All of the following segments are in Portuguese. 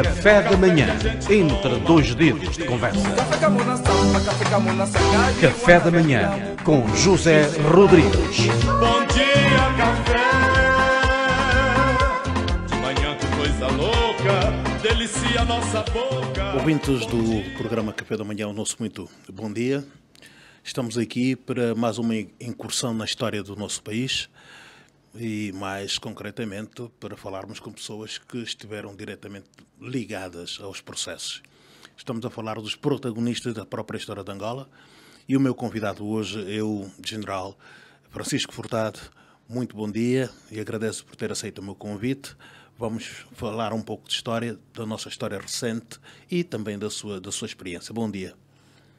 Café da manhã, entre dois dedos de conversa. Café da manhã, com José Rodrigues. Bom dia, café. De manhã coisa louca, delicia a nossa boca. Ouvintes do programa Café da Manhã, o nosso muito bom dia. Estamos aqui para mais uma incursão na história do nosso país e mais concretamente para falarmos com pessoas que estiveram diretamente ligadas aos processos. Estamos a falar dos protagonistas da própria história de Angola e o meu convidado hoje é o general Francisco Furtado. Muito bom dia e agradeço por ter aceito o meu convite. Vamos falar um pouco de história, da nossa história recente e também da sua, da sua experiência. Bom dia.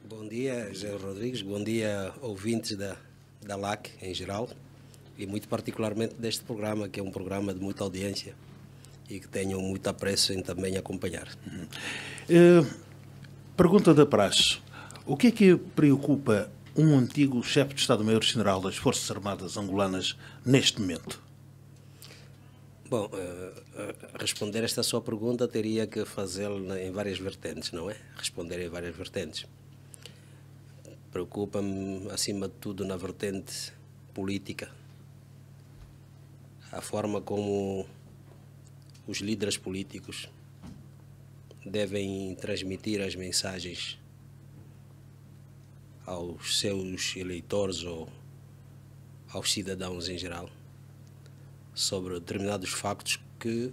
Bom dia, José Rodrigues. Bom dia, ouvintes da, da LAC em geral e muito particularmente deste programa, que é um programa de muita audiência e que tenham muito apreço em também acompanhar. Uhum. Uh, pergunta da praxe. O que é que preocupa um antigo chefe de Estado-Maior-General das Forças Armadas Angolanas neste momento? Bom, eh, eh, responder esta sua pergunta teria que fazê-lo em várias vertentes, não é? Responder em várias vertentes. Preocupa-me, acima de tudo, na vertente política. A forma como os líderes políticos devem transmitir as mensagens aos seus eleitores ou aos cidadãos em geral sobre determinados factos que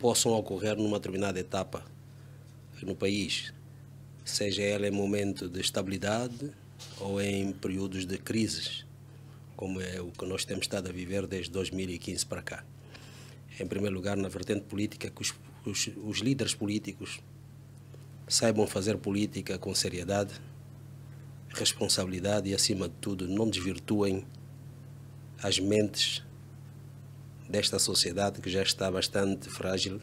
possam ocorrer numa determinada etapa no país, seja ela em momento de estabilidade ou em períodos de crises, como é o que nós temos estado a viver desde 2015 para cá em primeiro lugar, na vertente política, que os, os, os líderes políticos saibam fazer política com seriedade, responsabilidade e, acima de tudo, não desvirtuem as mentes desta sociedade que já está bastante frágil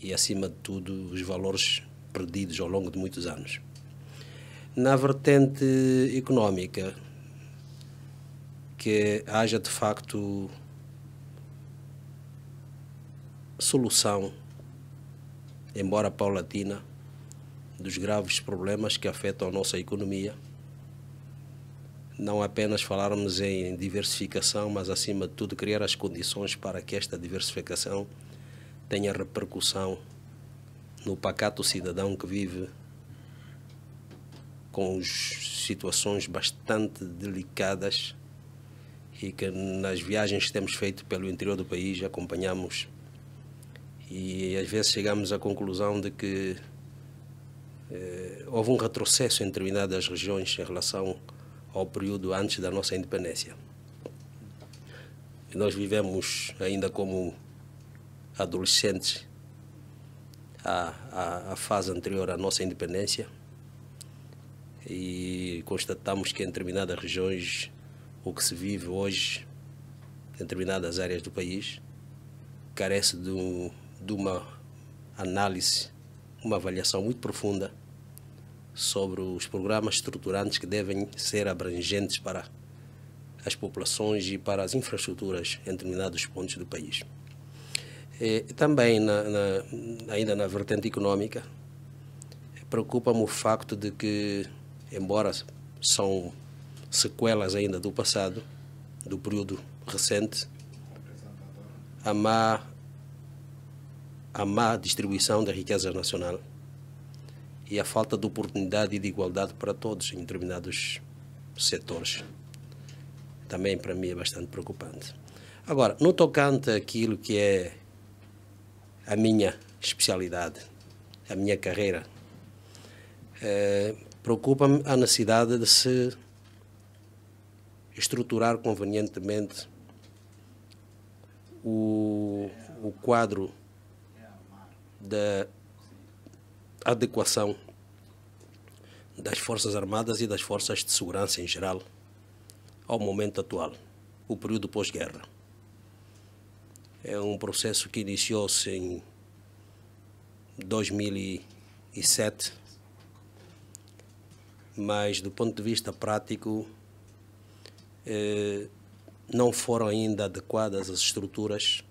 e, acima de tudo, os valores perdidos ao longo de muitos anos. Na vertente económica que haja de facto solução, embora paulatina, dos graves problemas que afetam a nossa economia. Não apenas falarmos em diversificação, mas acima de tudo criar as condições para que esta diversificação tenha repercussão no pacato cidadão que vive com situações bastante delicadas e que nas viagens que temos feito pelo interior do país acompanhamos e às vezes chegamos à conclusão de que eh, houve um retrocesso em determinadas regiões em relação ao período antes da nossa independência. E nós vivemos ainda como adolescentes a, a, a fase anterior à nossa independência e constatamos que em determinadas regiões o que se vive hoje em determinadas áreas do país carece de um, de uma análise, uma avaliação muito profunda sobre os programas estruturantes que devem ser abrangentes para as populações e para as infraestruturas em determinados pontos do país. E, também, na, na, ainda na vertente econômica, preocupa-me o facto de que, embora são sequelas ainda do passado, do período recente, a má a má distribuição da riqueza nacional e a falta de oportunidade e de igualdade para todos em determinados setores. Também para mim é bastante preocupante. Agora, no tocante àquilo que é a minha especialidade, a minha carreira, é, preocupa-me a necessidade de se estruturar convenientemente o, o quadro da adequação das Forças Armadas e das Forças de Segurança em geral ao momento atual, o período pós-guerra. É um processo que iniciou-se em 2007, mas do ponto de vista prático, eh, não foram ainda adequadas as estruturas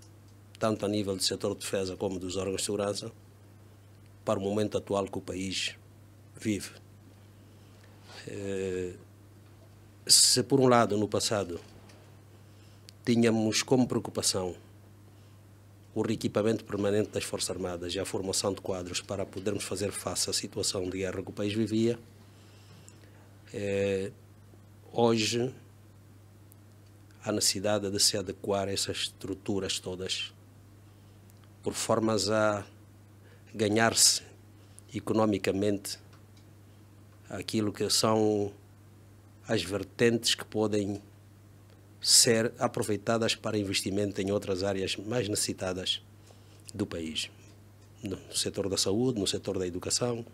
tanto a nível do setor de defesa como dos órgãos de segurança, para o momento atual que o país vive. Eh, se, por um lado, no passado, tínhamos como preocupação o reequipamento permanente das Forças Armadas e a formação de quadros para podermos fazer face à situação de guerra que o país vivia, eh, hoje há necessidade de se adequar a essas estruturas todas por formas a ganhar-se economicamente aquilo que são as vertentes que podem ser aproveitadas para investimento em outras áreas mais necessitadas do país, no setor da saúde, no setor da educação,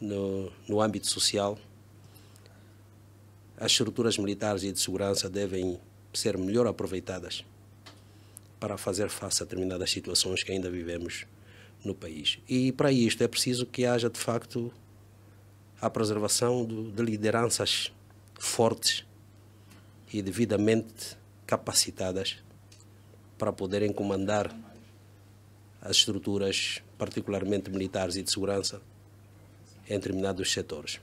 no, no âmbito social. As estruturas militares e de segurança devem ser melhor aproveitadas para fazer face a determinadas situações que ainda vivemos no país. E para isto é preciso que haja, de facto, a preservação do, de lideranças fortes e devidamente capacitadas para poderem comandar as estruturas, particularmente militares e de segurança, em determinados setores.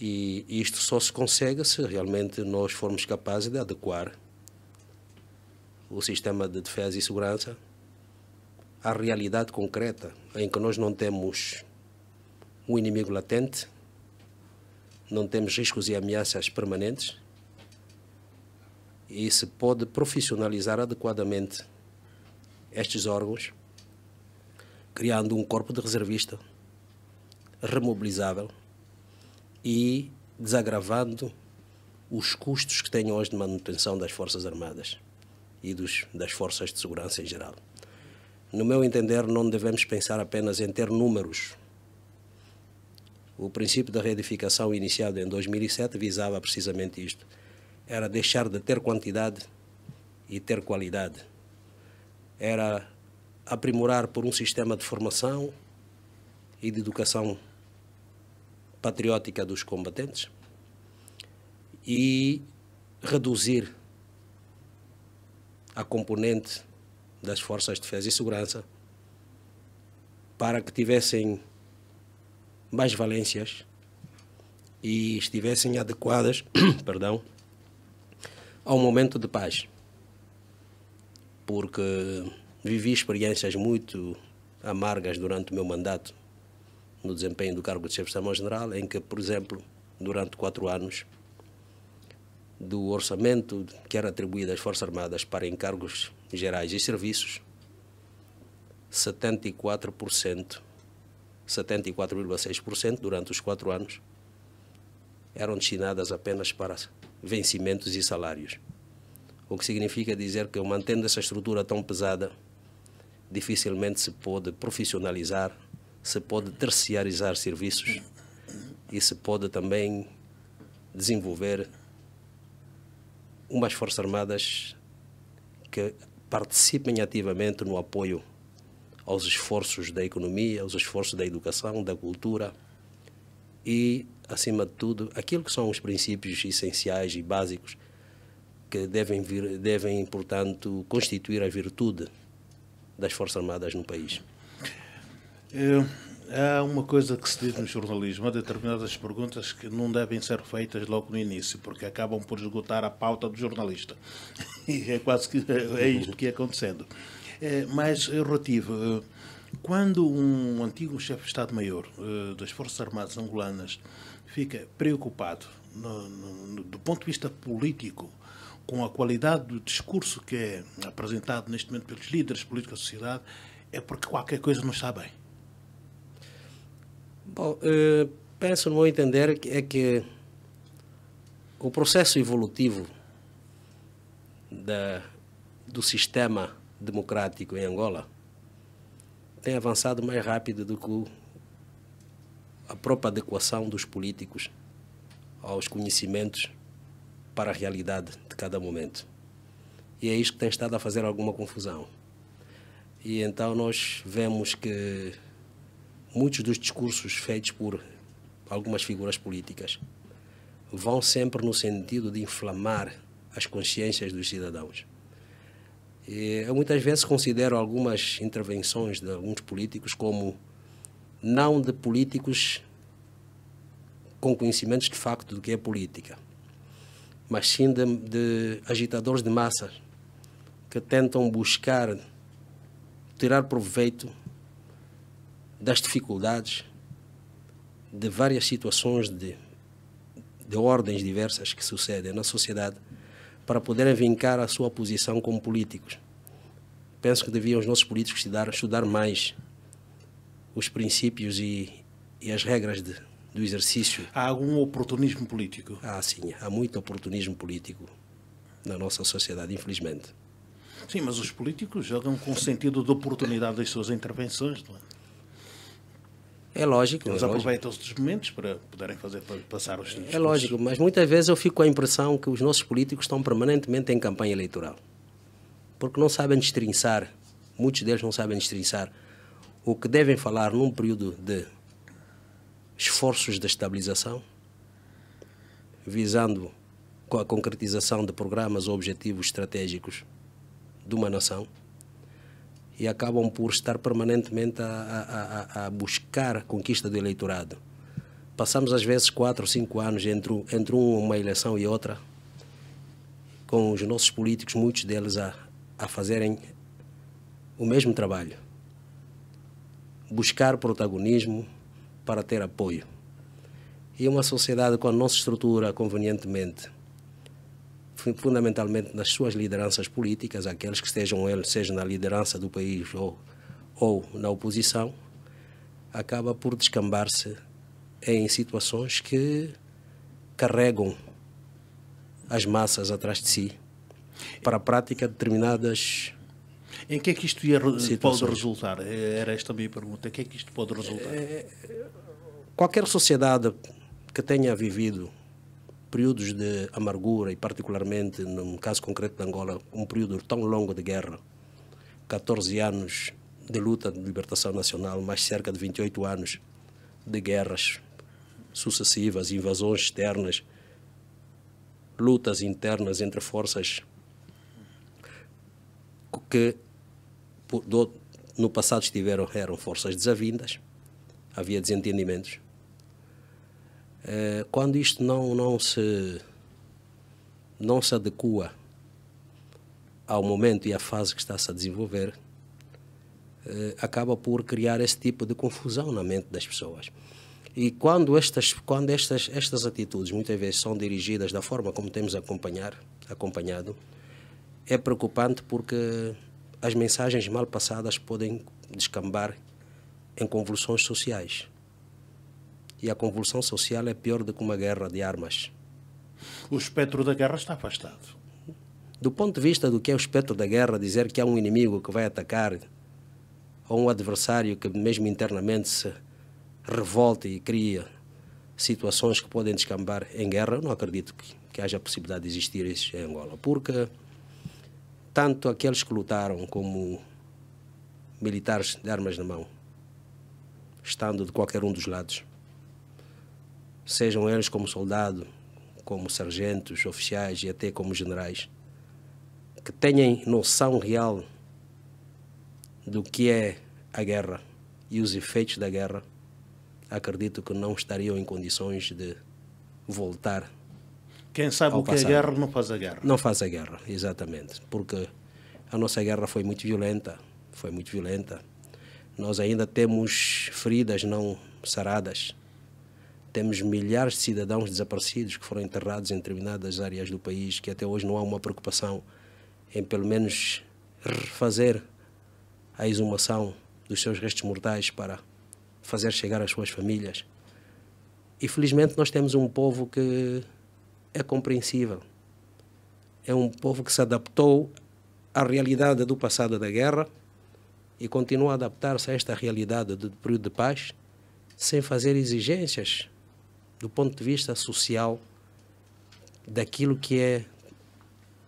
E isto só se consegue se realmente nós formos capazes de adequar o sistema de defesa e segurança à realidade concreta em que nós não temos um inimigo latente, não temos riscos e ameaças permanentes e se pode profissionalizar adequadamente estes órgãos, criando um corpo de reservista remobilizável e desagravando os custos que têm hoje de manutenção das Forças Armadas e dos, das forças de segurança em geral. No meu entender, não devemos pensar apenas em ter números. O princípio da reedificação iniciado em 2007 visava precisamente isto: era deixar de ter quantidade e ter qualidade. Era aprimorar por um sistema de formação e de educação patriótica dos combatentes e reduzir a componente das Forças de Defesa e Segurança para que tivessem mais valências e estivessem adequadas perdão, ao momento de paz. Porque vivi experiências muito amargas durante o meu mandato no desempenho do cargo de chefe de Estado-General, em que, por exemplo, durante quatro anos, do orçamento que era atribuído às Forças Armadas para encargos gerais e serviços, 74%, 74,6% durante os quatro anos, eram destinadas apenas para vencimentos e salários. O que significa dizer que, mantendo essa estrutura tão pesada, dificilmente se pode profissionalizar, se pode terciarizar serviços e se pode também desenvolver umas Forças Armadas que participem ativamente no apoio aos esforços da economia, aos esforços da educação, da cultura e, acima de tudo, aquilo que são os princípios essenciais e básicos que devem, vir, devem portanto, constituir a virtude das Forças Armadas no país. Há é uma coisa que se diz no jornalismo, há determinadas perguntas que não devem ser feitas logo no início, porque acabam por esgotar a pauta do jornalista. E é quase que é isto que é acontecendo. É, mas, relativo, eh, quando um antigo chefe de Estado-Maior eh, das Forças Armadas Angolanas fica preocupado, no, no, do ponto de vista político, com a qualidade do discurso que é apresentado neste momento pelos líderes políticos da sociedade, é porque qualquer coisa não está bem. Bom, eh, penso, no meu entender, é que o processo evolutivo da, do sistema democrático em Angola tem avançado mais rápido do que a própria adequação dos políticos aos conhecimentos para a realidade de cada momento. E é isso que tem estado a fazer alguma confusão. E então nós vemos que muitos dos discursos feitos por algumas figuras políticas vão sempre no sentido de inflamar as consciências dos cidadãos. E eu muitas vezes considero algumas intervenções de alguns políticos como não de políticos com conhecimentos de facto do que é política, mas sim de, de agitadores de massas que tentam buscar tirar proveito das dificuldades, de várias situações de, de ordens diversas que sucedem na sociedade para poderem vincar a sua posição como políticos. Penso que deviam os nossos políticos estudar, estudar mais os princípios e, e as regras de, do exercício. Há algum oportunismo político? Ah, sim, há muito oportunismo político na nossa sociedade, infelizmente. Sim, mas os políticos jogam com o sentido de oportunidade das suas intervenções. Não é? É lógico. Eles é aproveitam lógico. os momentos para poderem fazer para passar os É lógico, mas muitas vezes eu fico com a impressão que os nossos políticos estão permanentemente em campanha eleitoral. Porque não sabem destrinçar, muitos deles não sabem destrinçar o que devem falar num período de esforços de estabilização, visando com a concretização de programas ou objetivos estratégicos de uma nação e acabam por estar permanentemente a, a, a, buscar a conquista do eleitorado. Passamos às vezes quatro ou cinco anos entre, entre uma eleição e outra, com os nossos políticos, muitos deles a, a fazerem o mesmo trabalho. Buscar protagonismo para ter apoio. E uma sociedade com a nossa estrutura, convenientemente, fundamentalmente nas suas lideranças políticas, aqueles que estejam eles, seja na liderança do país ou, ou na oposição, acaba por descambar-se em situações que carregam as massas atrás de si para a prática de determinadas em que é que isto ia, pode resultar? É, era esta a minha pergunta. Em que é que isto pode resultar? É, é, qualquer sociedade que tenha vivido períodos de amargura e particularmente no caso concreto de Angola, um período tão longo de guerra, 14 anos de luta de libertação nacional, mais cerca de 28 anos de guerras sucessivas, invasões externas, lutas internas entre forças que no passado estiveram eram forças desavindas, havia desentendimentos eh, quando isto não, não, se, não se adequa ao momento e à fase que está-se a desenvolver, eh, acaba por criar esse tipo de confusão na mente das pessoas. E quando estas, quando estas, estas atitudes muitas vezes são dirigidas da forma como temos acompanhar, acompanhado, é preocupante porque as mensagens mal passadas podem descambar em convulsões sociais e a convulsão social é pior do que uma guerra de armas. O espectro da guerra está afastado. Do ponto de vista do que é o espectro da guerra, dizer que há um inimigo que vai atacar ou um adversário que mesmo internamente se revolta e cria situações que podem descambar em guerra, eu não acredito que, que haja possibilidade de existir isso em Angola, porque tanto aqueles que lutaram como militares de armas na mão, estando de qualquer um dos lados, sejam eles como soldado, como sargentos, oficiais e até como generais, que tenham noção real do que é a guerra e os efeitos da guerra, acredito que não estariam em condições de voltar. Quem sabe o que é passado. é guerra não faz a guerra. Não faz a guerra, exatamente. Porque a nossa guerra foi muito violenta. Foi muito violenta. Nós ainda temos feridas não saradas temos milhares de cidadãos desaparecidos que foram enterrados em determinadas áreas do país, que até hoje não há uma preocupação em pelo menos refazer a exumação dos seus restos mortais para fazer chegar às suas famílias. E felizmente nós temos um povo que é compreensível. É um povo que se adaptou à realidade do passado da guerra e continua a adaptar-se a esta realidade do período de paz sem fazer exigências do ponto de vista social, daquilo que é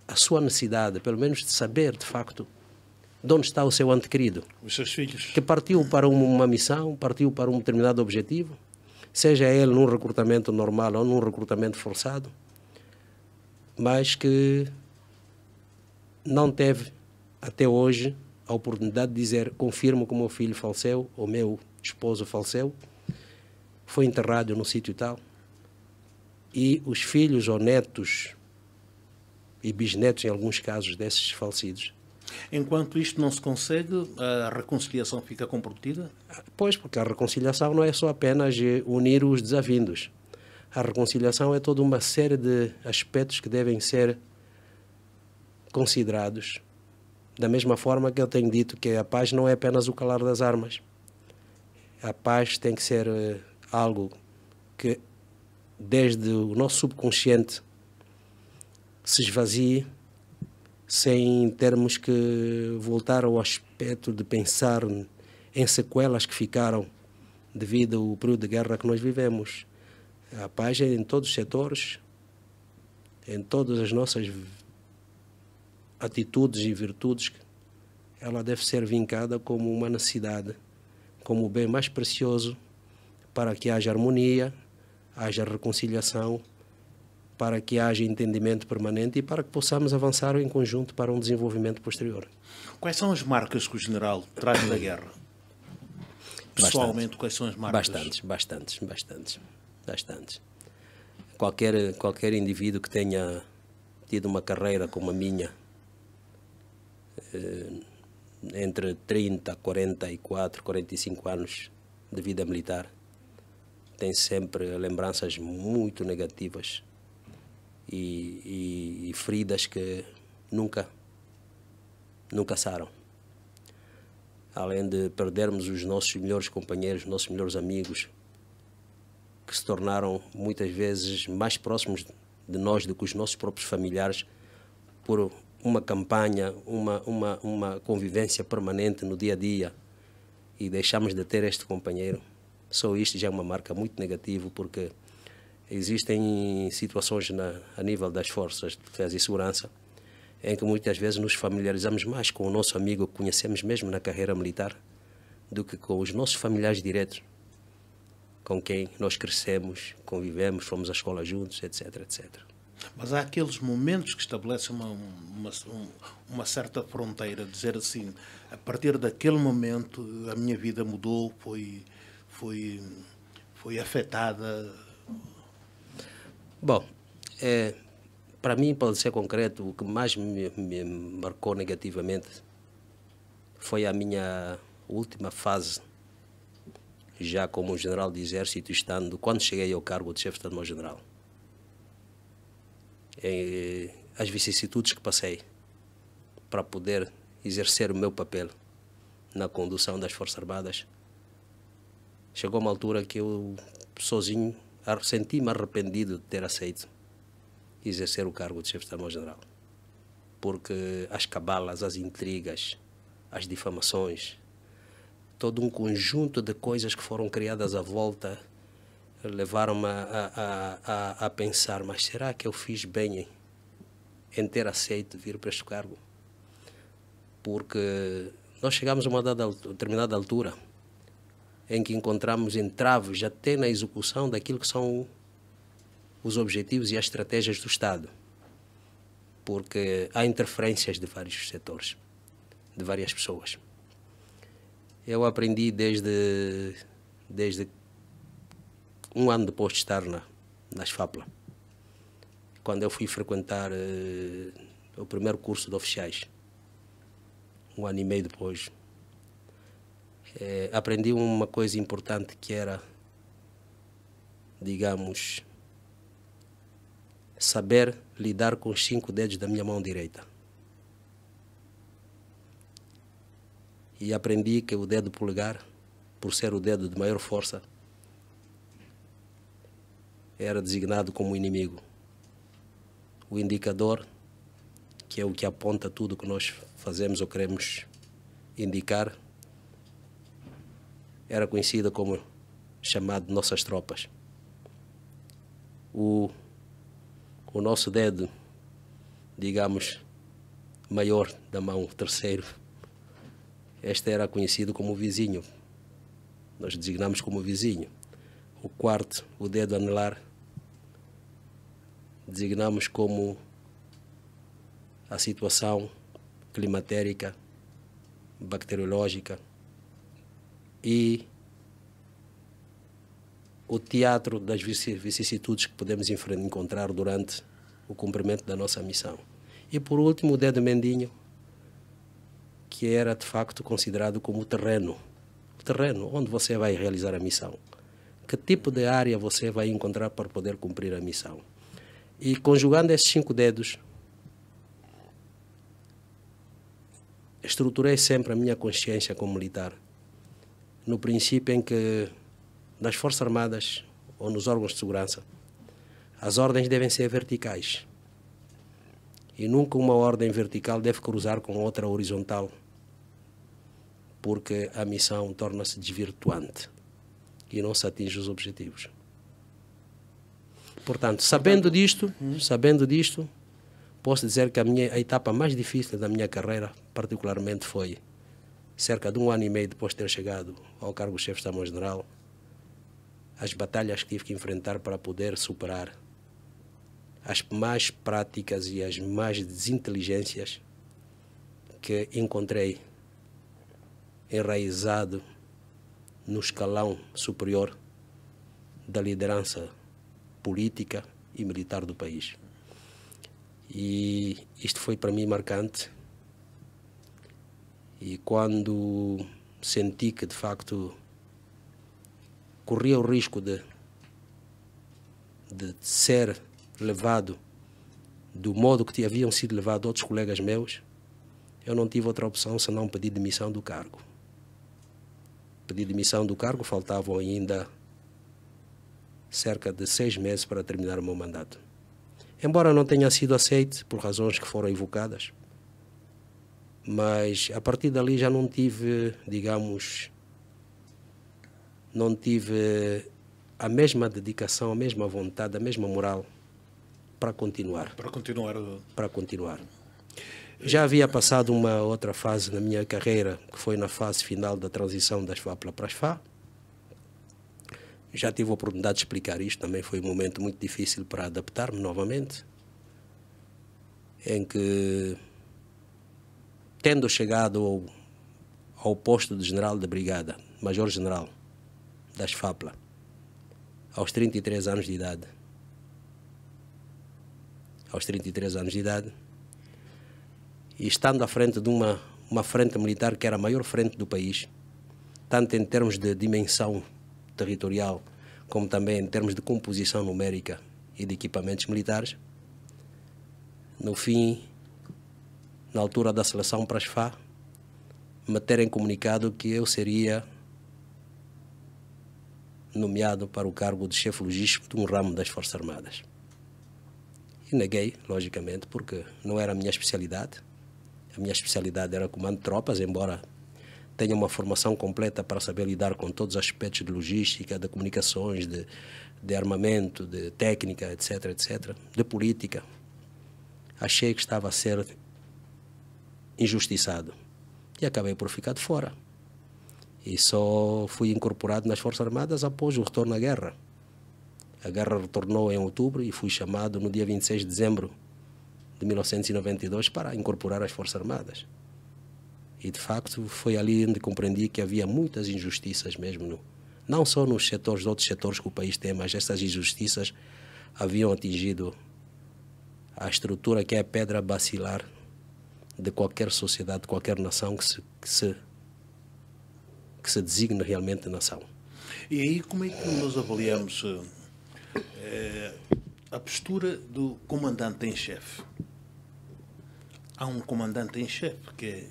a sua necessidade, pelo menos de saber de facto de onde está o seu antequerido. Os seus filhos. Que partiu para uma missão, partiu para um determinado objetivo, seja ele num recrutamento normal ou num recrutamento forçado, mas que não teve até hoje a oportunidade de dizer confirmo que o meu filho faleceu, ou meu esposo faleceu, foi enterrado no sítio tal. E os filhos ou netos e bisnetos, em alguns casos, desses falecidos. Enquanto isto não se consegue, a reconciliação fica comprometida? Pois, porque a reconciliação não é só apenas unir os desavindos. A reconciliação é toda uma série de aspectos que devem ser considerados. Da mesma forma que eu tenho dito que a paz não é apenas o calar das armas. A paz tem que ser eh, algo que desde o nosso subconsciente se esvazie sem termos que voltar ao aspecto de pensar em sequelas que ficaram devido ao período de guerra que nós vivemos. A paz é em todos os setores, em todas as nossas atitudes e virtudes, ela deve ser vincada como uma necessidade, como o bem mais precioso para que haja harmonia, haja reconciliação, para que haja entendimento permanente e para que possamos avançar em conjunto para um desenvolvimento posterior. Quais são as marcas que o general traz da guerra? Pessoalmente, bastantes. quais são as marcas? Bastantes, bastantes, bastantes, bastantes. Qualquer, qualquer indivíduo que tenha tido uma carreira como a minha, eh, entre 30, 44, 45 anos de vida militar, tem sempre lembranças muito negativas e, e, e feridas que nunca, nunca saram. Além de perdermos os nossos melhores companheiros, os nossos melhores amigos, que se tornaram muitas vezes mais próximos de nós do que os nossos próprios familiares por uma campanha, uma, uma, uma convivência permanente no dia a dia e deixamos de ter este companheiro. Só isto já é uma marca muito negativa, porque existem situações na, a nível das forças de defesa e segurança em que muitas vezes nos familiarizamos mais com o nosso amigo que conhecemos mesmo na carreira militar do que com os nossos familiares diretos, com quem nós crescemos, convivemos, fomos à escola juntos, etc, etc. Mas há aqueles momentos que estabelecem uma, uma, uma, certa fronteira, dizer assim, a partir daquele momento a minha vida mudou, foi foi, foi afetada? Bom, é, para mim, para ser concreto, o que mais me, me marcou negativamente foi a minha última fase já como general de exército, estando quando cheguei ao cargo de chefe de Estado-Maior-General. É, as vicissitudes que passei para poder exercer o meu papel na condução das Forças Armadas Chegou uma altura que eu, sozinho, senti-me arrependido de ter aceito exercer o cargo de chefe de estado geral general Porque as cabalas, as intrigas, as difamações, todo um conjunto de coisas que foram criadas à volta levaram-me a, a, a, a, pensar, mas será que eu fiz bem em ter aceito vir para este cargo? Porque nós chegamos a uma, uma determinada altura em que encontramos entraves até na execução daquilo que são os objetivos e as estratégias do Estado, porque há interferências de vários setores, de várias pessoas. Eu aprendi desde, desde um ano depois de estar na, na FAPLA, quando eu fui frequentar uh, o primeiro curso de oficiais, um ano e meio depois, eh, aprendi uma coisa importante que era, digamos, saber lidar com os cinco dedos da minha mão direita. E aprendi que o dedo polegar, por ser o dedo de maior força, era designado como inimigo. O indicador, que é o que aponta tudo que nós fazemos ou queremos indicar, era conhecida como chamado nossas tropas. O, o nosso dedo, digamos, maior da mão terceiro, este era conhecido como vizinho. Nós designamos como vizinho. O quarto, o dedo anelar, designamos como a situação climatérica, bacteriológica, e o teatro das vicissitudes que podemos encontrar durante o cumprimento da nossa missão. E por último, o dedo mendinho, que era de facto considerado como o terreno, o terreno onde você vai realizar a missão. Que tipo de área você vai encontrar para poder cumprir a missão? E conjugando esses cinco dedos, estruturei sempre a minha consciência como militar no princípio em que nas Forças Armadas ou nos órgãos de segurança as ordens devem ser verticais e nunca uma ordem vertical deve cruzar com outra horizontal porque a missão torna-se desvirtuante e não se atinge os objetivos. Portanto, sabendo disto, hum. sabendo disto, posso dizer que a minha a etapa mais difícil da minha carreira, particularmente, foi cerca de um ano e meio depois de ter chegado ao cargo de chefe de Estado-Geral, as batalhas que tive que enfrentar para poder superar as más práticas e as más desinteligências que encontrei enraizado no escalão superior da liderança política e militar do país. E isto foi para mim marcante e quando senti que de facto corria o risco de, de ser levado do modo que haviam sido levados outros colegas meus, eu não tive outra opção senão pedir demissão do cargo. Pedi demissão do cargo, faltavam ainda cerca de seis meses para terminar o meu mandato. Embora não tenha sido aceite, por razões que foram evocadas, mas a partir dali já não tive, digamos, não tive a mesma dedicação, a mesma vontade, a mesma moral para continuar. Para continuar. Para continuar. Já havia passado uma outra fase na minha carreira, que foi na fase final da transição das FAPLA para as FA. Já tive a oportunidade de explicar isto, também foi um momento muito difícil para adaptar-me novamente, em que tendo chegado ao, ao posto de general de brigada, major-general das FAPLA, aos 33 anos de idade. Aos 33 anos de idade. E estando à frente de uma, uma frente militar que era a maior frente do país, tanto em termos de dimensão territorial, como também em termos de composição numérica e de equipamentos militares, no fim na altura da seleção para as FA, me terem comunicado que eu seria nomeado para o cargo de chefe logístico de um ramo das Forças Armadas. E neguei, logicamente, porque não era a minha especialidade. A minha especialidade era comando de tropas, embora tenha uma formação completa para saber lidar com todos os aspectos de logística, de comunicações, de, de armamento, de técnica, etc., etc., de política. Achei que estava a ser injustiçado. E acabei por ficar de fora. E só fui incorporado nas Forças Armadas após o retorno à guerra. A guerra retornou em outubro e fui chamado no dia 26 de dezembro de 1992 para incorporar as Forças Armadas. E de facto foi ali onde compreendi que havia muitas injustiças mesmo, no, não só nos setores, outros setores que o país tem, mas essas injustiças haviam atingido a estrutura que é a pedra bacilar de qualquer sociedade, de qualquer nação que se, que se, que se designe realmente nação. E aí como é que nós avaliamos eh, eh, a postura do comandante em chefe? Há um comandante em chefe que, é,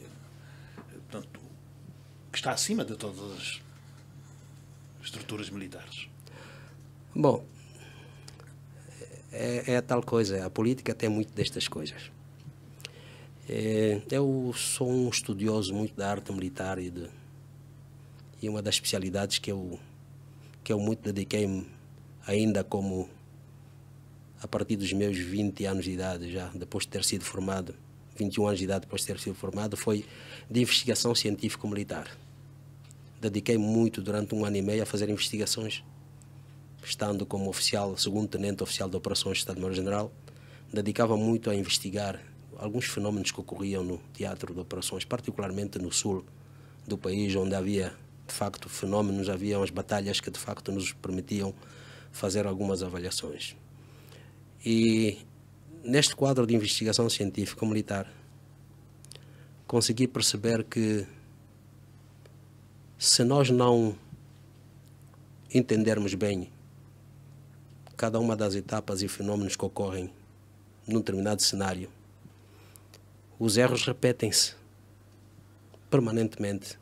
que está acima de todas as estruturas militares. Bom, é, é tal coisa. A política tem muito destas coisas. É, eu sou um estudioso muito da arte militar e, de, e uma das especialidades que eu, que eu muito dediquei ainda como a partir dos meus 20 anos de idade já, depois de ter sido formado, 21 anos de idade depois de ter sido formado, foi de investigação científico-militar. Dediquei muito durante um ano e meio a fazer investigações, estando como oficial, segundo tenente oficial de operações do Estado-Maior-General, dedicava muito a investigar alguns fenômenos que ocorriam no teatro de operações, particularmente no sul do país, onde havia de facto fenômenos, havia as batalhas que de facto nos permitiam fazer algumas avaliações. E neste quadro de investigação científica militar, consegui perceber que se nós não entendermos bem cada uma das etapas e fenômenos que ocorrem num determinado cenário, os erros repetem-se permanentemente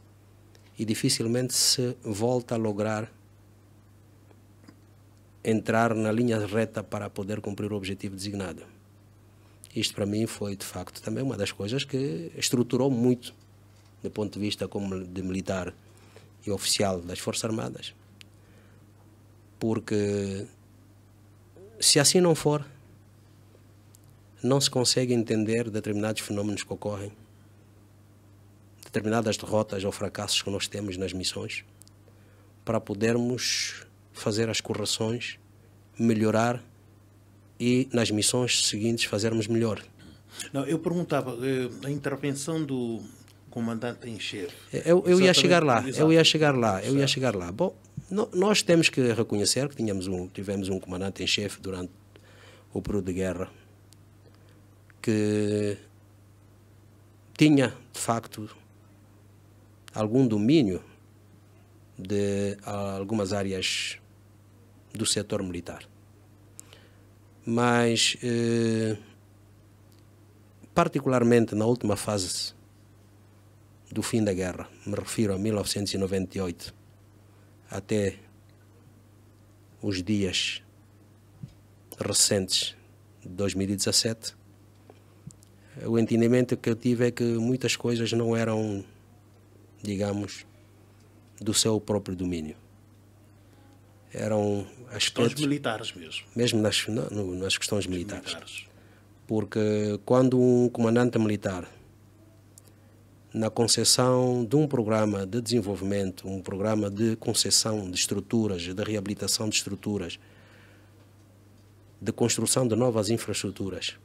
e dificilmente se volta a lograr entrar na linha reta para poder cumprir o objetivo designado. Isto para mim foi de facto também uma das coisas que estruturou muito do ponto de vista como de militar e oficial das Forças Armadas. Porque se assim não for, não se consegue entender determinados fenómenos que ocorrem, determinadas derrotas ou fracassos que nós temos nas missões, para podermos fazer as correções, melhorar e nas missões seguintes fazermos melhor. Não, eu perguntava, eh, a intervenção do comandante em chefe. Eu, eu ia chegar lá, eu ia chegar lá, eu ia chegar lá. Bom, no, nós temos que reconhecer que tínhamos um, tivemos um comandante em chefe durante o período de guerra que tinha, de facto, algum domínio de algumas áreas do setor militar. Mas, eh, particularmente na última fase do fim da guerra, me refiro a 1998, até os dias recentes de 2017, o entendimento que eu tive é que muitas coisas não eram, digamos, do seu próprio domínio. Eram as Questões militares mesmo. Mesmo nas, no, nas questões militares. militares. Porque quando um comandante militar, na concessão de um programa de desenvolvimento, um programa de concessão de estruturas, de reabilitação de estruturas, de construção de novas infraestruturas,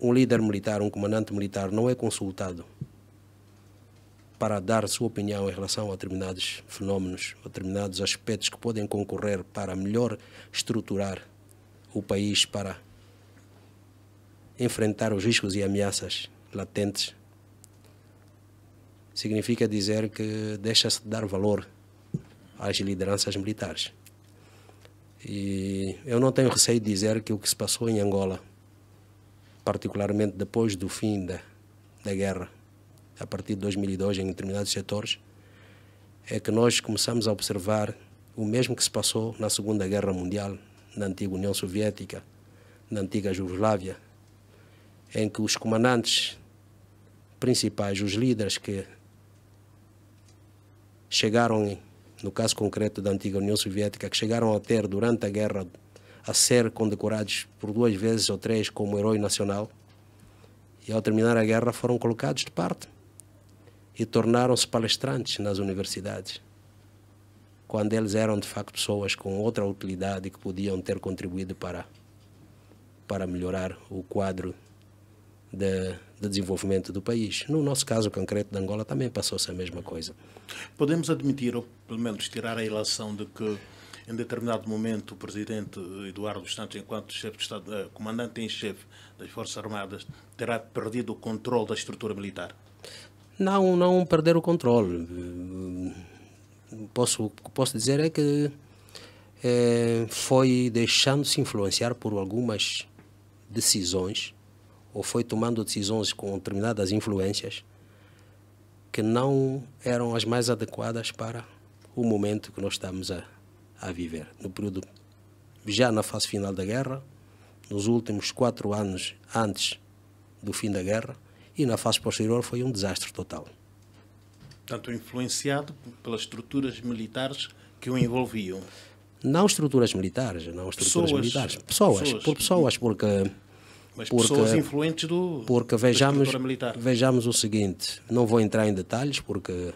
um líder militar, um comandante militar, não é consultado para dar sua opinião em relação a determinados fenómenos, a determinados aspectos que podem concorrer para melhor estruturar o país para enfrentar os riscos e ameaças latentes, significa dizer que deixa-se de dar valor às lideranças militares. E eu não tenho receio de dizer que o que se passou em Angola particularmente depois do fim da, da guerra, a partir de 2002, em determinados setores, é que nós começamos a observar o mesmo que se passou na Segunda Guerra Mundial, na antiga União Soviética, na antiga Jugoslávia, em que os comandantes principais, os líderes que chegaram, no caso concreto da antiga União Soviética, que chegaram a ter durante a guerra a ser condecorados por duas vezes ou três como herói nacional. E ao terminar a guerra foram colocados de parte e tornaram-se palestrantes nas universidades, quando eles eram de facto pessoas com outra utilidade que podiam ter contribuído para, para melhorar o quadro de, de, desenvolvimento do país. No nosso caso concreto de Angola também passou-se a mesma coisa. Podemos admitir, ou pelo menos tirar a ilação de que em determinado momento, o presidente Eduardo Santos, enquanto chefe de Estado, eh, comandante em chefe das Forças Armadas, terá perdido o controle da estrutura militar? Não, não perder o controle. Posso, o que posso dizer é que é, foi deixando-se influenciar por algumas decisões ou foi tomando decisões com determinadas influências que não eram as mais adequadas para o momento que nós estamos a a viver. No período, já na fase final da guerra, nos últimos quatro anos antes do fim da guerra, e na fase posterior foi um desastre total. Tanto influenciado pelas estruturas militares que o envolviam? Não estruturas militares, não estruturas pessoas, militares. Pessoas, pessoas, por pessoas, porque... Mas porque, pessoas influentes do, porque vejamos, militar. Vejamos o seguinte, não vou entrar em detalhes porque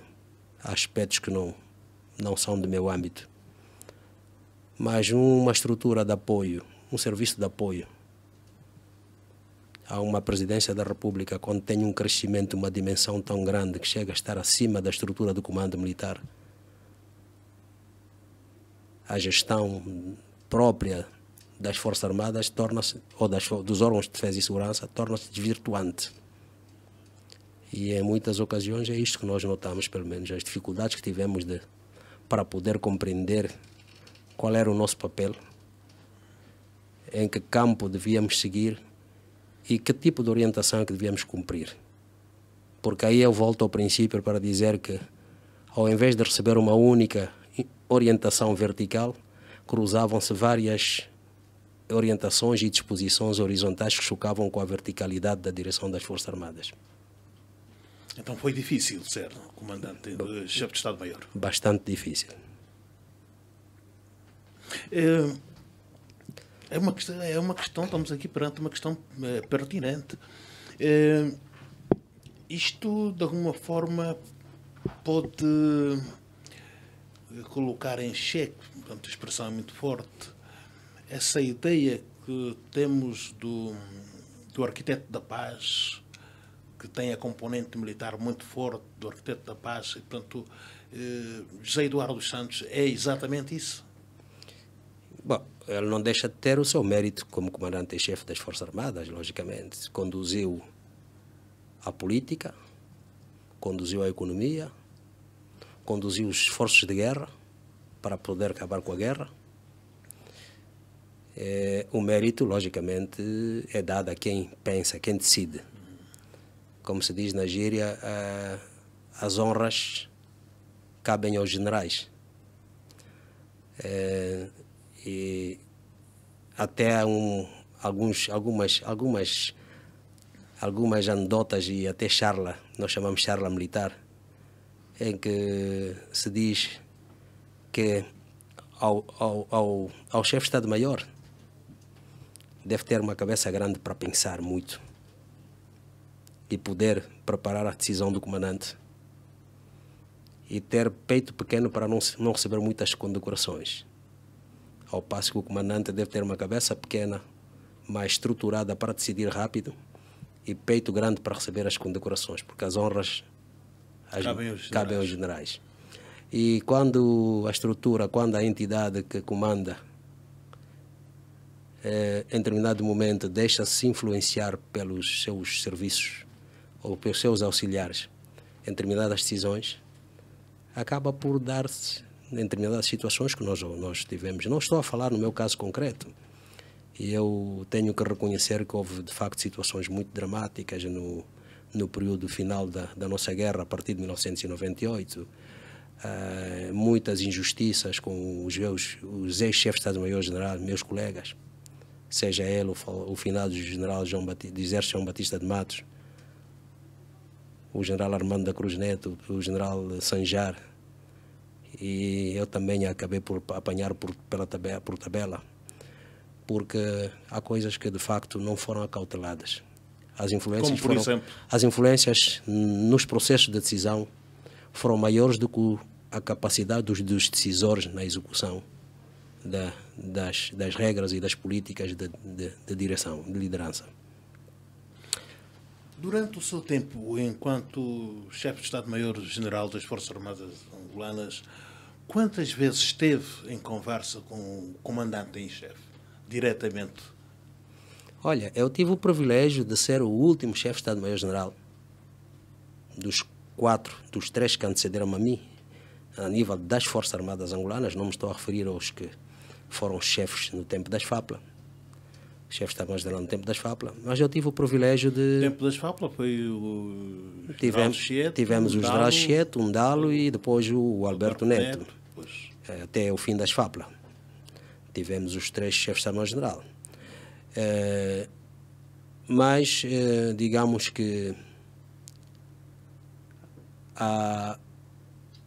há aspectos que não, não são do meu âmbito mas uma estrutura de apoio, um serviço de apoio a uma presidência da República quando tem um crescimento, uma dimensão tão grande que chega a estar acima da estrutura do comando militar. A gestão própria das Forças Armadas torna-se, ou das, dos órgãos de defesa e segurança, torna-se desvirtuante. E em muitas ocasiões é isto que nós notamos, pelo menos, as dificuldades que tivemos de, para poder compreender qual era o nosso papel, em que campo devíamos seguir e que tipo de orientação é que devíamos cumprir. Porque aí eu volto ao princípio para dizer que, ao invés de receber uma única orientação vertical, cruzavam-se várias orientações e disposições horizontais que chocavam com a verticalidade da direção das Forças Armadas. Então foi difícil ser comandante chefe de Estado-Maior? Bastante difícil. É, é, uma, questão, é uma questão, estamos aqui perante uma questão é, pertinente. É, isto, de alguma forma, pode eh, colocar em xeque, portanto, a expressão é muito forte, essa ideia que temos do, do arquiteto da paz, que tem a componente militar muito forte do arquiteto da paz, e, portanto, José Eduardo dos Santos é exatamente isso. Bom, ele não deixa de ter o seu mérito como comandante chefe das Forças Armadas, logicamente. Conduziu a política, conduziu a economia, conduziu os esforços de guerra para poder acabar com a guerra. É, o mérito, logicamente, é dado a quem pensa, quem decide. Como se diz na gíria, as honras cabem aos generais. É, e até um, alguns, algumas, algumas, algumas anedotas e até charla, nós chamamos charla militar, em que se diz que ao, ao, ao, ao chefe de Estado-Maior deve ter uma cabeça grande para pensar muito e poder preparar a decisão do comandante e ter peito pequeno para não, não receber muitas condecorações ao passo que o comandante deve ter uma cabeça pequena, mais estruturada para decidir rápido e peito grande para receber as condecorações, porque as honras as, cabem, aos, cabem aos generais. E quando a estrutura, quando a entidade que comanda, é, em determinado momento, deixa-se influenciar pelos seus serviços ou pelos seus auxiliares em determinadas decisões, acaba por dar-se em determinadas situações que nós, nós tivemos. Não estou a falar no meu caso concreto. E eu tenho que reconhecer que houve, de facto, situações muito dramáticas no, no período final da, da nossa guerra, a partir de 1998. Uh, eh, muitas injustiças com os, meus, os ex-chefes de Estado-Maior-General, meus colegas, seja ele o, o finado general João Batista, do Exército João Batista de Matos, o general Armando da Cruz Neto, o general Sanjar, e eu também acabei por apanhar por, pela tabela, por tabela, porque há coisas que de facto não foram acauteladas. As influências, Como, foram, as influências nos processos de decisão foram maiores do que a capacidade dos, dos decisores na execução da, das, das, regras e das políticas de, de, de direção, de liderança. Durante o seu tempo enquanto chefe de Estado-Maior-General das Forças Armadas Angolanas, Quantas vezes esteve em conversa com o comandante em chefe, diretamente? Olha, eu tive o privilégio de ser o último chefe de Estado-Maior-General dos quatro, dos três que antecederam a mim, a nível das Forças Armadas Angolanas, não me estou a referir aos que foram chefes no tempo das FAPLA chefe de Estado-Major no tempo das FAPLA, mas eu tive o privilégio de... O tempo das FAPLA foi o... Tivemos, Chieto, tivemos o General o Dalo e depois o Alberto, Alberto Neto, Neto até o fim das FAPLA. Tivemos os três chefes de estado Geral, É, eh, mas, é, digamos que... A, ah,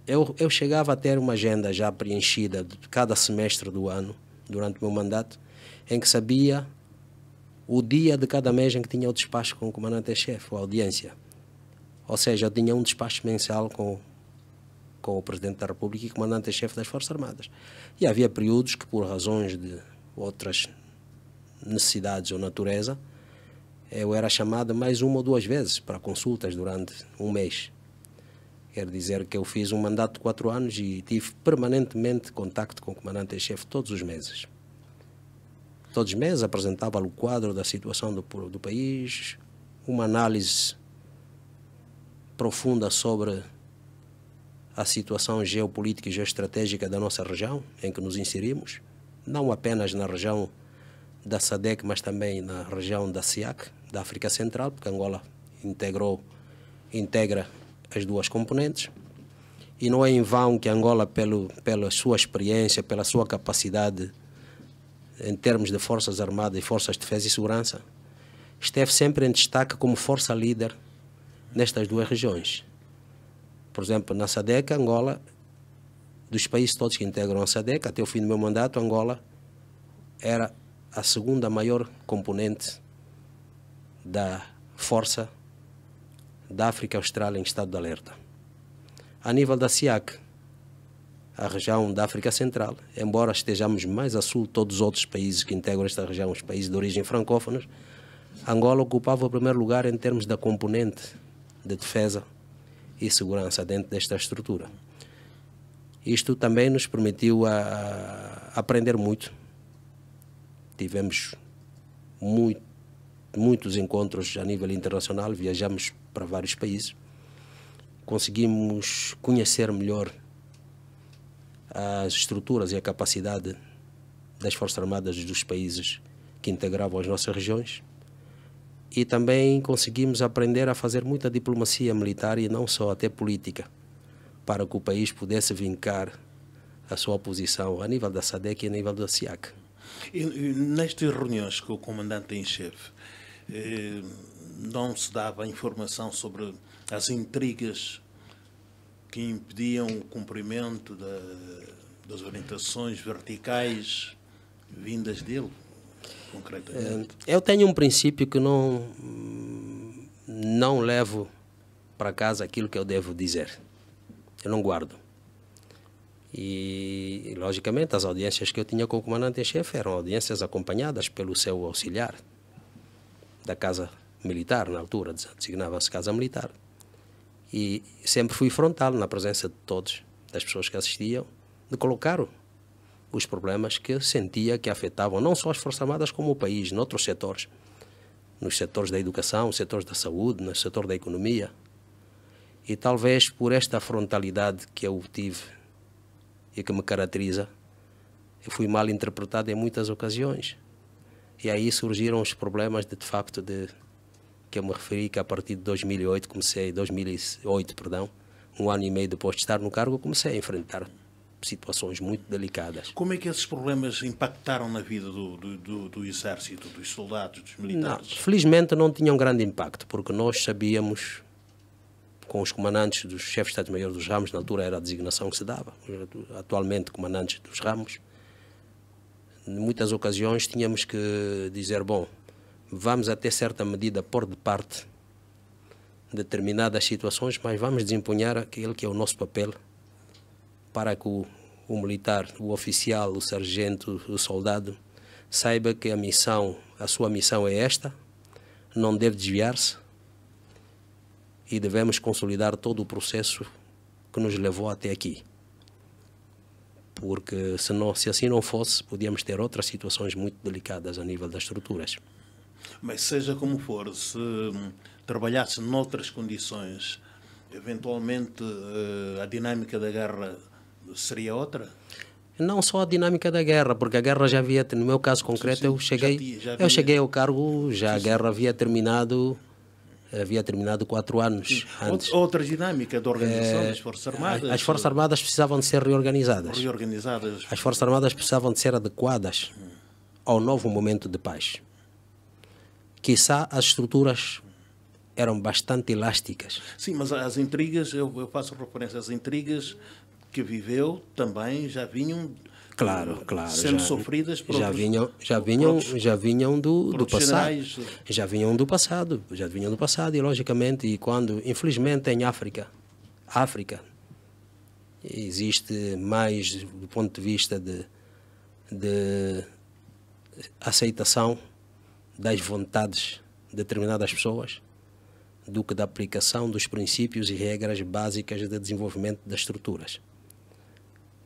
eu, eu chegava a ter uma agenda já preenchida de cada semestre do ano, durante o meu mandato, em que sabia o dia de cada mês em que tinha o despacho com o comandante-chefe, a audiência. Ou seja, eu tinha um despacho mensal com, com o Presidente da República e comandante-chefe das Forças Armadas. E havia períodos que, por razões de outras necessidades ou natureza, eu era chamado mais uma ou duas vezes para consultas durante um mês. Quer dizer que eu fiz um mandato de quatro anos e tive permanentemente contacto com o comandante-chefe todos os meses todos os meses apresentava o quadro da situação do, do país, uma análise profunda sobre a situação geopolítica e geoestratégica da nossa região em que nos inserimos, não apenas na região da SADEC, mas também na região da SIAC, da África Central, porque Angola integrou, integra as duas componentes. E não é em vão que Angola, pelo, pela sua experiência, pela sua capacidade em termos de Forças Armadas e Forças de Defesa e Segurança, esteve sempre em destaque como força líder nestas duas regiões. Por exemplo, na SADEC, Angola, dos países todos que integram a SADEC, até o fim do meu mandato, Angola era a segunda maior componente da força da África Austral em estado de alerta. A nível da SIAC, a região da África Central, embora estejamos mais a sul todos os outros países que integram esta região, os países de origem francófonos, Angola ocupava o primeiro lugar em termos da componente de defesa e segurança dentro desta estrutura. Isto também nos permitiu a, a aprender muito. Tivemos muito, muitos encontros a nível internacional, viajamos para vários países, conseguimos conhecer melhor as estruturas e a capacidade das Forças Armadas dos países que integravam as nossas regiões. E também conseguimos aprender a fazer muita diplomacia militar e não só, até política, para que o país pudesse vincar a sua posição a nível da SADEC e a nível da SIAC. E, e nestas reuniões com o comandante em chefe, eh, não se dava informação sobre as intrigas que impediam o cumprimento da, das orientações verticais vindas dele, concretamente? Eh, eu tenho um princípio que não, não levo para casa aquilo que eu devo dizer. Eu não guardo. E, logicamente, as audiências que eu tinha com o comandante em chefe eram audiências acompanhadas pelo seu auxiliar da Casa Militar, na altura, designava-se Casa Militar. E sempre fui frontal na presença de todos, das pessoas que assistiam, de colocar os problemas que sentia que afetavam não só as Forças Armadas, como o país, noutros setores. Nos setores da educação, setores da saúde, no setor da economia. E talvez por esta frontalidade que eu tive e que me caracteriza, eu fui mal interpretado em muitas ocasiões. E aí surgiram os problemas de, de facto de que eu me referi que a partir de 2008 comecei, 2008, perdão, um ano e meio depois de estar no cargo, comecei a enfrentar situações muito delicadas. Como é que esses problemas impactaram na vida do, do, do, do exército, dos soldados, dos militares? Não, felizmente não tinham grande impacto, porque nós sabíamos, com os comandantes dos chefes de Estado-Maior dos Ramos, na altura era a designação que se dava, atualmente comandantes dos Ramos, em muitas ocasiões tínhamos que dizer, bom, vamos até certa medida pôr de parte determinadas situações, mas vamos desempenhar aquele que é o nosso papel para que o, o militar, o oficial, o sargento, o soldado saiba que a missão, a sua missão é esta, não deve desviar-se e devemos consolidar todo o processo que nos levou até aqui. Porque se, não, se assim não fosse, podíamos ter outras situações muito delicadas a nível das estruturas. Mas seja como for, se hum, trabalhasse noutras condições, eventualmente eh, a dinâmica da guerra seria outra? Não só a dinâmica da guerra, porque a guerra já havia, no meu caso concreto, sim, sim, eu cheguei, já tinha, já eu cheguei ao cargo, já sim, a guerra havia terminado havia terminado quatro anos antes. Outra dinâmica da organização é, das Forças Armadas. As Forças Armadas precisavam de ser reorganizadas. reorganizadas. As Forças Armadas precisavam de ser adequadas hum. ao novo momento de paz. Quizá as estruturas eram bastante elásticas. Sim, mas as intrigas, eu, eu faço referência às intrigas que viveu também já vinham claro, eh, claro, sendo já, sofridas por já vinham já vinham outros, já vinham do, do passado generais. já vinham do passado já vinham do passado e logicamente e quando infelizmente em África África existe mais do ponto de vista de, de aceitação das vontades de determinadas pessoas do que da aplicação dos princípios e regras básicas de desenvolvimento das estruturas.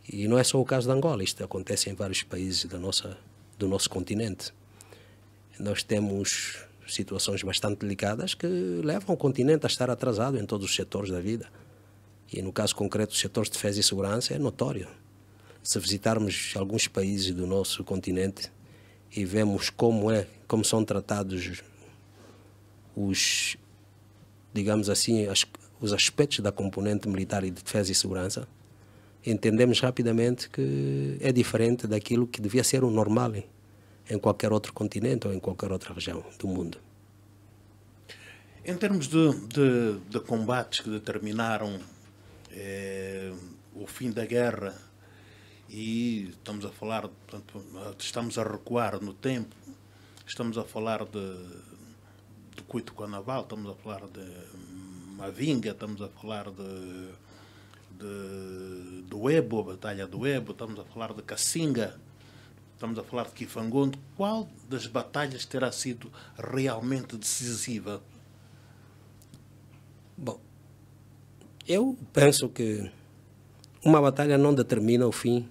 E não é só o caso da Angola, isto acontece em vários países da nossa, do nosso continente. Nós temos situações bastante delicadas que levam o continente a estar atrasado em todos os setores da vida. E no caso concreto, os setores de defesa e segurança é notório. Se visitarmos alguns países do nosso continente, e vemos como é, como são tratados os, digamos assim, as, os aspectos da componente militar e de defesa e segurança, entendemos rapidamente que é diferente daquilo que devia ser o normal em qualquer outro continente ou em qualquer outra região do mundo. Em termos de, de, de combates que determinaram é, o fim da guerra e estamos a falar, portanto, estamos a recuar no tempo, estamos a falar de, de Cuito Carnaval, estamos a falar de Mavinga, estamos a falar de, de, do Ebo, a Batalha do Ebo, estamos a falar de Cacinga, estamos a falar de Kifangondo. Qual das batalhas terá sido realmente decisiva? Bom, eu penso que uma batalha não determina o fim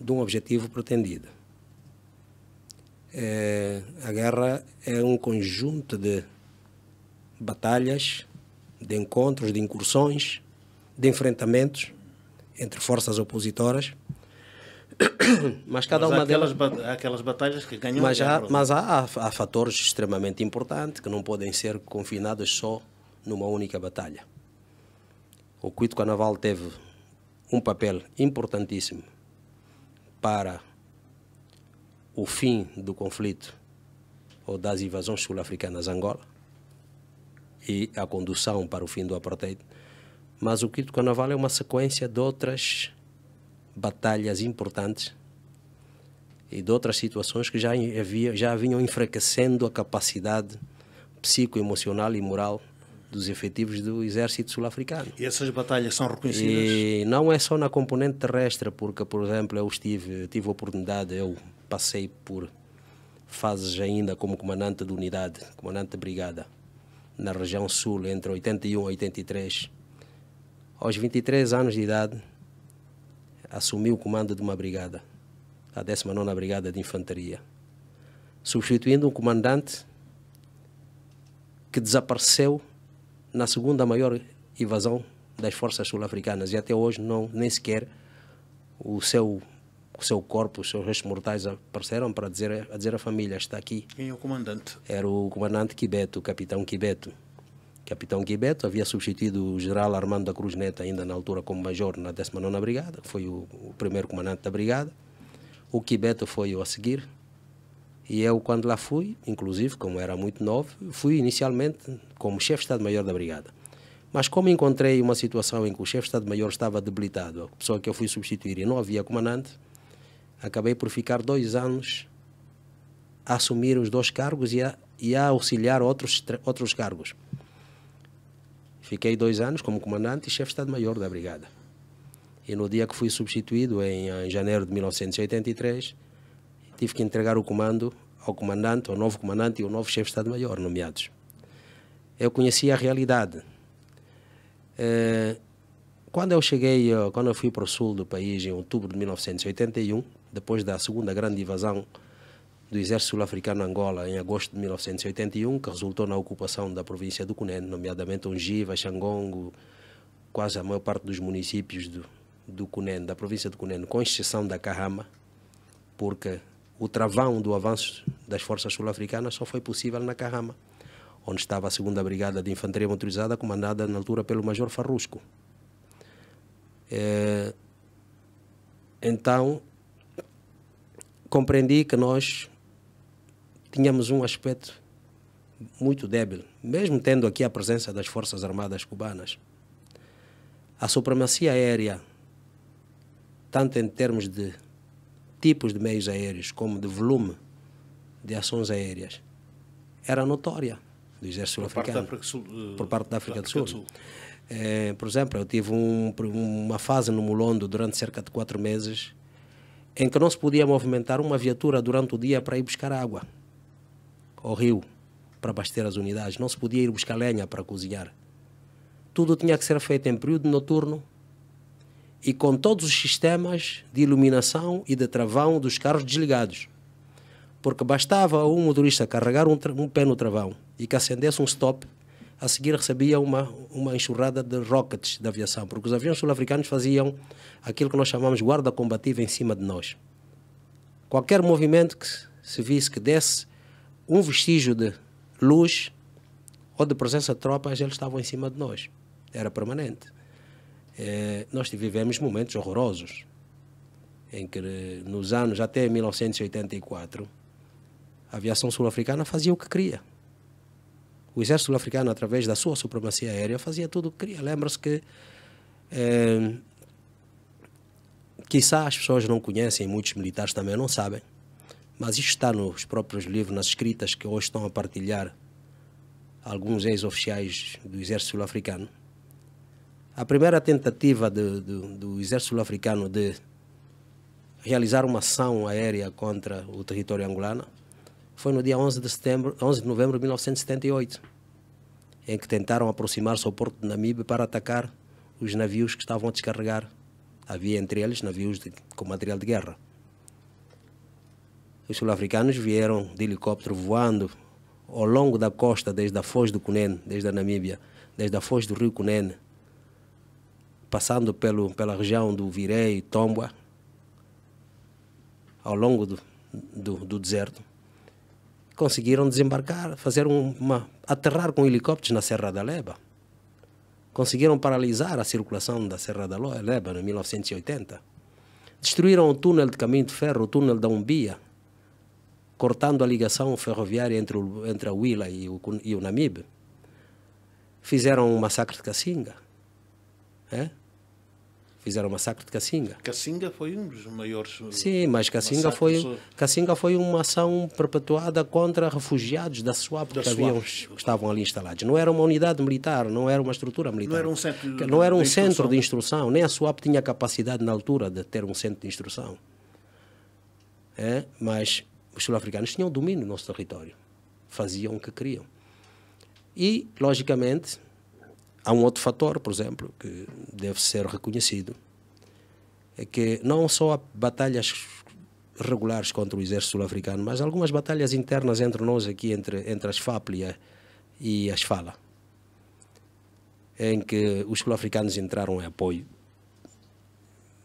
de um objetivo pretendido. É, a guerra é um conjunto de batalhas, de encontros, de incursões, de enfrentamentos entre forças opositoras. Mas cada mas uma aquelas delas. Há aquelas batalhas que ganham. Mas, há, mas há, há, há fatores extremamente importantes que não podem ser confinados só numa única batalha. O Cuito Carnaval teve um papel importantíssimo para o fim do conflito ou das invasões sul-africanas a Angola e a condução para o fim do apartheid. Mas o Quito Carnaval é uma sequência de outras batalhas importantes e de outras situações que já, havia, já vinham enfraquecendo a capacidade psicoemocional e moral dos efetivos do exército sul-africano. E essas batalhas são reconhecidas? E não é só na componente terrestre, porque, por exemplo, eu estive, tive a oportunidade, eu passei por fases ainda como comandante de unidade, comandante de brigada, na região sul, entre 81 e 83. Aos 23 anos de idade, assumi o comando de uma brigada, a 19ª Brigada de Infantaria, substituindo um comandante que desapareceu na segunda maior invasão das forças sul-africanas e até hoje não nem sequer o seu o seu corpo, os seus restos mortais apareceram para dizer a dizer à família está aqui. Quem é o comandante? Era o comandante Quibeto, o capitão Quibeto. Capitão Quibeto havia substituído o general Armando da Cruz Neto ainda na altura como major na 19ª Brigada, foi o, o primeiro comandante da brigada. O Quibeto foi o a seguir, e eu, quando lá fui, inclusive, como era muito novo, fui inicialmente como chefe de Estado-Maior da Brigada. Mas como encontrei uma situação em que o chefe de Estado-Maior estava debilitado, a pessoa que eu fui substituir e não havia comandante, acabei por ficar dois anos a assumir os dois cargos e a, e a auxiliar outros, outros cargos. Fiquei dois anos como comandante e chefe de Estado-Maior da Brigada. E no dia que fui substituído, em, em janeiro de 1983, tive que entregar o comando ao comandante, ao novo comandante e ao novo chefe de Estado-Maior nomeados. Eu conhecia a realidade. Eh, quando eu cheguei, eh, quando eu fui para o sul do país em outubro de 1981, depois da segunda grande invasão do exército sul-africano Angola em agosto de 1981, que resultou na ocupação da província do Cunene, nomeadamente Ongiva, Xangongo, quase a maior parte dos municípios do, do Cunene, da província do Cunene, com exceção da Carrama, porque o travão do avanço das forças sul-africanas só foi possível na Carrama, onde estava a 2 Brigada de Infantaria Motorizada, comandada na altura pelo Major Farrusco. É, então, compreendi que nós tínhamos um aspecto muito débil, mesmo tendo aqui a presença das Forças Armadas cubanas. A supremacia aérea, tanto em termos de tipos de meios aéreos, como de volume de ações aéreas, era notória do exército sul-africano. Eh, por parte da África do Sul. Sul. É, por exemplo, eu tive um, uma fase no Mulondo durante cerca de quatro meses em que não se podia movimentar uma viatura durante o dia para ir buscar água ao rio para abastecer as unidades, não se podia ir buscar lenha para cozinhar. Tudo tinha que ser feito em período noturno e com todos os sistemas de iluminação e de travão dos carros desligados. Porque bastava um motorista carregar um, um pé no travão e que acendesse um stop, a seguir recebia uma, uma enxurrada de rockets da aviação, porque os aviões sul-africanos faziam aquilo que nós chamamos guarda combativa em cima de nós. Qualquer movimento que se visse que desse um vestígio de luz ou de presença de tropas, eles estavam em cima de nós. Era permanente. Eh, nós vivemos momentos horrorosos, em que eh, nos anos até 1984, a aviação sul-africana fazia o que queria. O exército sul-africano, através da sua supremacia aérea, fazia tudo o que queria. Lembra-se que, eh, quizá as pessoas não conhecem, muitos militares também não sabem, mas isto está nos próprios livros, nas escritas que hoje estão a partilhar alguns ex-oficiais do exército sul-africano a primeira tentativa do, do exército sul-africano de realizar uma ação aérea contra o território angolano foi no dia 11 de, setembro, 11 de novembro de 1978, em que tentaram aproximar-se ao porto de Namibe para atacar os navios que estavam a descarregar. Havia entre eles navios de, com material de guerra. Os sul-africanos vieram de helicóptero voando ao longo da costa, desde a foz do Cunene, desde a Namíbia, desde a foz do rio Cunene, passando pelo, pela região do Virei, e Tomba, ao longo do, do, do deserto, conseguiram desembarcar, fazer uma aterrar com helicópteros na Serra da Leba. Conseguiram paralisar a circulação da Serra da Leba em 1980. Destruíram o túnel de caminho de ferro, o túnel da Umbia, cortando a ligação ferroviária entre, o, entre a Huila e o, e o Namibe. Fizeram um massacre de Cacinga é? Fizeram o massacre de Cacinga. Cacinga foi um dos maiores. Sim, mas Cacinga foi, uh, Cacinga foi uma ação perpetuada contra refugiados da SWAP da que, SWAP. que estavam ali instalados. Não era uma unidade militar, não era uma estrutura militar. Não era um centro, de, não era um de, centro instrução. de instrução. Nem a SWAP tinha capacidade na altura de ter um centro de instrução. É? Mas os sul-africanos tinham domínio do nosso território. Faziam o que queriam. E, logicamente, há um outro fator, por exemplo, que deve ser reconhecido, é que não só há batalhas regulares contra o exército sul-africano, mas algumas batalhas internas entre nós aqui, entre, entre as FAP e as FALA, em que os sul-africanos entraram em apoio.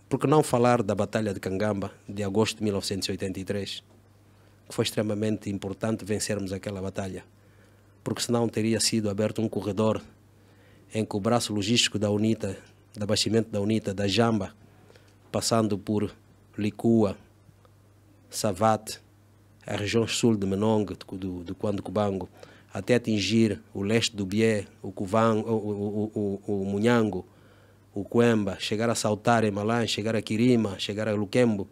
Por que não falar da Batalha de Cangamba, de agosto de 1983, que foi extremamente importante vencermos aquela batalha, porque senão teria sido aberto um corredor em que o braço logístico da UNITA, do abastecimento da UNITA, da Jamba, passando por Licua, Savate, a região sul de Menong, do, Cuando Quando Cubango, até atingir o leste do Bié, o, o, o, o, o Munhango, o Coemba, chegar a Saltar em Malan, chegar a Quirima, chegar a Luquembo,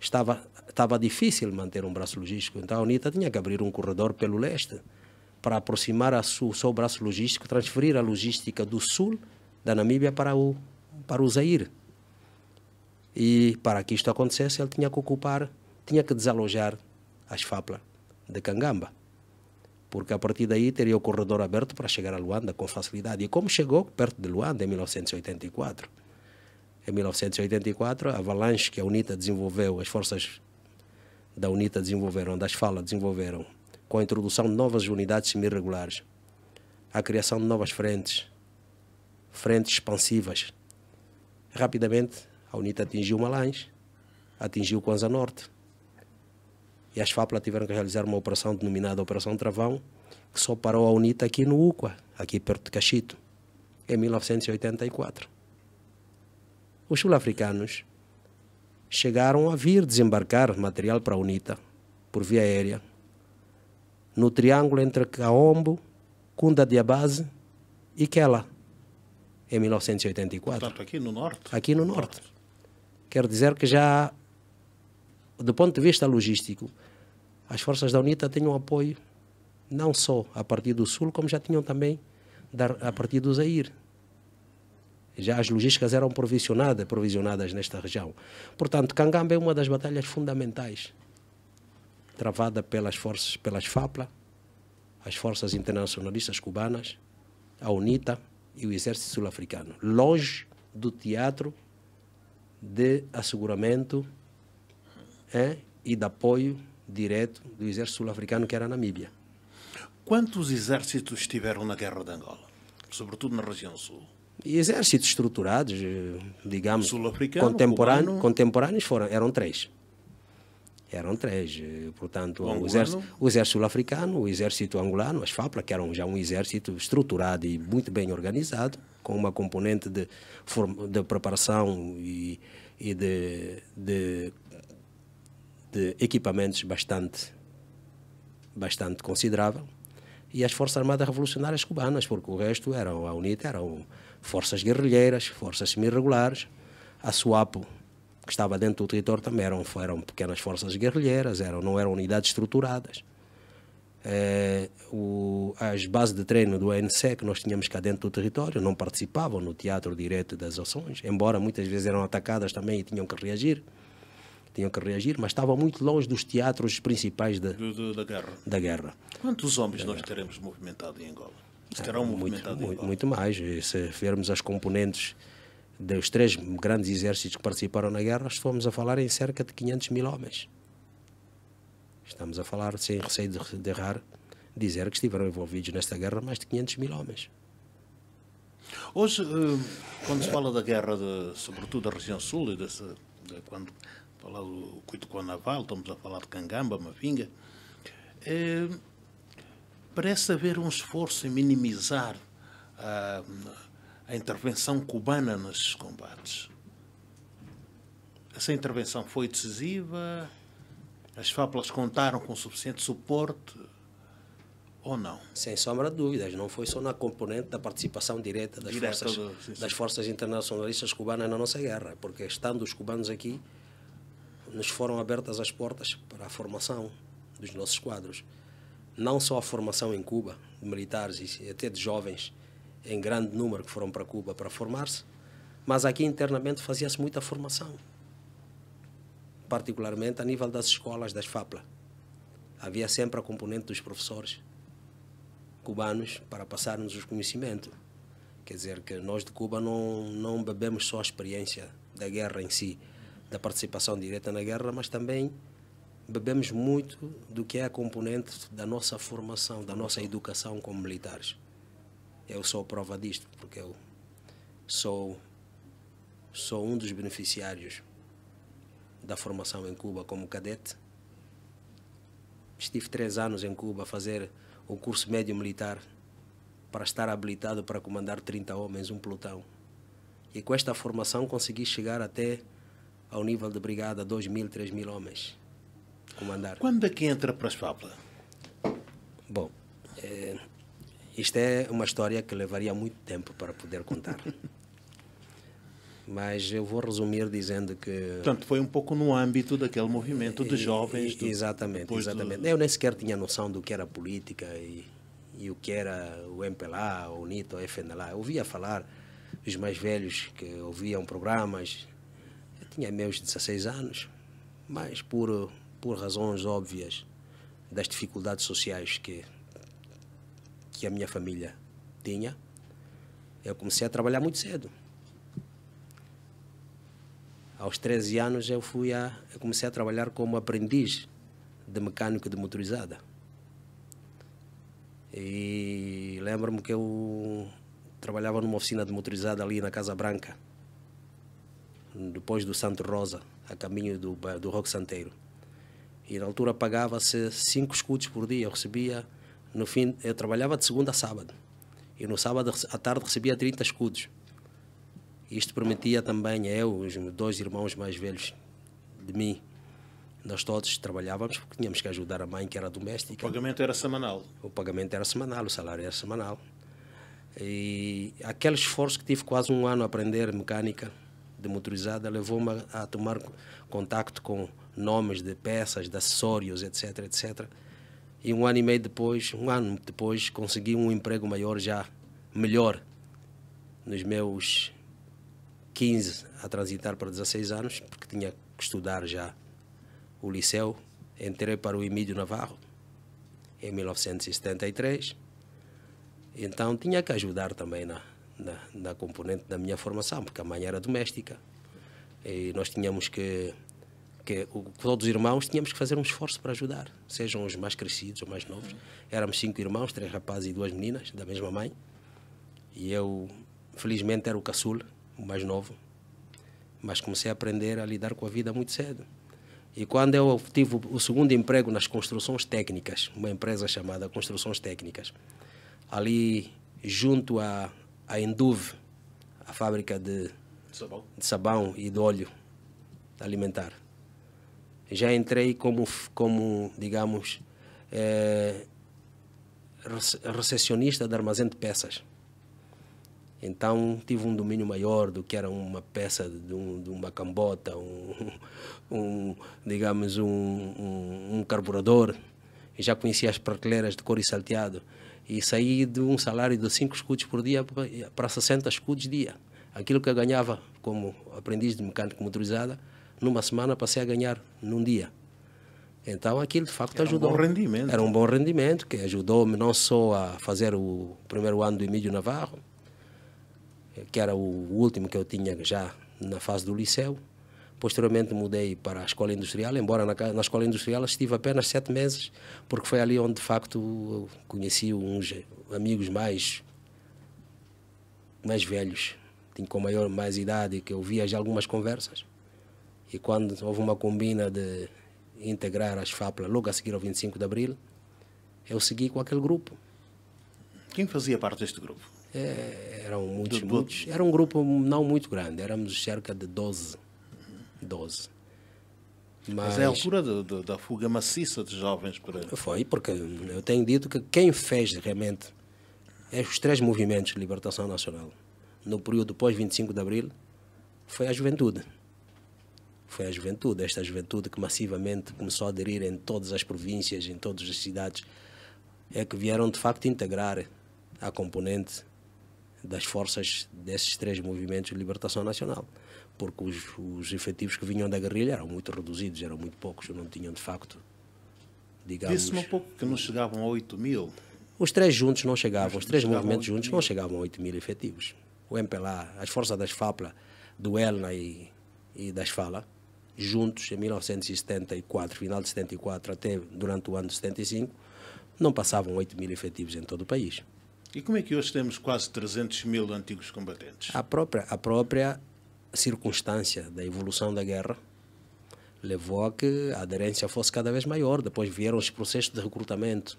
estava, estava difícil manter um braço logístico. Então a UNITA tinha que abrir um corredor pelo leste para aproximar a sul, o seu braço logístico, transferir a logística do sul da Namíbia para o, para o Zaire. E para que isto acontecesse, ele tinha que ocupar, tinha que desalojar as FAPLA de Cangamba. Porque a partir daí teria o corredor aberto para chegar a Luanda com facilidade. E como chegou perto de Luanda em 1984? Em 1984, a avalanche que a UNITA desenvolveu, as forças da UNITA desenvolveram, das FALA desenvolveram com a introdução de novas unidades semi-regulares, a criação de novas frentes, frentes expansivas. Rapidamente, a UNITA atingiu Malães, atingiu Quanza Norte, e as FAPLA tiveram que realizar uma operação denominada Operação Travão, que só parou a UNITA aqui no UQUA, aqui perto de Caxito, em 1984. Os sul-africanos chegaram a vir desembarcar material para a UNITA por via aérea no triângulo entre Caombo, Cunda de Abase e Kela, em 1984. Portanto, aqui no norte? Aqui no norte. norte. Quer dizer que já, do ponto de vista logístico, as forças da UNITA tinham apoio não só a partir do sul, como já tinham também a partir do Zaire. Já as logísticas eram provisionadas, provisionadas nesta região. Portanto, Cangamba é uma das batalhas fundamentais travada pelas forças, pelas FAPLA, as forças internacionalistas cubanas, a UNITA e o exército sul-africano, longe do teatro de asseguramento é, e de apoio direto do exército sul-africano que era a Namíbia. Quantos exércitos estiveram na guerra de Angola, sobretudo na região sul? Exércitos estruturados, eh, digamos, contemporâneos foram, eram três eram três. Eh, portanto, o, o exército, o exército sul-africano, o exército angolano, as FAPLA, que eram já um exército estruturado e muito bem organizado, com uma componente de, de preparação e, e de, de, de equipamentos bastante, bastante considerável. E as Forças Armadas Revolucionárias Cubanas, porque o resto eram, a UNITA eram forças guerrilheiras, forças semirregulares, a SUAPO que estava dentro do território também eram, eram pequenas forças guerrilheiras, eram, não eram unidades estruturadas. É, o, as bases de treino do ANC que nós tínhamos cá dentro do território não participavam no teatro direto das ações, embora muitas vezes eram atacadas também e tinham que reagir. Tinham que reagir, mas estavam muito longe dos teatros principais de, do, do, da, guerra. da guerra. Quantos homens nós teremos movimentado em Angola? Estarão é, muito, muito, em Angola? Muito mais. Se vermos as componentes dos três grandes exércitos que participaram na guerra, fomos a falar em cerca de 500 mil homens. Estamos a falar, sem receio de errar, dizer que estiveram envolvidos nesta guerra mais de 500 mil homens. Hoje, eh, quando se fala da guerra, de, sobretudo da região sul, e desse, de quando falar do Cuitucó Naval, estamos a falar de Cangamba, Mavinga, é, eh, parece haver um esforço em minimizar a, ah, a intervenção cubana nesses combates. Essa intervenção foi decisiva? As fábulas contaram com suficiente suporte ou não? Sem sombra de dúvidas, não foi só na componente da participação direta das, direta forças, do, sim, sim. das forças internacionalistas cubanas na nossa guerra, porque estando os cubanos aqui, nos foram abertas as portas para a formação dos nossos quadros. Não só a formação em Cuba, de militares e até de jovens, em grande número que foram para Cuba para formar-se, mas aqui internamente fazia-se muita formação, particularmente a nível das escolas das FAPLA. Havia sempre a componente dos professores cubanos para passarmos os conhecimentos. Quer dizer que nós de Cuba não, não bebemos só a experiência da guerra em si, da participação direta na guerra, mas também bebemos muito do que é a componente da nossa formação, da nossa educação como militares eu sou prova disto, porque eu sou, sou um dos beneficiários da formação em Cuba como cadete. Estive três anos em Cuba a fazer o curso médio militar para estar habilitado para comandar 30 homens, um pelotão. E com esta formação consegui chegar até ao nível de brigada, 2 mil, 3 mil homens comandar. Quando é que entra para a Espápula? Bom, é, isto é uma história que levaria muito tempo para poder contar. Mas eu vou resumir dizendo que. Portanto, foi um pouco no âmbito daquele movimento de jovens. Do... Exatamente, exatamente. Do... Eu nem sequer tinha noção do que era política e, e o que era o MPLA, o Nito o FNLA. Eu ouvia falar, os mais velhos que ouviam programas. Eu tinha meus 16 anos, mas por, por razões óbvias das dificuldades sociais que que a minha família tinha, eu comecei a trabalhar muito cedo. Aos 13 anos eu fui a eu comecei a trabalhar como aprendiz de mecânico de motorizada. E lembro-me que eu trabalhava numa oficina de motorizada ali na Casa Branca, depois do Santo Rosa, a caminho do, do Roque Santeiro. E na altura pagava-se cinco escudos por dia, eu recebia no fim, eu trabalhava de segunda a sábado. E no sábado à tarde recebia 30 escudos. Isto permitia também eu, os dois irmãos mais velhos de mim, nós todos trabalhávamos porque tínhamos que ajudar a mãe que era doméstica. O pagamento era semanal? O pagamento era semanal, o salário era semanal. E aquele esforço que tive quase um ano a aprender mecânica de motorizada levou-me a tomar contacto com nomes de peças, de acessórios, etc, etc e um ano e meio depois, um ano depois, consegui um emprego maior já, melhor, nos meus 15 a transitar para 16 anos, porque tinha que estudar já o liceu. Entrei para o Emílio Navarro em 1973. Então tinha que ajudar também na, na, na componente da minha formação, porque a mãe era doméstica. E nós tínhamos que é que todos os irmãos tínhamos que fazer um esforço para ajudar, sejam os mais crescidos ou mais novos. Éramos cinco irmãos, três rapazes e duas meninas, da mesma mãe. E eu, felizmente, era o caçula, o mais novo. Mas comecei a aprender a lidar com a vida muito cedo. E quando eu tive o segundo emprego nas construções técnicas, uma empresa chamada Construções Técnicas, ali junto à, à Induve, a fábrica de, de, sabão. de sabão e de óleo alimentar já entrei como, como digamos, é, eh, recepcionista de armazém de peças. Então tive um domínio maior do que era uma peça de, um, de uma cambota, um, um digamos, um, um, um, carburador. Já conhecia as prateleiras de couro e salteado. E saí de um salário de 5 escudos por dia para 60 escudos dia. Aquilo que eu ganhava como aprendiz de mecânica motorizada, numa semana passei a ganhar num dia. Então aquilo de facto era ajudou. Um bom rendimento. Era um bom rendimento que ajudou-me não só a fazer o primeiro ano do Emílio Navarro, que era o último que eu tinha já na fase do liceu. Posteriormente mudei para a escola industrial, embora na, na escola industrial estive apenas sete meses, porque foi ali onde de facto conheci uns amigos mais mais velhos, com maior mais idade, que eu via já algumas conversas. E quando houve uma combina de integrar as FAPLA logo a seguir ao 25 de abril, eu segui com aquele grupo. Quem fazia parte deste grupo? É, eram muitos, do, muitos. Era um grupo não muito grande, éramos cerca de 12. 12. Mas, Mas é a altura de, da fuga maciça de jovens para. Foi, porque eu tenho dito que quem fez realmente é os três movimentos de libertação nacional no período pós 25 de abril foi a juventude foi a juventude, esta juventude que massivamente começou a aderir em todas as províncias, em todas as cidades, é que vieram de facto integrar a componente das forças desses três movimentos de libertação nacional, porque os, os efetivos que vinham da guerrilha eram muito reduzidos, eram muito poucos, não tinham de facto, digamos... Disse-me um pouco que não chegavam a 8 mil. Os três juntos não chegavam, os três chegavam movimentos juntos não chegavam a 8 mil efetivos. O MPLA, as forças das FAPLA, do ELNA e, e das FALA, juntos em 1974, final de 74 até durante o ano de 75, não passavam 8 mil efetivos em todo o país. E como é que hoje temos quase 300 mil antigos combatentes? A própria, a própria circunstância da evolução da guerra levou a que a aderência fosse cada vez maior. Depois vieram os processos de recrutamento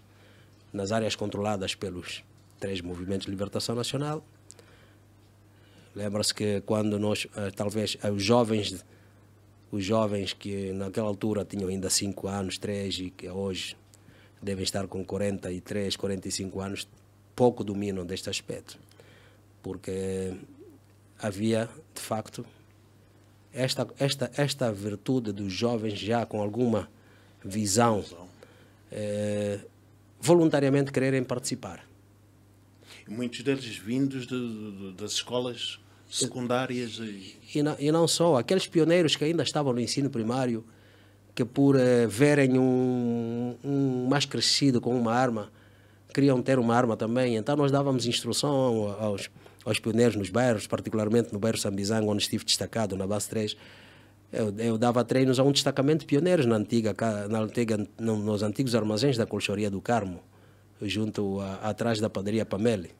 nas áreas controladas pelos três movimentos de libertação nacional. Lembra-se que quando nós, eh, talvez, eh, os jovens os jovens que naquela altura tinham ainda 5 anos, 3 e que hoje devem estar com 43, 45 anos, pouco dominam deste aspecto. Porque havia, de facto, esta, esta, esta virtude dos jovens já com alguma visão, eh, voluntariamente quererem participar. Muitos deles vindos de, de, das escolas secundárias e... E, não, e não só, aqueles pioneiros que ainda estavam no ensino primário, que por eh, verem um, um mais crescido com uma arma, queriam ter uma arma também, então nós dávamos instrução aos, aos pioneiros nos bairros, particularmente no bairro Sambizango, onde estive destacado, na base 3, eu, eu, dava treinos a um destacamento de pioneiros na antiga, na antiga, nos antigos armazéns da colchoria do Carmo, junto a, atrás da padaria Pamele.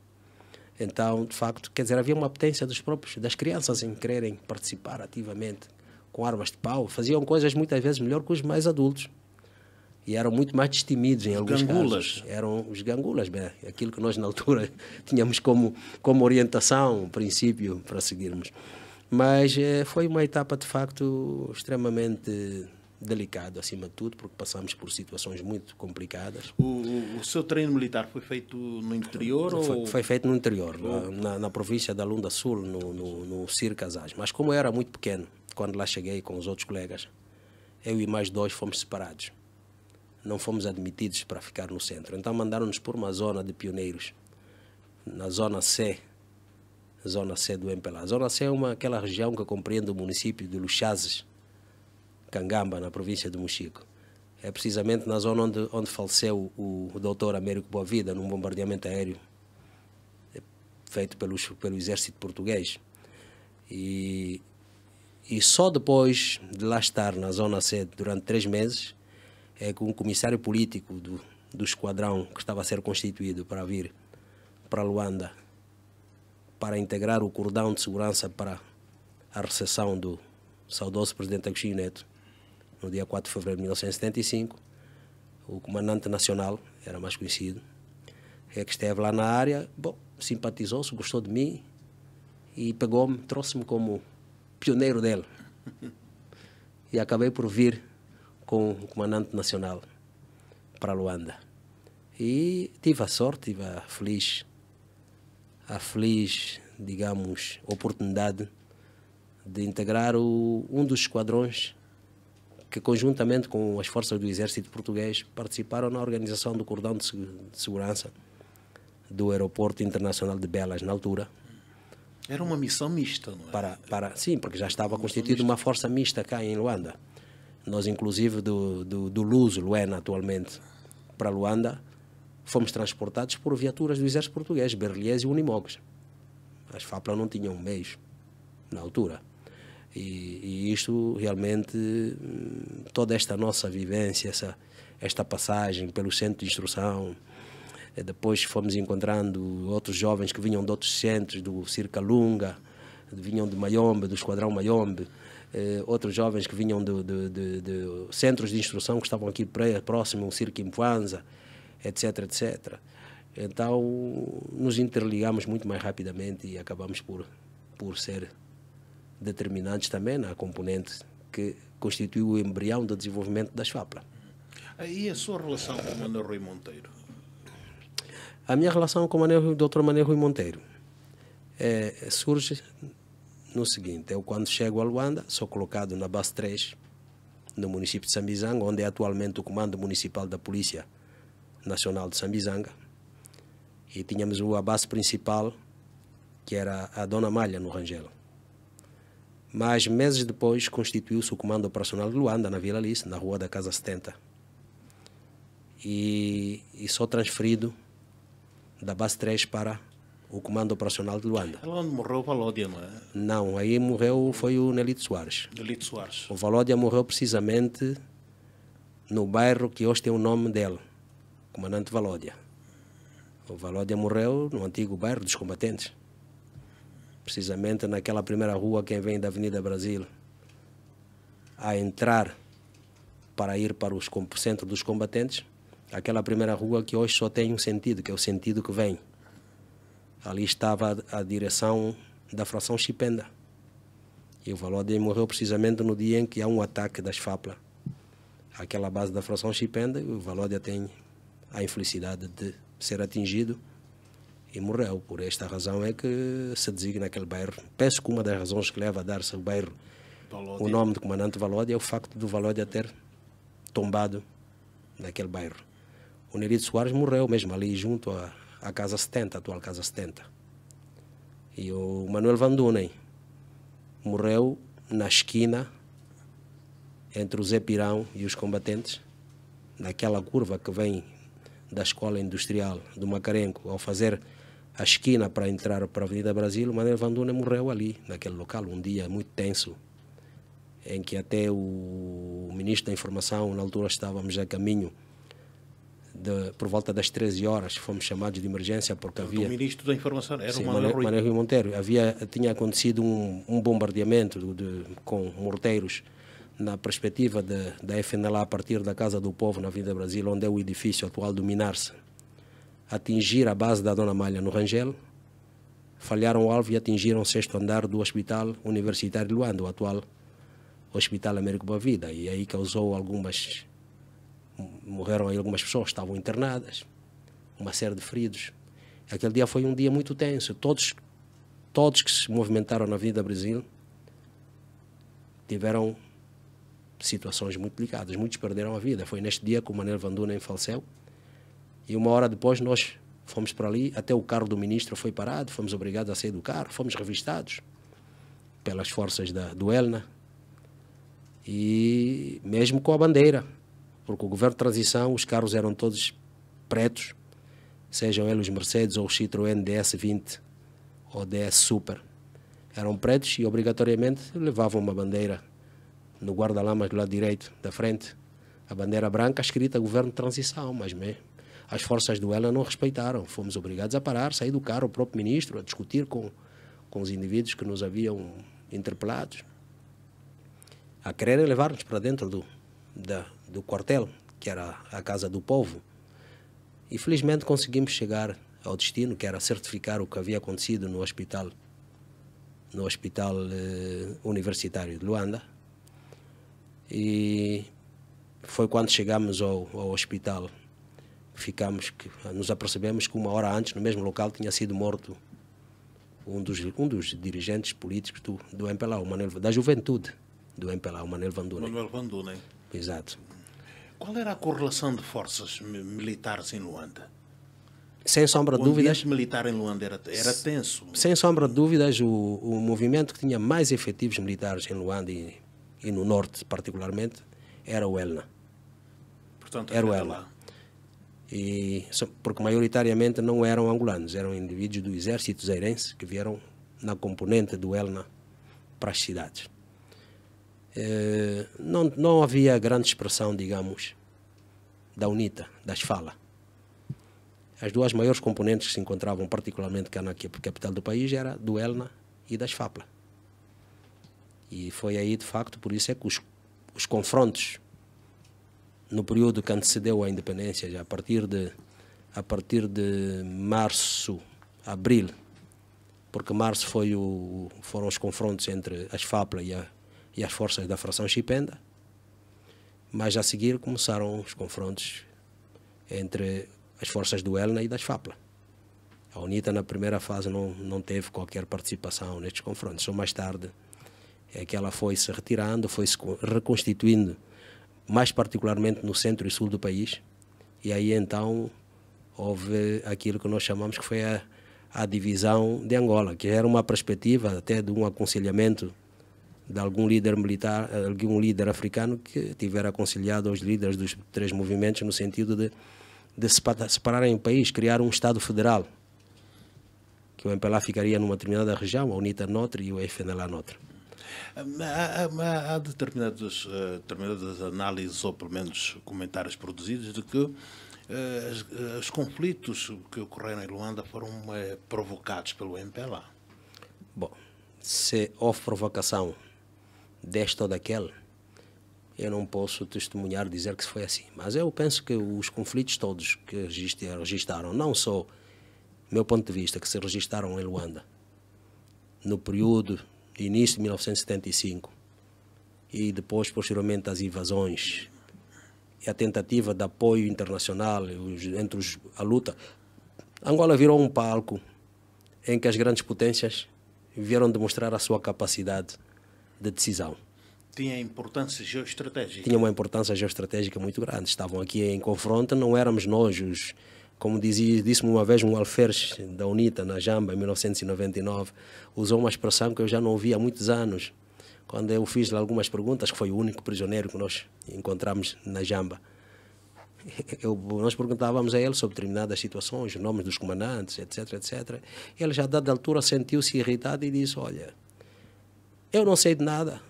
Então, de facto, quer dizer, havia uma potência dos próprios, das crianças em quererem participar ativamente com armas de pau. Faziam coisas muitas vezes melhor que os mais adultos. E eram muito mais destemidos em os alguns gangulas. casos. Eram os gangulas, bem, aquilo que nós na altura tínhamos como, como orientação, princípio para seguirmos. Mas eh, foi uma etapa, de facto, extremamente delicado acima de tudo, porque passamos por situações muito complicadas. O, o, seu treino militar foi feito no interior? Foi, ou... foi feito no interior, ou... na, na, província da Lunda Sul, no, no, no Cir Mas como eu era muito pequeno, quando lá cheguei com os outros colegas, eu e mais dois fomos separados. Não fomos admitidos para ficar no centro. Então mandaram-nos por uma zona de pioneiros, na zona C, zona C do MPLA. A zona C é uma, aquela região que compreende o município de Luchazes, Cangamba, na província de Mochico. É precisamente na zona onde, onde faleceu o, o doutor Américo Boavida, num bombardeamento aéreo eh, feito pelos, pelo exército português. E, e só depois de lá estar na zona sede durante três meses, é que um comissário político do, do esquadrão que estava a ser constituído para vir para Luanda, para integrar o cordão de segurança para a recessão do saudoso presidente Agostinho Neto, no dia 4 de fevereiro de 1975, o comandante nacional, era mais conhecido, é que esteve lá na área, bom, simpatizou-se, gostou de mim e pegou-me, trouxe-me como pioneiro dele. E acabei por vir com o comandante nacional para Luanda. E tive a sorte, tive a feliz, a feliz, digamos, oportunidade de integrar o, um dos esquadrões que conjuntamente com as forças do exército português participaram na organização do cordão de segurança do aeroporto internacional de Belas na altura. Era uma missão mista, não é? Para, para, sim, porque já estava uma constituída uma força mista cá em Luanda. Nós, inclusive, do, do, do Luso, Luena, atualmente, para Luanda, fomos transportados por viaturas do exército português, Berlés e Unimogs. As FAPLA não tinham meios na altura. E, e isto realmente, hum, toda esta nossa vivência, essa, esta passagem pelo centro de instrução, eh, depois fomos encontrando outros jovens que vinham de outros centros, do Circa Lunga, vinham de Mayombe, do Esquadrão Mayombe, eh, outros jovens que vinham de, de, de, de, centros de instrução que estavam aqui próximo, o Circo Impuanza, etc, etc. Então, nos interligamos muito mais rapidamente e acabamos por, por ser determinantes também na componente que constitui o embrião do desenvolvimento da FAPLA. E a sua relação com o Manuel Rui Monteiro? A minha relação com o Manuel, Dr. Manuel Rui Monteiro é, surge no seguinte: eu, quando chego a Luanda, sou colocado na base 3, no município de Sambizanga, onde é atualmente o Comando Municipal da Polícia Nacional de Sambizanga. E tínhamos a base principal, que era a Dona Malha, no Rangel. Mas meses depois constituiu-se o comando operacional de Luanda, na Vila Alice, na rua da Casa 70. E, e sou transferido da base 3 para o comando operacional de Luanda. Luanda morreu o Valódia, não é? Não, aí morreu foi o Nelito Soares. Nelito Soares. O Valódia morreu precisamente no bairro que hoje tem o nome dele, Comandante Valódia. O Valódia morreu no antigo bairro dos combatentes precisamente naquela primeira rua, quem vem da Avenida Brasil, a entrar para ir para o centro dos combatentes, aquela primeira rua que hoje só tem um sentido, que é o sentido que vem. Ali estava a, a direção da fração Chipenda. E o Valode morreu precisamente no dia em que há um ataque das FAPLA. Aquela base da fração Chipenda, o Valode tem a infelicidade de ser atingido e morreu. Por esta razão é que se designa aquele bairro. Penso que uma das razões que leva a dar-se o bairro Valódia. o nome de comandante Valódia é o facto do Valódia ter tombado naquele bairro. O Nerito Soares morreu mesmo ali junto à, à Casa 70, a atual Casa 70. E o Manuel Vandunen morreu na esquina entre o Zé Pirão e os combatentes, naquela curva que vem da Escola Industrial do Macarenco, ao fazer a esquina para entrar para a Avenida Brasil, o Manuel Vanduna morreu ali, naquele local, um dia muito tenso, em que até o ministro da Informação, na altura estávamos a caminho, de, por volta das 13 horas, fomos chamados de emergência porque havia... O ministro da Informação era sim, o Manuel, Rui. Manuel Rui Monteiro. Havia, tinha acontecido um, um bombardeamento de, de, com morteiros na perspectiva da FNLA a partir da Casa do Povo na Avenida Brasil, onde é o edifício atual do Minarse atingir a base da Dona Malha no Rangel, falharam o alvo e atingiram o sexto andar do Hospital Universitário de Luanda, o atual Hospital Américo Bavida, e aí causou algumas. morreram aí algumas pessoas, estavam internadas, uma série de feridos. Aquele dia foi um dia muito tenso. Todos, todos que se movimentaram na Avenida Brasil tiveram situações muito delicadas. Muitos perderam a vida. Foi neste dia que o Manel Vanduna faleceu e uma hora depois nós fomos para ali, até o carro do ministro foi parado, fomos obrigados a sair do carro, fomos revistados pelas forças da, do ELNA e mesmo com a bandeira, porque o governo de transição, os carros eram todos pretos, sejam eles os Mercedes ou o Citroën DS20 ou DS Super, eram pretos e obrigatoriamente levavam uma bandeira no guarda-lamas do lado direito da frente, a bandeira branca escrita governo de transição, mas mesmo as forças do ELA não respeitaram. Fomos obrigados a parar, sair do carro, o próprio ministro, a discutir com, com os indivíduos que nos haviam interpelados, a querer levar-nos para dentro do, da, do quartel, que era a Casa do Povo. E felizmente conseguimos chegar ao destino, que era certificar o que havia acontecido no hospital, no hospital eh, universitário de Luanda. E foi quando chegamos ao, ao hospital ficamos, que nos apercebemos que uma hora antes, no mesmo local, tinha sido morto um dos, um dos dirigentes políticos do, do MPLA, o Manuel, da juventude do MPLA, o Manuel Vandunen. Manuel Vandunen. Exato. Qual era a correlação de forças militares em Luanda? Sem sombra de dúvidas. O militar em Luanda era, era tenso. Sem sombra de dúvidas, o, o movimento que tinha mais efetivos militares em Luanda e, e no norte, particularmente, era o ELNA. Portanto, era o ELNA e porque maioritariamente não eram angolanos, eram indivíduos do exército zairense que vieram na componente do ELNA para as cidades. Eh, não, não havia grande expressão, digamos, da UNITA, das FALA. As duas maiores componentes que se encontravam particularmente cá na capital do país era do ELNA e das FAPLA. E foi aí, de facto, por isso é que os, os confrontos no período que antecedeu a independência, já a partir de, a partir de março, abril, porque março foi o, foram os confrontos entre as FAPLA e, a, e as forças da fração Chipenda, mas a seguir começaram os confrontos entre as forças do ELNA e das FAPLA. A UNITA na primeira fase não, não teve qualquer participação nestes confrontos, só mais tarde é que ela foi se retirando, foi se reconstituindo mais particularmente no centro e sul do país. E aí então houve aquilo que nós chamamos que foi a, a divisão de Angola, que era uma perspectiva até de um aconselhamento de algum líder militar, algum líder africano que tiver aconselhado aos líderes dos três movimentos no sentido de, de separarem o país, criar um Estado federal, que o MPLA ficaria numa determinada região, a UNITA Notre e o FNLA Notre. Há, há, há determinadas, eh, determinadas análises, ou pelo menos comentários produzidos, de que eh, eh, os conflitos que ocorreram em Luanda foram provocados pelo MPLA. Bom, se houve provocação desta ou daquela, eu não posso testemunhar dizer que foi assim. Mas eu penso que os conflitos todos que registaram, não só meu ponto de vista, que se registaram em Luanda, no período início de 1975 e depois, posteriormente, as invasões e a tentativa de apoio internacional entre os, a luta. Angola virou um palco em que as grandes potências vieram demonstrar a sua capacidade de decisão. Tinha importância geoestratégica? Tinha uma importância geoestratégica muito grande. Estavam aqui em confronto, não éramos nós os como dizia, disse-me uma vez um alferes da UNITA, na Jamba, em 1999, usou uma expressão que eu já não ouvi há muitos anos, quando eu fiz algumas perguntas, que foi o único prisioneiro que nós encontramos na Jamba. Eu, nós perguntávamos a ele sobre determinadas situações, os nomes dos comandantes, etc, etc. Ele já, a dada altura, sentiu-se irritado e disse, olha, eu não sei de nada,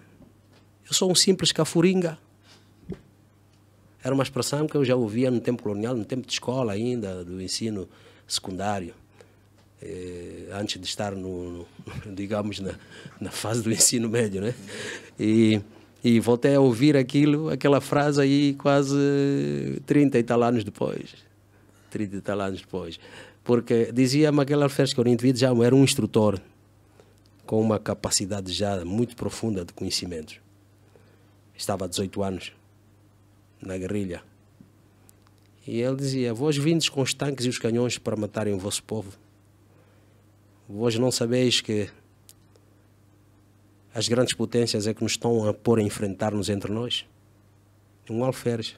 eu sou um simples cafuringa. Era uma expressão que eu já ouvia no tempo colonial, no tempo de escola ainda, do ensino secundário. Eh, antes de estar, no, no digamos, na, na, fase do ensino médio, né? E, e voltei a ouvir aquilo, aquela frase aí quase 30 e tal anos depois. 30 e tal anos depois. Porque dizia Miguel Alferes que o indivíduo já era um instrutor com uma capacidade já muito profunda de conhecimentos. Estava há 18 anos na guerrilha. E ele dizia: Vós vindes com os tanques e os canhões para matarem o vosso povo. Vós não sabeis que as grandes potências é que nos estão a pôr a enfrentar-nos entre nós? Um alferes,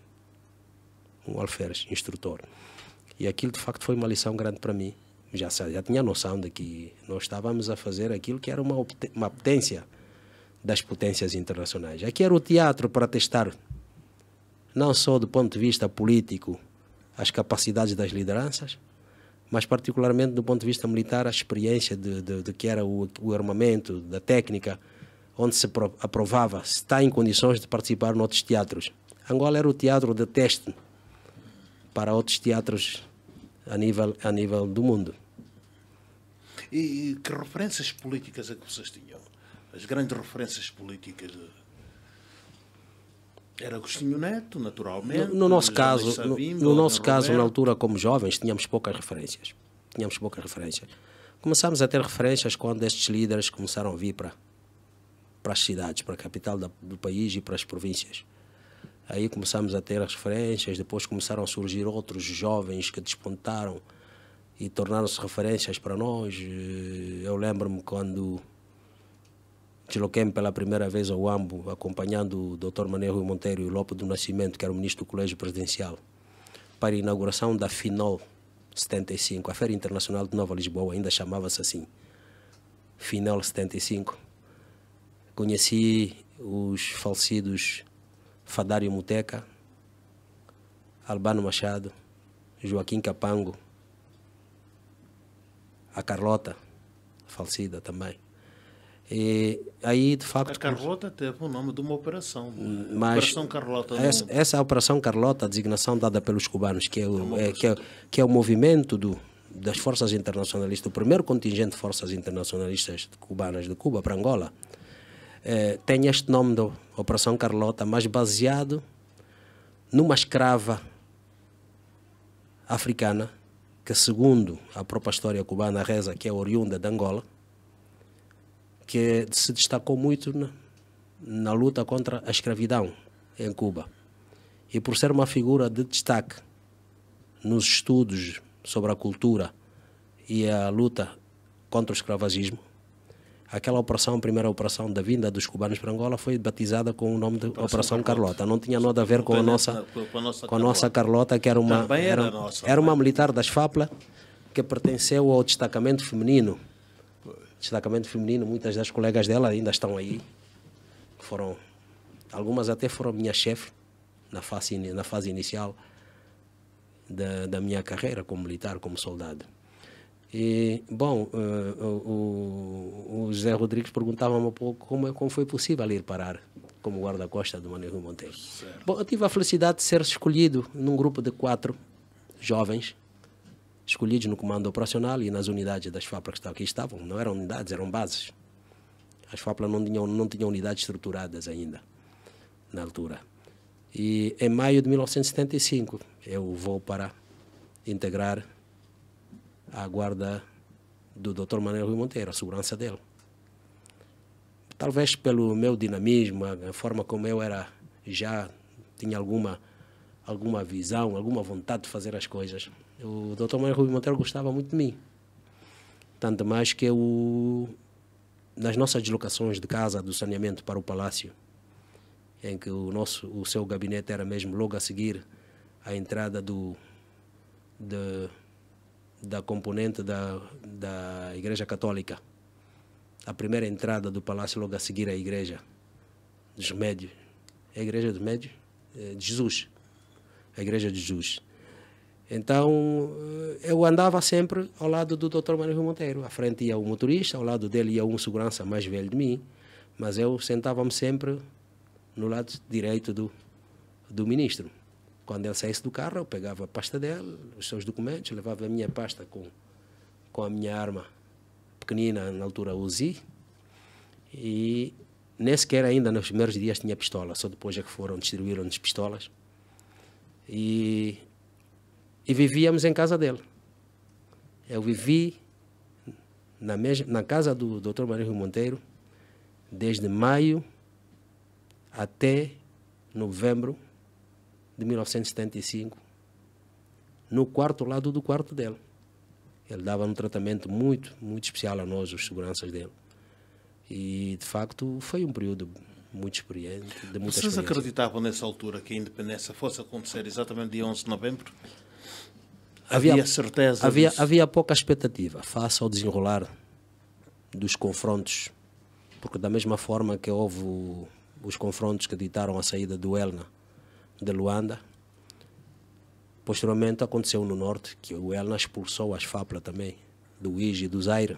um alferes, instrutor. E aquilo de facto foi uma lição grande para mim. Já, já tinha noção de que nós estávamos a fazer aquilo que era uma, uma potência das potências internacionais. Aqui era o teatro para testar não só do ponto de vista político, as capacidades das lideranças, mas particularmente do ponto de vista militar, a experiência de, de, de que era o, o, armamento, da técnica, onde se aprovava se está em condições de participar noutros teatros. Angola era o teatro de teste para outros teatros a nível, a nível do mundo. E, e que referências políticas é que vocês tinham? As grandes referências políticas de era Agostinho Neto, naturalmente. No, no nosso caso, Sabimbo, no, no nosso caso Roberto. na altura, como jovens, tínhamos poucas referências. Tínhamos poucas referências. Começámos a ter referências quando estes líderes começaram a vir para, para as cidades, para a capital da, do país e para as províncias. Aí começámos a ter as referências, depois começaram a surgir outros jovens que despontaram e tornaram-se referências para nós. Eh, eu lembro-me quando Desloquei-me pela primeira vez ao AMBO, acompanhando o Dr. Manuel Rui Monteiro e o Lopo do Nascimento, que era o ministro do Colégio Presidencial, para a inauguração da FINOL 75, a Feira Internacional de Nova Lisboa, ainda chamava-se assim, FINOL 75. Conheci os falecidos Fadário Muteca, Albano Machado, Joaquim Capango, a Carlota, falecida também, e é, aí, de facto. A Carlota teve o nome de uma operação. Né? Mas operação Carlota. Essa, essa é a Operação Carlota, a designação dada pelos cubanos, que é o, é, é que é, que é o movimento do, das forças internacionalistas, o primeiro contingente de forças internacionalistas cubanas de Cuba para Angola, é, tem este nome da Operação Carlota, mas baseado numa escrava africana que, segundo a própria história cubana, reza que é oriunda de Angola que se destacou muito na, na luta contra a escravidão em Cuba. E por ser uma figura de destaque nos estudos sobre a cultura e a luta contra o escravagismo, aquela operação, a primeira operação da vinda dos cubanos para Angola foi batizada com o nome de Operação, operação Carlota. Carlota. Não tinha nada a ver com a nossa, com a nossa, com a nossa Carlota, que era uma, era, era, nossa, era uma militar das FAPLA que pertenceu ao destacamento feminino destacamento feminino, muitas das colegas dela ainda estão aí. Foram, algumas até foram minha chefe na fase, na fase inicial da, da minha carreira como militar, como soldado. E, bom, uh, o, o José Rodrigues perguntava-me um pouco como, é, como foi possível ir parar como guarda-costa do Manuel Monteiro. Bom, eu tive a felicidade de ser escolhido num grupo de quatro jovens escolhidos no comando operacional e nas unidades das FAPLA que aqui estavam. Não eram unidades, eram bases. As FAPLA não tinham, não tinham unidades estruturadas ainda, na altura. E em maio de 1975 eu vou para integrar a guarda do Dr. Manuel Rui Monteiro, a segurança dele. Talvez pelo meu dinamismo, a forma como eu era já tinha alguma alguma visão, alguma vontade de fazer as coisas. O Dr. Mário Rubio Monteiro gostava muito de mim. Tanto mais que eu, nas nossas deslocações de casa do saneamento para o palácio, em que o nosso o seu gabinete era mesmo logo a seguir a entrada do de, da componente da, da igreja católica a primeira entrada do palácio logo a seguir à igreja dos médios é a igreja dos médios é de Jesus a igreja de Jesus então, eh, eu andava sempre ao lado do Dr. Manuel Monteiro. À frente ia o motorista, ao lado dele ia um segurança mais velho de mim, mas eu sentava-me sempre no lado direito do, do ministro. Quando ele saísse do carro, eu pegava a pasta dele, os seus documentos, levava a minha pasta com, com a minha arma pequenina, na altura Uzi, e nem sequer ainda nos primeiros dias tinha pistola, só depois é que foram, distribuíram-nos pistolas. E e vivíamos em casa dele. Eu vivi na, mesma, na casa do Dr. Marinho Monteiro desde maio até novembro de 1975, no quarto lado do quarto dele. Ele dava um tratamento muito, muito especial a nós, os seguranças dele. E, de facto, foi um período muito experiente, de muita Vocês acreditavam nessa altura que a independência fosse acontecer exatamente dia 11 de novembro? Havia, havia certeza. Havia, disso. havia pouca expectativa face ao desenrolar dos confrontos, porque da mesma forma que houve os confrontos que ditaram a saída do Elna de Luanda, posteriormente aconteceu no Norte que o Elna expulsou as FAPLA também, do Ige, do Zaire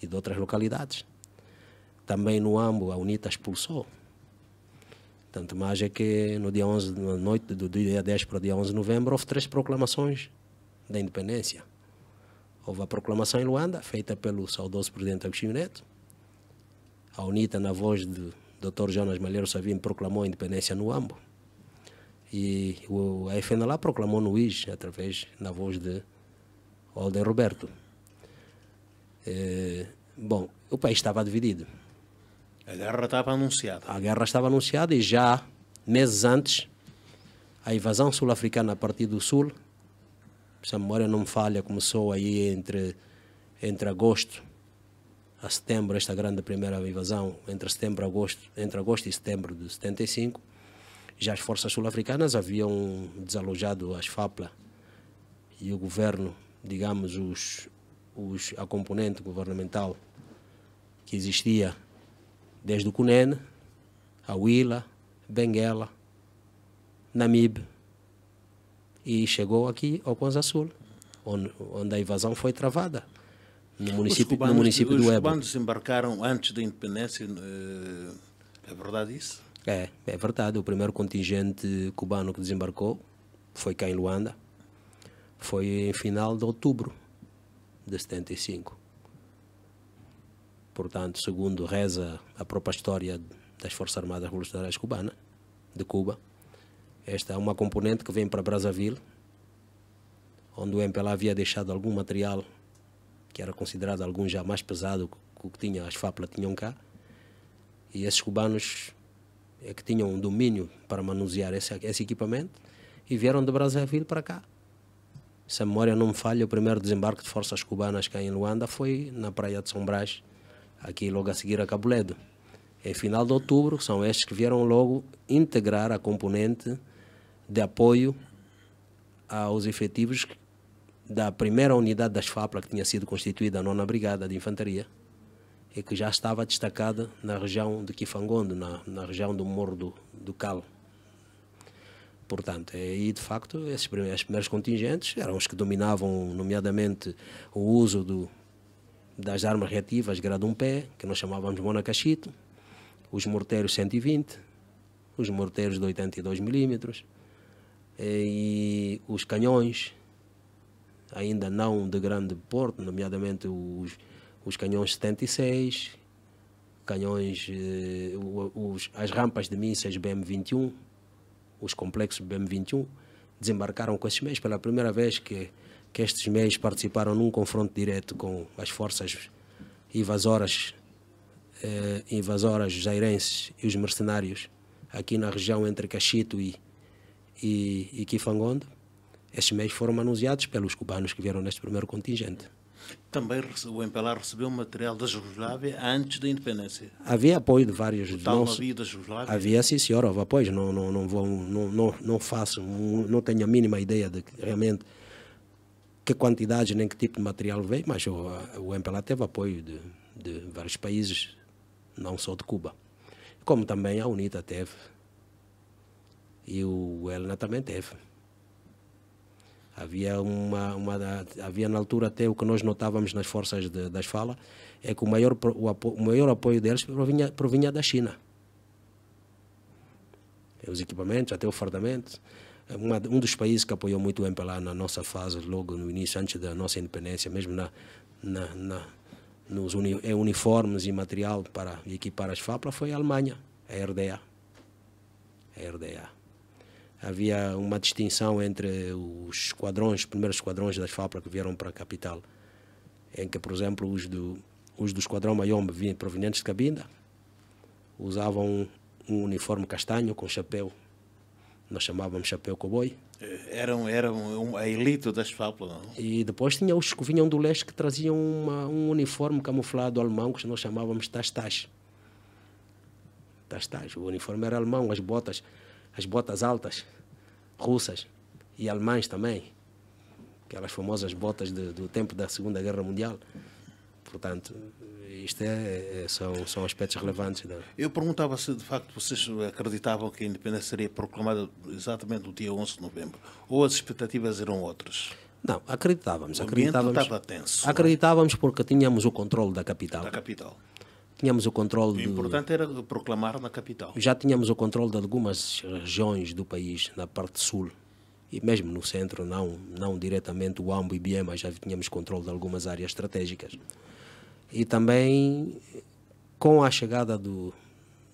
e de outras localidades. Também no AMBO a UNITA expulsou. Tanto mais é que no dia 11, na noite do dia 10 para o dia 11 de novembro, houve três proclamações da independência. Houve a proclamação em Luanda, feita pelo saudoso presidente Agostinho Neto. A UNITA, na voz do Dr. Jonas Malheiro Savino, proclamou a independência no AMBO. E a FNLA proclamou no IJ, através, na voz de Alden Roberto. É, bom, o país estava dividido. A guerra estava anunciada. A guerra estava anunciada e já meses antes, a invasão sul-africana a partir do sul se a memória não me falha, começou aí entre, entre agosto a setembro, esta grande primeira invasão, entre setembro agosto, entre agosto e setembro de 75, já as forças sul-africanas haviam desalojado as FAPLA e o governo, digamos, os, os, a componente governamental que existia desde o CUNEN, a Huila, Benguela, Namib e chegou aqui ao Conza Sul, onde, onde a invasão foi travada no município, cubanos, no município do Ébano. Os cubanos embarcaram antes da independência, eh, é verdade isso? É, é verdade. O primeiro contingente cubano que desembarcou foi cá em Luanda, foi em final de outubro de 75. Portanto, segundo reza a própria história das Forças Armadas Revolucionárias Cubanas, de Cuba, esta é uma componente que vem para Brazzaville, onde o MPLA havia deixado algum material que era considerado algum já mais pesado que o que tinha, as FAPLA tinham cá. E esses cubanos é que tinham um domínio para manusear esse, esse equipamento e vieram de Brazzaville para cá. Se a memória não me falha, o primeiro desembarque de forças cubanas cá em Luanda foi na Praia de São Brás, aqui logo a seguir a Cabuledo. Em final de outubro, são estes que vieram logo integrar a componente de apoio aos efetivos da primeira unidade das FAPLA, que tinha sido constituída a nona Brigada de Infantaria, e que já estava destacada na região de Kifangondo, na, na região do Morro do, do Cal. Portanto, e de facto, esses primeiros, primeiros contingentes eram os que dominavam, nomeadamente, o uso do, das armas reativas grado 1 pé que nós chamávamos Monacachito, os morteiros 120, os morteiros de 82 milímetros, eh, e os canhões, ainda não de grande porte, nomeadamente os, os canhões 76, canhões, eh, os, as rampas de mísseis BM-21, os complexos BM-21, desembarcaram com esses meios pela primeira vez que, que estes meios participaram num confronto direto com as forças invasoras, eh, invasoras jairenses e os mercenários aqui na região entre Cachito e e, e Kifangondo. Estes meios foram anunciados pelos cubanos que vieram neste primeiro contingente. Também o MPLA recebeu material da Jugoslávia antes da independência. Havia apoio de vários... O tal não havia da Jugoslávia? Havia, sim, senhor, houve apoio. Não, não, não, vou, não, não, não faço, não tenho a mínima ideia de que realmente que quantidade nem que tipo de material veio, mas o, o MPLA teve apoio de, de vários países, não só de Cuba. Como também a UNITA teve e o Helena também teve. Havia, uma, uma, havia na altura até o que nós notávamos nas forças de, das Fala é que o maior, o, apo, o maior apoio deles provinha, provinha da China. É, os equipamentos, até o fardamento. É uma, um dos países que apoiou muito o MPLA na nossa fase, logo no início, antes da nossa independência, mesmo na, na, na nos uni, é uniformes e material para equipar as FAPLA, foi a Alemanha, a RDA. A RDA havia uma distinção entre os esquadrões, primeiros esquadrões das FAPRA que vieram para a capital, em que, por exemplo, os do, os do esquadrão Mayombe vinham provenientes de Cabinda, usavam um, uniforme castanho com chapéu, nós chamávamos chapéu cowboy. Eh, eram, eram a elite das FAPRA, não? E depois tinha os que vinham do leste que traziam uma, um uniforme camuflado alemão que nós chamávamos tastas. Tastas. o uniforme era alemão, as botas, as botas altas russas e alemães também, aquelas famosas botas de, do tempo da Segunda Guerra Mundial. Portanto, isto é, é, são, são aspectos relevantes. Da... Eu perguntava se de facto vocês acreditavam que a independência seria proclamada exatamente no dia 11 de novembro, ou as expectativas eram outras? Não, acreditávamos. O acreditávamos, estava tenso. É? Acreditávamos porque tínhamos o controle da capital. Da capital. Tínhamos o controle. O importante de... era proclamar na capital. Já tínhamos o controle de algumas regiões do país, na parte sul e mesmo no centro, não, não diretamente o AMBO e BIE, mas já tínhamos controle de algumas áreas estratégicas. E também com a chegada do,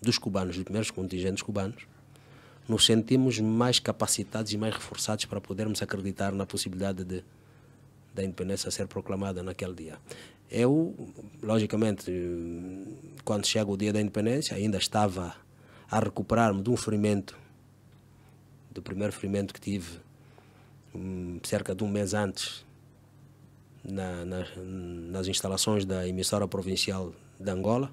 dos cubanos, dos primeiros contingentes cubanos, nos sentimos mais capacitados e mais reforçados para podermos acreditar na possibilidade de da independência ser proclamada naquele dia. Eu, é logicamente, quando chega o dia da independência, ainda estava a recuperar-me de um ferimento, do primeiro ferimento que tive hum, cerca de um mês antes, na, na, nas instalações da emissora provincial de Angola,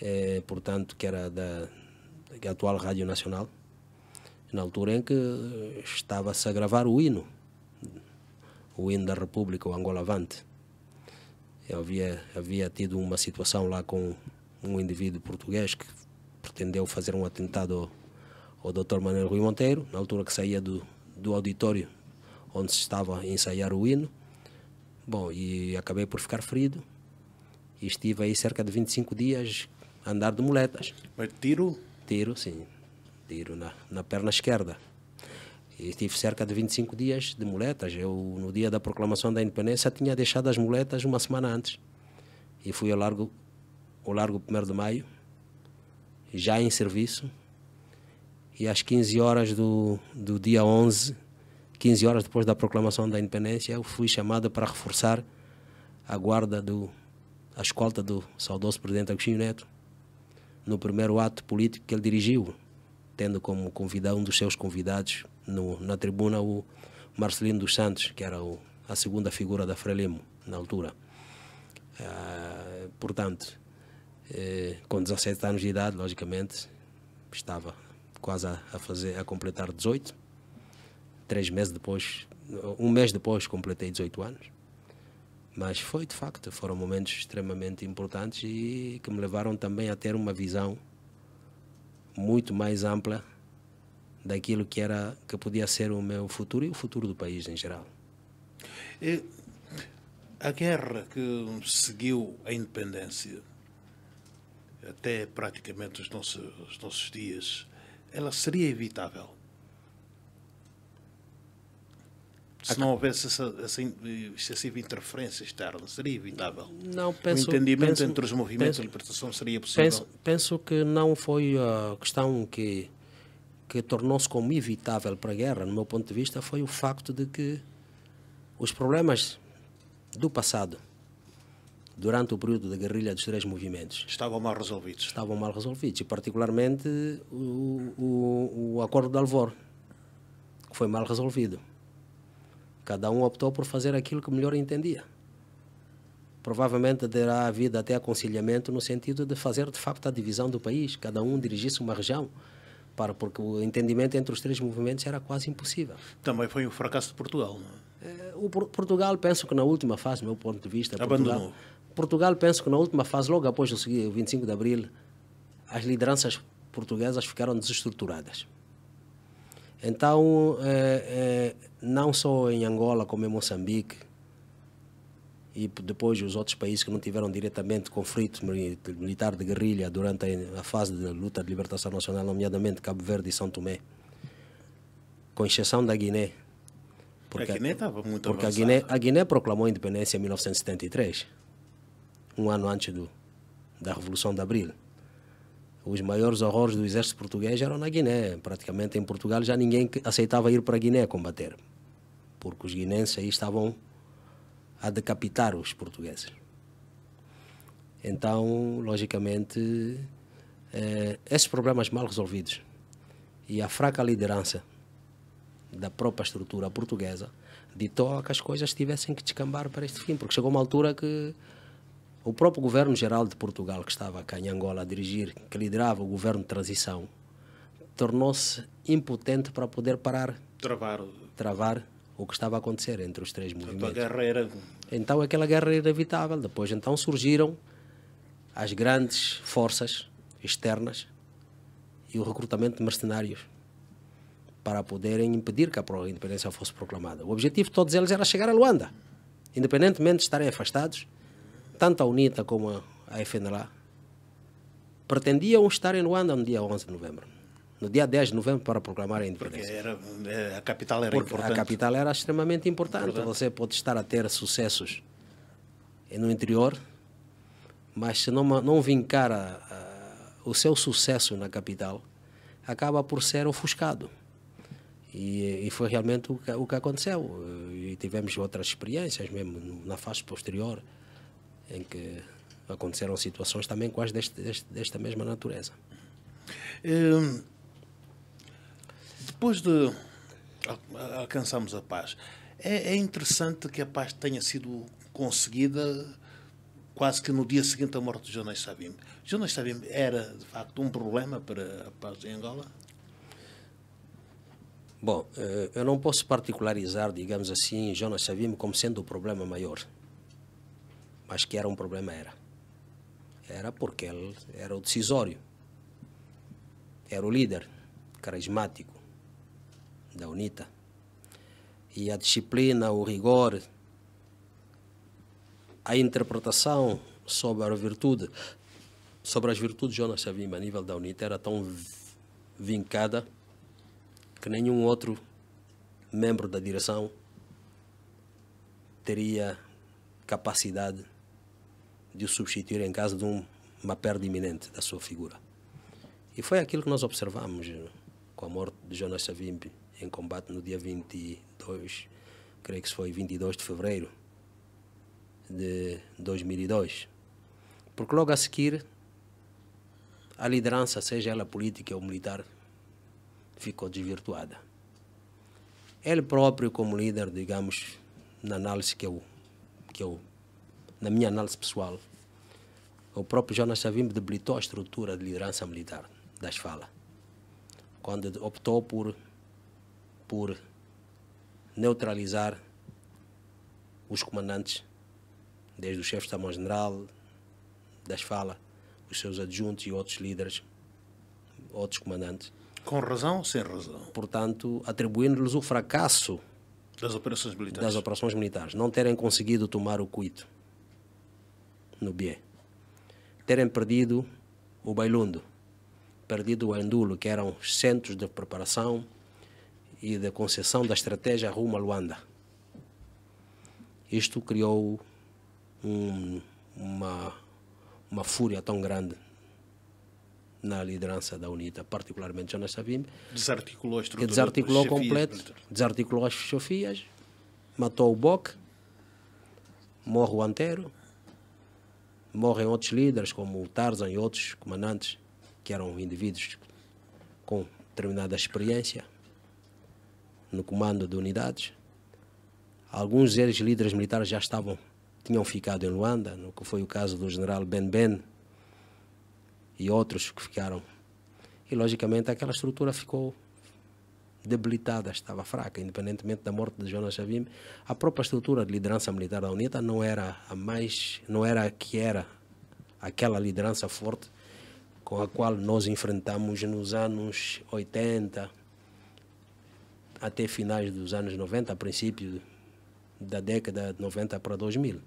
é, portanto, que era da, da atual Rádio Nacional, na altura em que estava-se a gravar o hino, o hino da República, o Angola Avante. Eu havia, havia tido uma situação lá com um indivíduo português que pretendeu fazer um atentado ao, ao Dr. Manuel Rui Monteiro, na altura que saía do, do auditório onde se estava a ensaiar o hino. Bom, e acabei por ficar ferido e estive aí cerca de 25 dias a andar de muletas. Mas tiro? Tiro, sim. Tiro na, na perna esquerda. E tive cerca de 25 dias de muletas. Eu, no dia da proclamação da independência, tinha deixado as muletas uma semana antes. E fui ao largo, ao largo 1 de maio, já em serviço. E às 15 horas do, do dia 11, 15 horas depois da proclamação da independência, eu fui chamado para reforçar a guarda do a escolta do saudoso presidente Agostinho Neto no primeiro ato político que ele dirigiu, tendo como convidado um dos seus convidados no, na tribuna o Marcelino dos Santos, que era o, a segunda figura da Frelimo na altura. Ah, portanto, eh, com 17 anos de idade, logicamente, estava quase a, a, fazer, a completar 18. Três meses depois, um mês depois, completei 18 anos. Mas foi de facto, foram momentos extremamente importantes e que me levaram também a ter uma visão muito mais ampla daquilo que era que podia ser o meu futuro e o futuro do país em geral. E a guerra que seguiu a independência até praticamente os nossos, os nossos dias, ela seria evitável. Se não houvesse essa, essa excessiva interferência externa, seria evitável. Não, penso, o entendimento penso, entre os movimentos penso, de libertação seria possível. Penso, penso que não foi a questão que que tornou-se como evitável para a guerra, no meu ponto de vista, foi o facto de que os problemas do passado, durante o período da guerrilha dos três movimentos, estavam mal resolvidos. Estavam mal resolvidos, e particularmente o, o, o Acordo de Alvor, que foi mal resolvido. Cada um optou por fazer aquilo que melhor entendia. Provavelmente terá havido até aconselhamento no sentido de fazer de facto a divisão do país, cada um dirigisse uma região para, porque o entendimento entre os três movimentos era quase impossível. Também foi um fracasso de Portugal, não é? Eh, o Portugal, penso que na última fase, do meu ponto de vista, Abandonou. Portugal, Portugal, penso que na última fase, logo após o 25 de abril, as lideranças portuguesas ficaram desestruturadas. Então, eh, eh, não só em Angola, como em Moçambique, e depois os outros países que não tiveram diretamente conflito militar de guerrilha durante a fase da luta de libertação nacional, nomeadamente Cabo Verde e São Tomé, com exceção da Guiné. Porque a Guiné estava muito Porque a Guiné, a Guiné proclamou a independência em 1973, um ano antes do, da Revolução de Abril. Os maiores horrores do exército português eram na Guiné. Praticamente em Portugal já ninguém aceitava ir para a Guiné combater, porque os guinenses aí estavam a decapitar os portugueses. Então, logicamente, eh, esses problemas mal resolvidos e a fraca liderança da própria estrutura portuguesa ditou que as coisas tivessem que descambar para este fim, porque chegou uma altura que o próprio governo geral de Portugal, que estava cá em Angola a dirigir, que liderava o governo de transição, tornou-se impotente para poder parar, travar, travar o que estava a acontecer entre os três movimentos. A guerra era... Então aquela guerra era inevitável. Depois então surgiram as grandes forças externas e o recrutamento de mercenários para poderem impedir que a independência fosse proclamada. O objetivo de todos eles era chegar a Luanda, independentemente de estarem afastados, tanto a UNITA como a FNLA pretendiam estar em Luanda no dia 11 de novembro no dia 10 de novembro para proclamar a independência. Porque era, eh, a capital era Porque importante. A capital era extremamente importante. importante. Você pode estar a ter sucessos no interior, mas se não, não vincar a, a, o seu sucesso na capital, acaba por ser ofuscado. E, e foi realmente o que, o que, aconteceu. E tivemos outras experiências, mesmo na fase posterior, em que aconteceram situações também quase deste, deste, desta mesma natureza. Hum depois de alcançarmos a paz, é, é interessante que a paz tenha sido conseguida quase que no dia seguinte à morte de Jonas Savimbi. Jonas Savimbi era, de facto, um problema para a paz em Angola? Bom, eh, eu não posso particularizar, digamos assim, Jonas Savimbi como sendo o problema maior. Mas que era um problema, era. Era porque ele era o decisório. Era o líder carismático da UNITA. E a disciplina, o rigor, a interpretação sobre a virtude, sobre as virtudes de Jonas Savimba a nível da UNITA era tão vincada que nenhum outro membro da direção teria capacidade de o substituir em caso de um, uma perda iminente da sua figura. E foi aquilo que nós observamos com a morte de Jonas Savimbi em combate no dia 22, creio que foi 22 de fevereiro de 2002. Porque logo a seguir, a liderança, seja ela política ou militar, ficou desvirtuada. Ele próprio, como líder, digamos, na análise que eu, que eu na minha análise pessoal, o próprio Jonas Savimbi debilitou a estrutura de liderança militar das falas, quando optou por por neutralizar os comandantes, desde o chefe de Estado-General, das falas, os seus adjuntos e outros líderes, outros comandantes. Com razão ou sem razão? Portanto, atribuindo-lhes o fracasso das operações militares. Das operações militares, não terem conseguido tomar o cuito no Bié, terem perdido o Bailundo, perdido o Andulo, que eram centros de preparação e da concessão da estratégia rumo a Luanda. Isto criou um, uma, uma fúria tão grande na liderança da UNITA, particularmente Jonas Savimbi. Desarticulou a estrutura. desarticulou completo, chefias, desarticulou as chefias, matou o BOC, morre o Antero, morrem outros líderes como o Tarzan e outros comandantes, que eram indivíduos com determinada experiência no comando de unidades. Alguns deles, líderes militares, já estavam, tinham ficado em Luanda, no que foi o caso do general Ben Ben e outros que ficaram. E, logicamente, aquela estrutura ficou debilitada, estava fraca, independentemente da morte de Jonas Chavim. A própria estrutura de liderança militar da UNITA não era a mais, não era a que era aquela liderança forte com a qual nós enfrentamos nos anos 80, até finais dos anos 90, a princípio da década de 90 para 2000.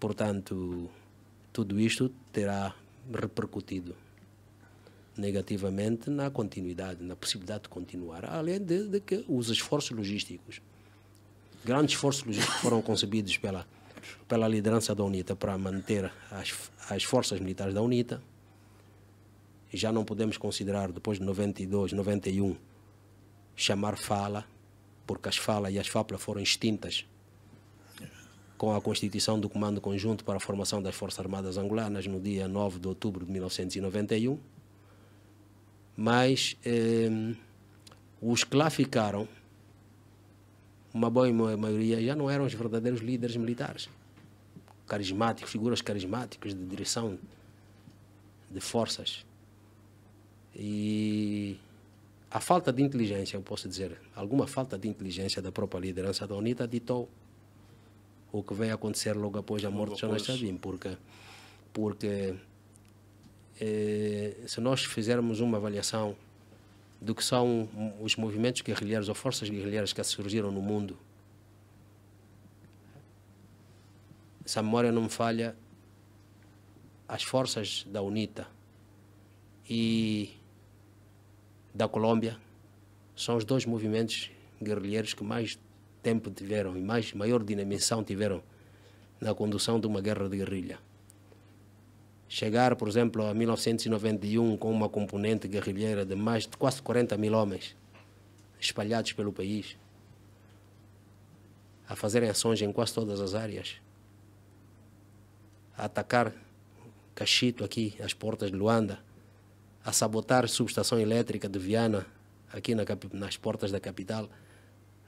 Portanto, tudo isto terá repercutido negativamente na continuidade, na possibilidade de continuar, além de, de que os esforços logísticos, grandes esforços logísticos foram concebidos pela, pela liderança da UNITA para manter as, as forças militares da UNITA. Já não podemos considerar, depois de 92, 91, chamar fala, porque as falas e as FAPLA foram extintas com a constituição do Comando Conjunto para a Formação das Forças Armadas Angolanas no dia 9 de outubro de 1991. Mas eh, os que lá ficaram, uma boa maioria, já não eram os verdadeiros líderes militares. Carismáticos, figuras carismáticas de direção de forças. E a falta de inteligência, eu posso dizer, alguma falta de inteligência da própria liderança da UNITA ditou o que vai acontecer logo após a morte de Jonas Chavim, porque, porque eh, se nós fizermos uma avaliação do que são os movimentos guerrilheiros ou forças guerrilheiras que surgiram no mundo, se a memória não me falha, as forças da UNITA e da Colômbia, são os dois movimentos guerrilheiros que mais tempo tiveram e mais maior dinamização tiveram na condução de uma guerra de guerrilha. Chegar, por exemplo, a 1991 com uma componente guerrilheira de mais de quase 40 mil homens espalhados pelo país, a fazerem ações em quase todas as áreas, a atacar Cachito aqui, as portas de Luanda, a sabotar subestação elétrica de Viana, aqui na, nas portas da capital,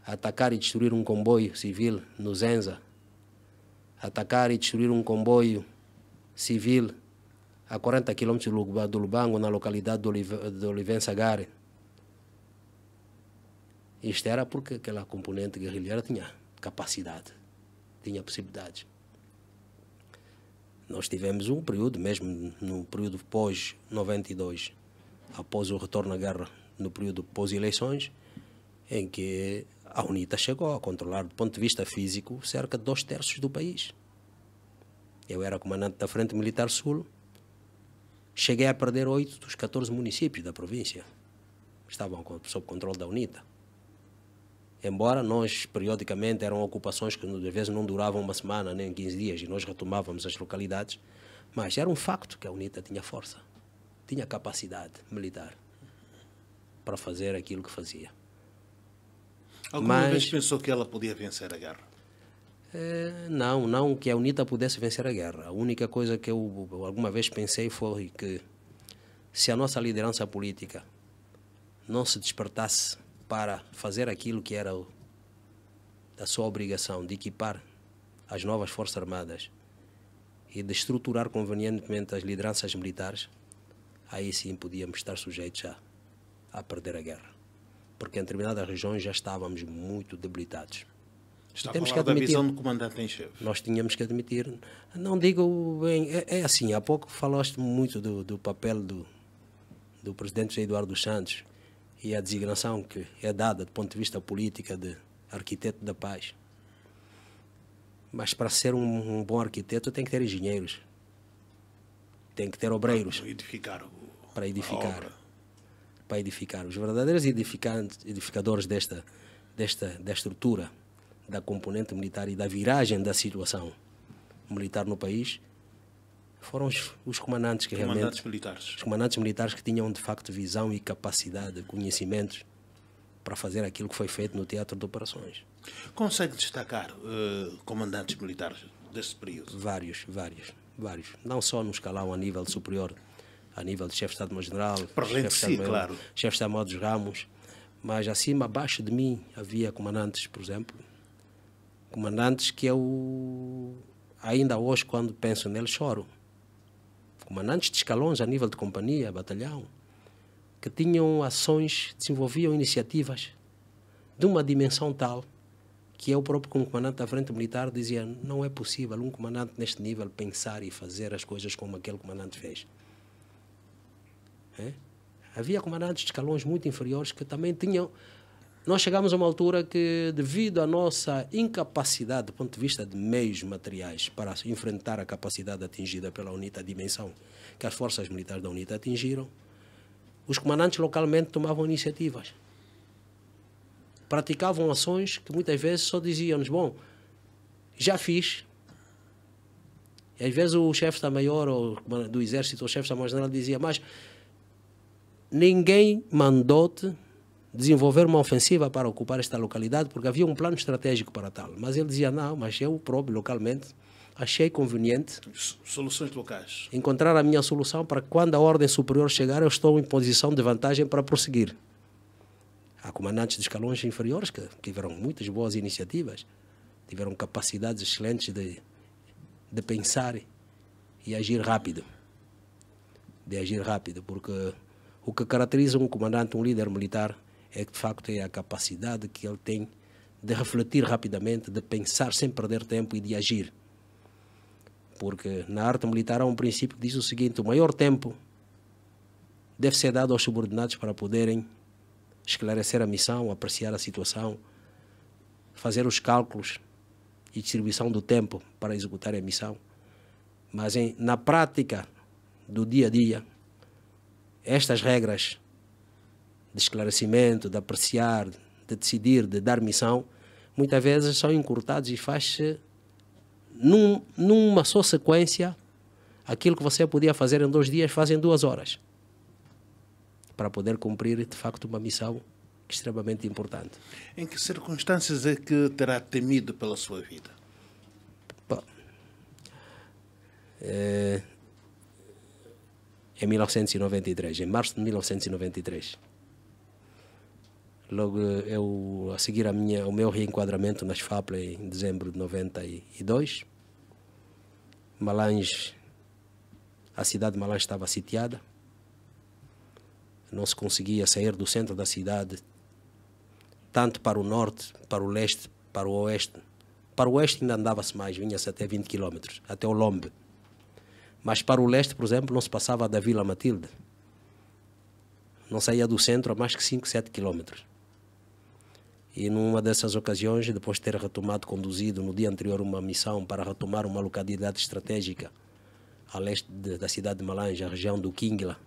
atacar e destruir um comboio civil no Zenza, atacar e destruir um comboio civil a 40 km do Lubango, na localidade de, Oliv de Olivença Gare. Isto era porque aquela componente guerrilheira tinha capacidade, tinha possibilidades. Nós tivemos um período, mesmo no período pós-92, após o retorno à guerra, no período pós-eleições, em que a UNITA chegou a controlar, do ponto de vista físico, cerca de dois terços do país. Eu era comandante da Frente Militar Sul, cheguei a perder oito dos 14 municípios da província. Estavam sob controle da UNITA. Embora nós, periodicamente, eram ocupações que às vezes não duravam uma semana nem 15 dias e nós retomávamos as localidades, mas era um facto que a UNITA tinha força, tinha capacidade militar para fazer aquilo que fazia. Alguma mas, vez pensou que ela podia vencer a guerra? Eh, não, não que a UNITA pudesse vencer a guerra. A única coisa que eu alguma vez pensei foi que se a nossa liderança política não se despertasse para fazer aquilo que era a sua obrigação, de equipar as novas Forças Armadas e de estruturar convenientemente as lideranças militares, aí sim podíamos estar sujeitos a, a perder a guerra. Porque em determinadas regiões já estávamos muito debilitados. Está temos que admitir, da visão do comandante em chefe. Nós tínhamos que admitir. Não digo bem, é, é assim, há pouco falaste muito do, do papel do, do presidente Eduardo Santos e a designação que é dada do ponto de vista política de arquiteto da paz. Mas para ser um, um bom arquiteto tem que ter engenheiros, tem que ter obreiros. Para edificar. O, para edificar. Para edificar. Os verdadeiros edificantes, edificadores desta, desta desta estrutura, da componente militar e da viragem da situação militar no país foram os, os comandantes que os realmente. Comandantes militares. Os comandantes militares que tinham de facto visão e capacidade, conhecimentos para fazer aquilo que foi feito no Teatro de Operações. Consegue destacar uh, comandantes militares desse período? Vários, vários, vários. Não só no escalão a nível superior, a nível de chefe de Estado-Major-General, chefe de si, claro. Estado-Maior dos Ramos, mas acima, abaixo de mim, havia comandantes, por exemplo, comandantes que eu ainda hoje, quando penso neles, choro comandantes de escalões a nível de companhia, batalhão, que tinham ações, desenvolviam iniciativas de uma dimensão tal que eu próprio, como comandante da frente militar, dizia não é possível um comandante neste nível pensar e fazer as coisas como aquele comandante fez. É? Havia comandantes de escalões muito inferiores que também tinham nós chegamos a uma altura que, devido à nossa incapacidade do ponto de vista de meios materiais para enfrentar a capacidade atingida pela UNITA, a dimensão que as forças militares da UNITA atingiram, os comandantes localmente tomavam iniciativas. Praticavam ações que muitas vezes só diziam-nos: Bom, já fiz. E às vezes o chefe da maior do exército, o chefe da maior general dizia: Mas ninguém mandou-te desenvolver uma ofensiva para ocupar esta localidade, porque havia um plano estratégico para tal. Mas ele dizia: não, mas eu próprio, localmente, achei conveniente. Soluções locais. Encontrar a minha solução para que, quando a ordem superior chegar, eu estou em posição de vantagem para prosseguir. Há comandantes de escalões inferiores que tiveram muitas boas iniciativas, tiveram capacidades excelentes de, de pensar e agir rápido. De agir rápido, porque o que caracteriza um comandante, um líder militar, é que de facto é a capacidade que ele tem de refletir rapidamente, de pensar sem perder tempo e de agir. Porque na arte militar há um princípio que diz o seguinte: o maior tempo deve ser dado aos subordinados para poderem esclarecer a missão, apreciar a situação, fazer os cálculos e distribuição do tempo para executar a missão. Mas em, na prática do dia a dia, estas regras de esclarecimento, de apreciar, de decidir, de dar missão, muitas vezes são encurtados e faz-se num, numa só sequência aquilo que você podia fazer em dois dias, faz em duas horas para poder cumprir de facto uma missão extremamente importante. Em que circunstâncias é que terá temido pela sua vida? Bom, é, em 1993, em março de 1993, Logo, eh, eu, a seguir a minha, o meu reenquadramento nas FAPLA em dezembro de 92, Malange, a cidade de Malange estava sitiada, não se conseguia sair do centro da cidade, tanto para o norte, para o leste, para o oeste. Para o oeste ainda andava-se mais, vinha-se até 20 km até o Lombe. Mas para o leste, por exemplo, não se passava da Vila Matilde. Não saía do centro a mais que 5, 7 quilômetros. E numa dessas ocasiões, depois de ter retomado, conduzido no dia anterior uma missão para retomar uma localidade estratégica a leste de, da cidade de Malanja, região do Kingla,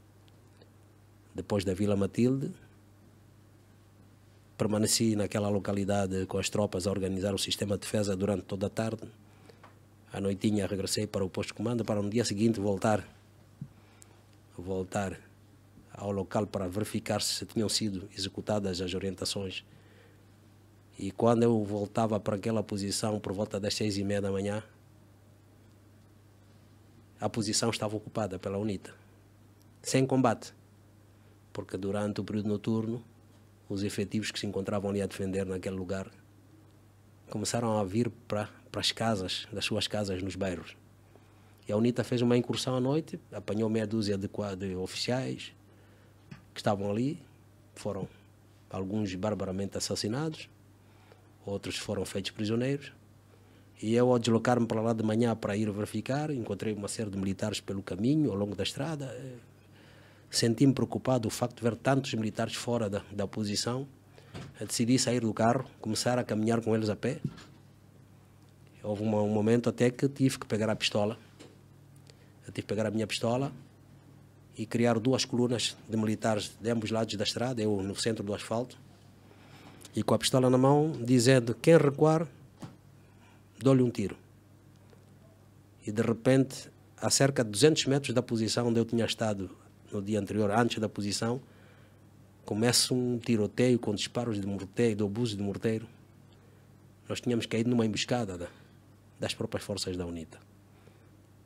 depois da Vila Matilde, permaneci naquela localidade com as tropas a organizar o sistema de defesa durante toda a tarde. À noitinha regressei para o posto de comando para no dia seguinte voltar voltar ao local para verificar se tinham sido executadas as orientações e quando eu voltava para aquela posição por volta das seis e meia da manhã, a posição estava ocupada pela UNITA, sem combate, porque durante o período noturno, os efetivos que se encontravam ali a defender naquele lugar começaram a vir para, para as casas, das suas casas nos bairros. E a UNITA fez uma incursão à noite, apanhou meia dúzia de, de oficiais que estavam ali, foram alguns barbaramente assassinados outros foram feitos prisioneiros. E eu, ao deslocar-me para lá de manhã para ir verificar, encontrei uma série de militares pelo caminho, ao longo da estrada. Senti-me preocupado o facto de ver tantos militares fora da, da posição. Eu decidi sair do carro, começar a caminhar com eles a pé. Houve uma, um momento até que tive que pegar a pistola. Eu tive que pegar a minha pistola e criar duas colunas de militares de ambos lados da estrada, eu no centro do asfalto e com a pistola na mão, dizendo: Quem recuar, dou-lhe um tiro. E de repente, a cerca de 200 metros da posição onde eu tinha estado no dia anterior, antes da posição, começa um tiroteio com disparos de morteiro, de obuso de morteiro. Nós tínhamos caído numa emboscada da, das próprias forças da UNITA.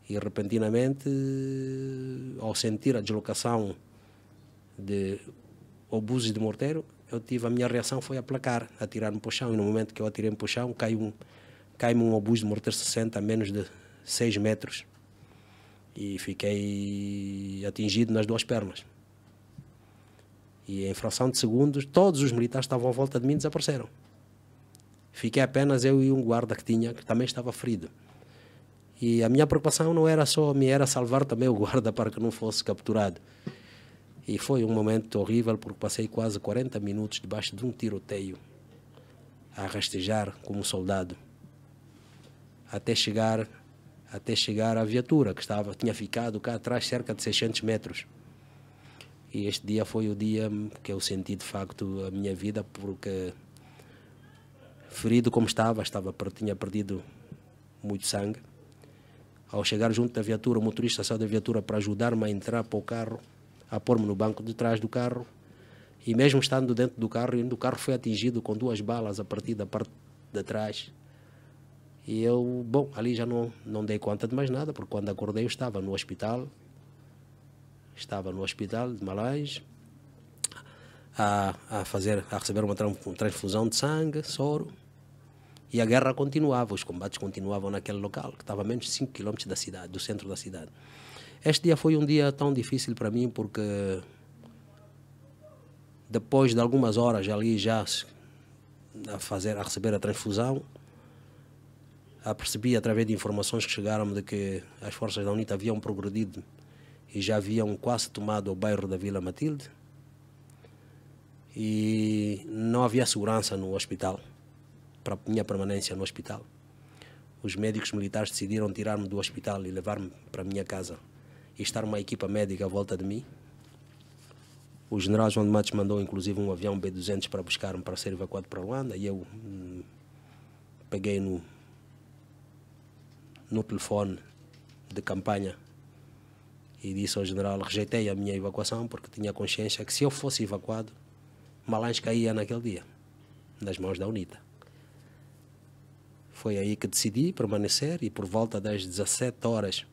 E repentinamente, ao sentir a deslocação de obusos de morteiro, eu tive, a minha reação foi aplacar, atirar-me para o chão. E no momento que eu atirei-me para o chão, caiu me um, cai um obus de morteiro 60 a menos de 6 metros. E fiquei atingido nas duas pernas. E em fração de segundos, todos os militares estavam à volta de mim e desapareceram. Fiquei apenas eu e um guarda que tinha, que também estava ferido. E a minha preocupação não era só me era salvar também o guarda para que não fosse capturado. E foi um momento horrível porque passei quase 40 minutos debaixo de um tiroteio a rastejar como soldado. Até chegar até chegar à viatura que estava tinha ficado cá atrás cerca de 600 metros. E este dia foi o dia que eu senti de facto a minha vida porque ferido como estava, estava tinha perdido muito sangue. Ao chegar junto da viatura, o motorista saiu da viatura para ajudar-me a entrar para o carro a pôr-me no banco de trás do carro. E mesmo estando dentro do carro, o carro foi atingido com duas balas a partir da parte de trás. E eu, bom, ali já não, não dei conta de mais nada, porque quando acordei eu estava no hospital. Estava no hospital de Malais a, a, fazer, a receber uma transfusão de sangue, soro. E a guerra continuava, os combates continuavam naquele local, que estava a menos de 5 km da cidade, do centro da cidade. Este dia foi um dia tão difícil para mim porque depois de algumas horas ali já a fazer a receber a transfusão, apercebi através de informações que chegaram de que as forças da UNITA haviam progredido e já haviam quase tomado o bairro da Vila Matilde e não havia segurança no hospital para a minha permanência no hospital. Os médicos militares decidiram tirar-me do hospital e levar-me para a minha casa e estar uma equipa médica à volta de mim. O general João de Matos mandou inclusive um avião B-200 para buscar-me para ser evacuado para Luanda e eu hum, peguei no, no telefone de campanha e disse ao general: rejeitei a minha evacuação porque tinha consciência que se eu fosse evacuado, Malães caía naquele dia, nas mãos da UNITA. Foi aí que decidi permanecer e por volta das 17 horas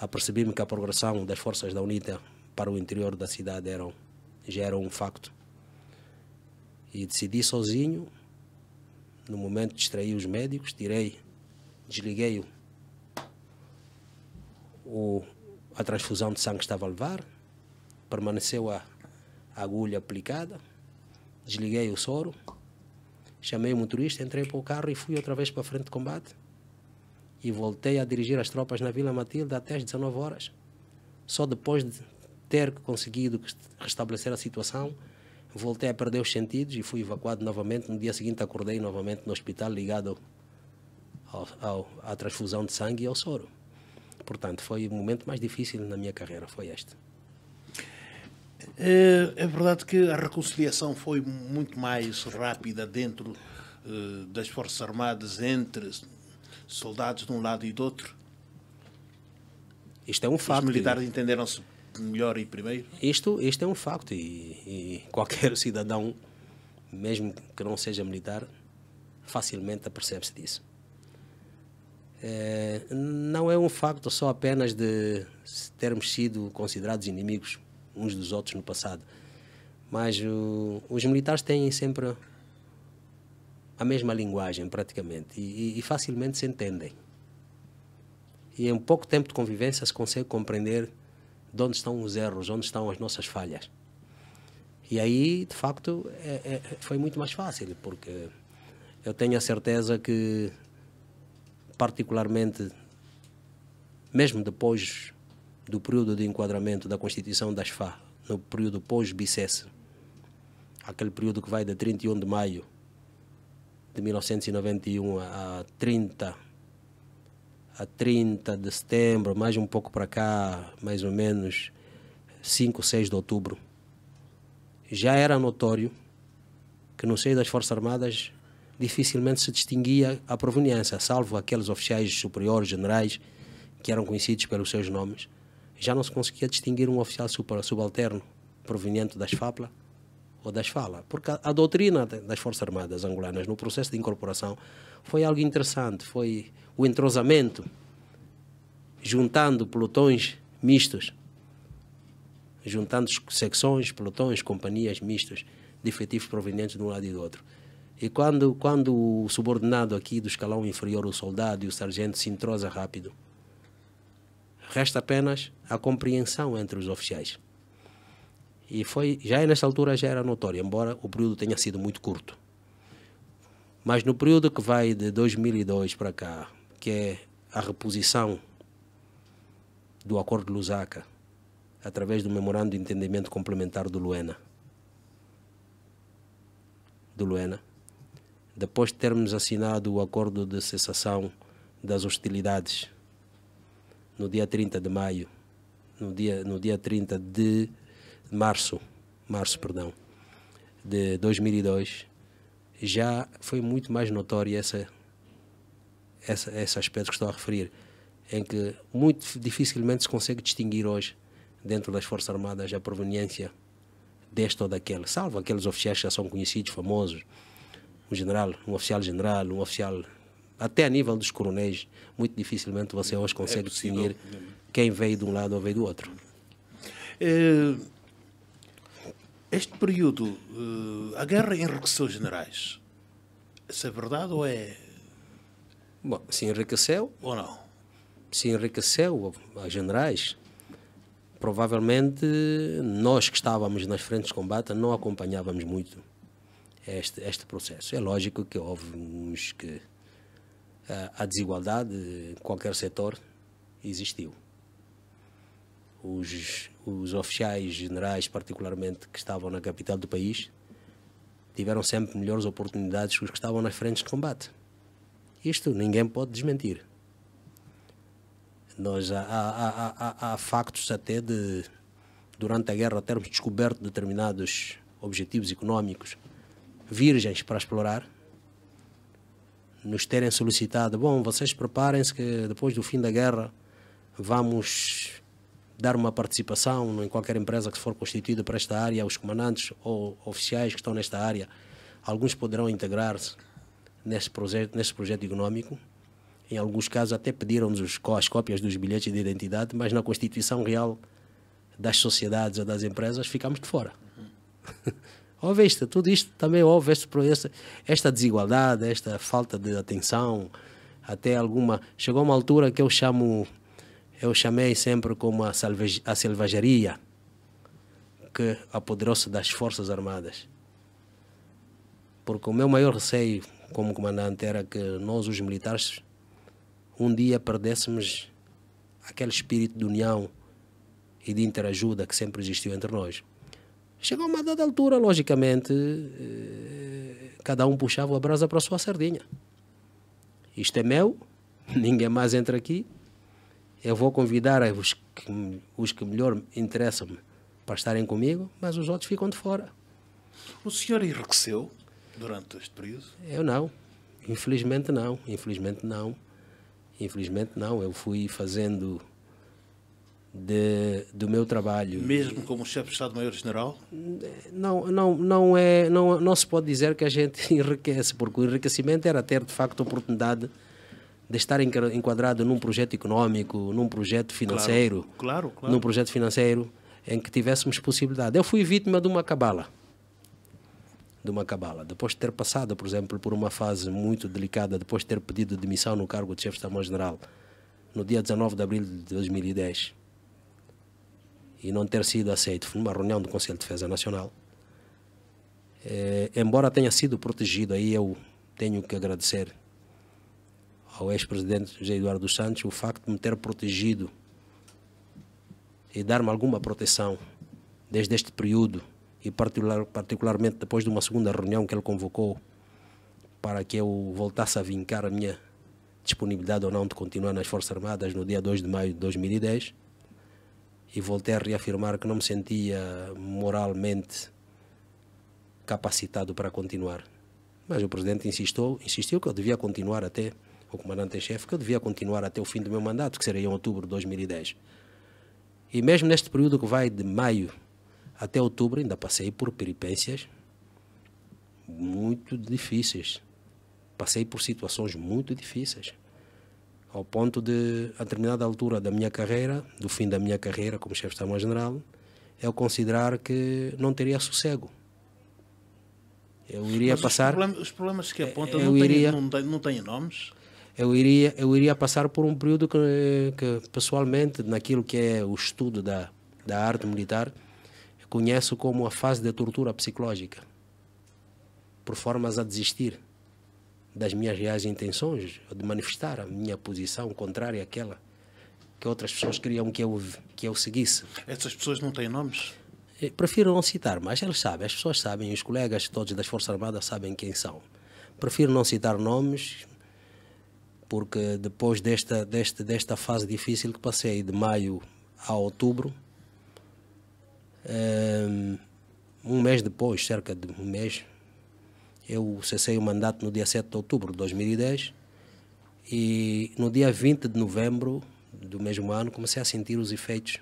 apercebi-me que a progressão das forças da UNITA para o interior da cidade era já era um facto. E decidi sozinho, no momento distraí os médicos, tirei, desliguei o, a transfusão de sangue que estava a levar, permaneceu a, a agulha aplicada, desliguei o soro, chamei o motorista, entrei para o carro e fui outra vez para a frente de combate e voltei a dirigir as tropas na Vila Matilde até às 19 horas. Só depois de ter conseguido restabelecer a situação, voltei a perder os sentidos e fui evacuado novamente. No dia seguinte acordei novamente no hospital ligado ao, ao, à transfusão de sangue e ao soro. Portanto, foi o momento mais difícil na minha carreira, foi este. É, é verdade que a reconciliação foi muito mais rápida dentro uh, das Forças Armadas entre soldados de um lado e do outro. Isto é um facto. Os militares entenderam-se melhor e primeiro? Isto, isto é um facto e, e, qualquer cidadão, mesmo que não seja militar, facilmente apercebe-se disso. É, não é um facto só apenas de termos sido considerados inimigos uns dos outros no passado, mas o, os militares têm sempre a mesma linguagem praticamente e, e facilmente se entendem. E em pouco tempo de convivência se consegue compreender de onde estão os erros, onde estão as nossas falhas. E aí, de facto, é, é, foi muito mais fácil, porque eu tenho a certeza que, particularmente, mesmo depois do período de enquadramento da Constituição das FA, no período pós bicesse aquele período que vai de 31 de maio de 1991 a 30 a 30 de setembro, mais um pouco para cá, mais ou menos 5, 6 de outubro, já era notório que no seio das Forças Armadas dificilmente se distinguia a proveniência, salvo aqueles oficiais superiores, generais, que eram conhecidos pelos seus nomes. Já não se conseguia distinguir um oficial subalterno proveniente das FAPLA ou das falas. Porque a, a, doutrina das Forças Armadas angolanas no processo de incorporação foi algo interessante, foi o entrosamento, juntando pelotões mistos, juntando secções, pelotões, companhias mistas de efetivos provenientes de um lado e do outro. E quando, quando o subordinado aqui do escalão inferior, o soldado e o sargento se entrosa rápido, resta apenas a compreensão entre os oficiais. E foi, já é nessa altura já era notório, embora o período tenha sido muito curto. Mas no período que vai de 2002 para cá, que é a reposição do Acordo de Lusaka, através do Memorando de Entendimento Complementar do Luena, do Luena, depois de termos assinado o Acordo de Cessação das Hostilidades, no dia 30 de maio, no dia, no dia 30 de março, março, perdão, de 2002, já foi muito mais notório essa, essa, esse aspecto que estou a referir, em que muito dificilmente se consegue distinguir hoje, dentro das Forças Armadas, a proveniência deste ou daquele, salvo aqueles oficiais que já são conhecidos, famosos, um general, um oficial general, um oficial, até a nível dos coronéis, muito dificilmente você hoje consegue é distinguir quem veio de um lado ou veio do outro. É este período, eh, a guerra enriqueceu generais. Isso é verdade ou é. Bom, se enriqueceu. Ou não? Se enriqueceu a generais, provavelmente nós que estávamos nas frentes de combate não acompanhávamos muito este, este processo. É lógico que houve uns que a, eh, a desigualdade, qualquer setor, existiu os, os oficiais generais, particularmente, que estavam na capital do país, tiveram sempre melhores oportunidades que os que estavam nas frentes de combate. Isto ninguém pode desmentir. Nós, há, há, há, há factos até de, durante a guerra, termos descoberto determinados objetivos económicos virgens para explorar, nos terem solicitado: bom, vocês preparem-se que depois do fim da guerra vamos dar uma participação em qualquer empresa que for constituída para esta área, os comandantes ou oficiais que estão nesta área, alguns poderão integrar-se nesse projeto, neste projeto económico Em alguns casos até pediram-nos as cópias dos bilhetes de identidade, mas na constituição real das sociedades ou das empresas ficamos de fora. Uhum. houve isto, tudo isto também houve este, esta desigualdade, esta falta de atenção, até alguma... Chegou uma altura que eu chamo eu chamei sempre como a, a selvageria que apoderou-se das Forças Armadas. Porque o meu maior receio como comandante era que nós, os militares, um dia perdêssemos aquele espírito de união e de interajuda que sempre existiu entre nós. Chegou uma dada altura, logicamente, eh, cada um puxava a brasa para a sua sardinha. Isto é meu, ninguém mais entra aqui, eu vou convidar os que, os que melhor interessam para estarem comigo, mas os outros ficam de fora. O senhor enriqueceu durante este período? Eu não. Infelizmente não. Infelizmente não. Infelizmente não. Eu fui fazendo de, do meu trabalho. Mesmo como chefe de Estado-Maior-General? Não, não, não, é, não, não se pode dizer que a gente enriquece, porque o enriquecimento era ter de facto a oportunidade de de estar enquadrado num projeto econômico, num projeto financeiro, claro, claro, claro. num projeto financeiro em que tivéssemos possibilidade. Eu fui vítima de uma cabala, de uma cabala. Depois de ter passado, por exemplo, por uma fase muito delicada, depois de ter pedido demissão no cargo de chefe de estado general no dia 19 de abril de 2010, e não ter sido aceito, numa reunião do Conselho de Defesa Nacional, é, embora tenha sido protegido, aí eu tenho que agradecer ao ex-presidente José Eduardo dos Santos o facto de me ter protegido e dar-me alguma proteção desde este período e particular, particularmente depois de uma segunda reunião que ele convocou para que eu voltasse a vincar a minha disponibilidade ou não de continuar nas Forças Armadas no dia 2 de maio de 2010 e voltei a reafirmar que não me sentia moralmente capacitado para continuar. Mas o presidente insistiu, insistiu que eu devia continuar até o comandante em chefe, que eu devia continuar até o fim do meu mandato, que seria em outubro de 2010. E mesmo neste período que vai de maio até outubro, ainda passei por peripécias muito difíceis. Passei por situações muito difíceis. Ao ponto de, a determinada altura da minha carreira, do fim da minha carreira como chefe de Estado-General, eu considerar que não teria sossego. Eu iria Mas passar. Os problemas, os problemas que é, apontam não, iria, não, não têm nomes? eu iria eu iria passar por um período que, que pessoalmente naquilo que é o estudo da, da arte militar conheço como a fase de tortura psicológica por formas a desistir das minhas reais intenções de manifestar a minha posição contrária àquela que outras pessoas queriam que eu que eu seguisse essas pessoas não têm nomes eh, prefiro não citar mas eles sabem as pessoas sabem os colegas todos das forças armadas sabem quem são prefiro não citar nomes porque depois desta, desta, desta fase difícil que passei de maio a outubro, ehm, um mês depois, cerca de um mês, eu cessei o mandato no dia 7 de outubro de 2010 e no dia 20 de novembro do mesmo ano comecei a sentir os efeitos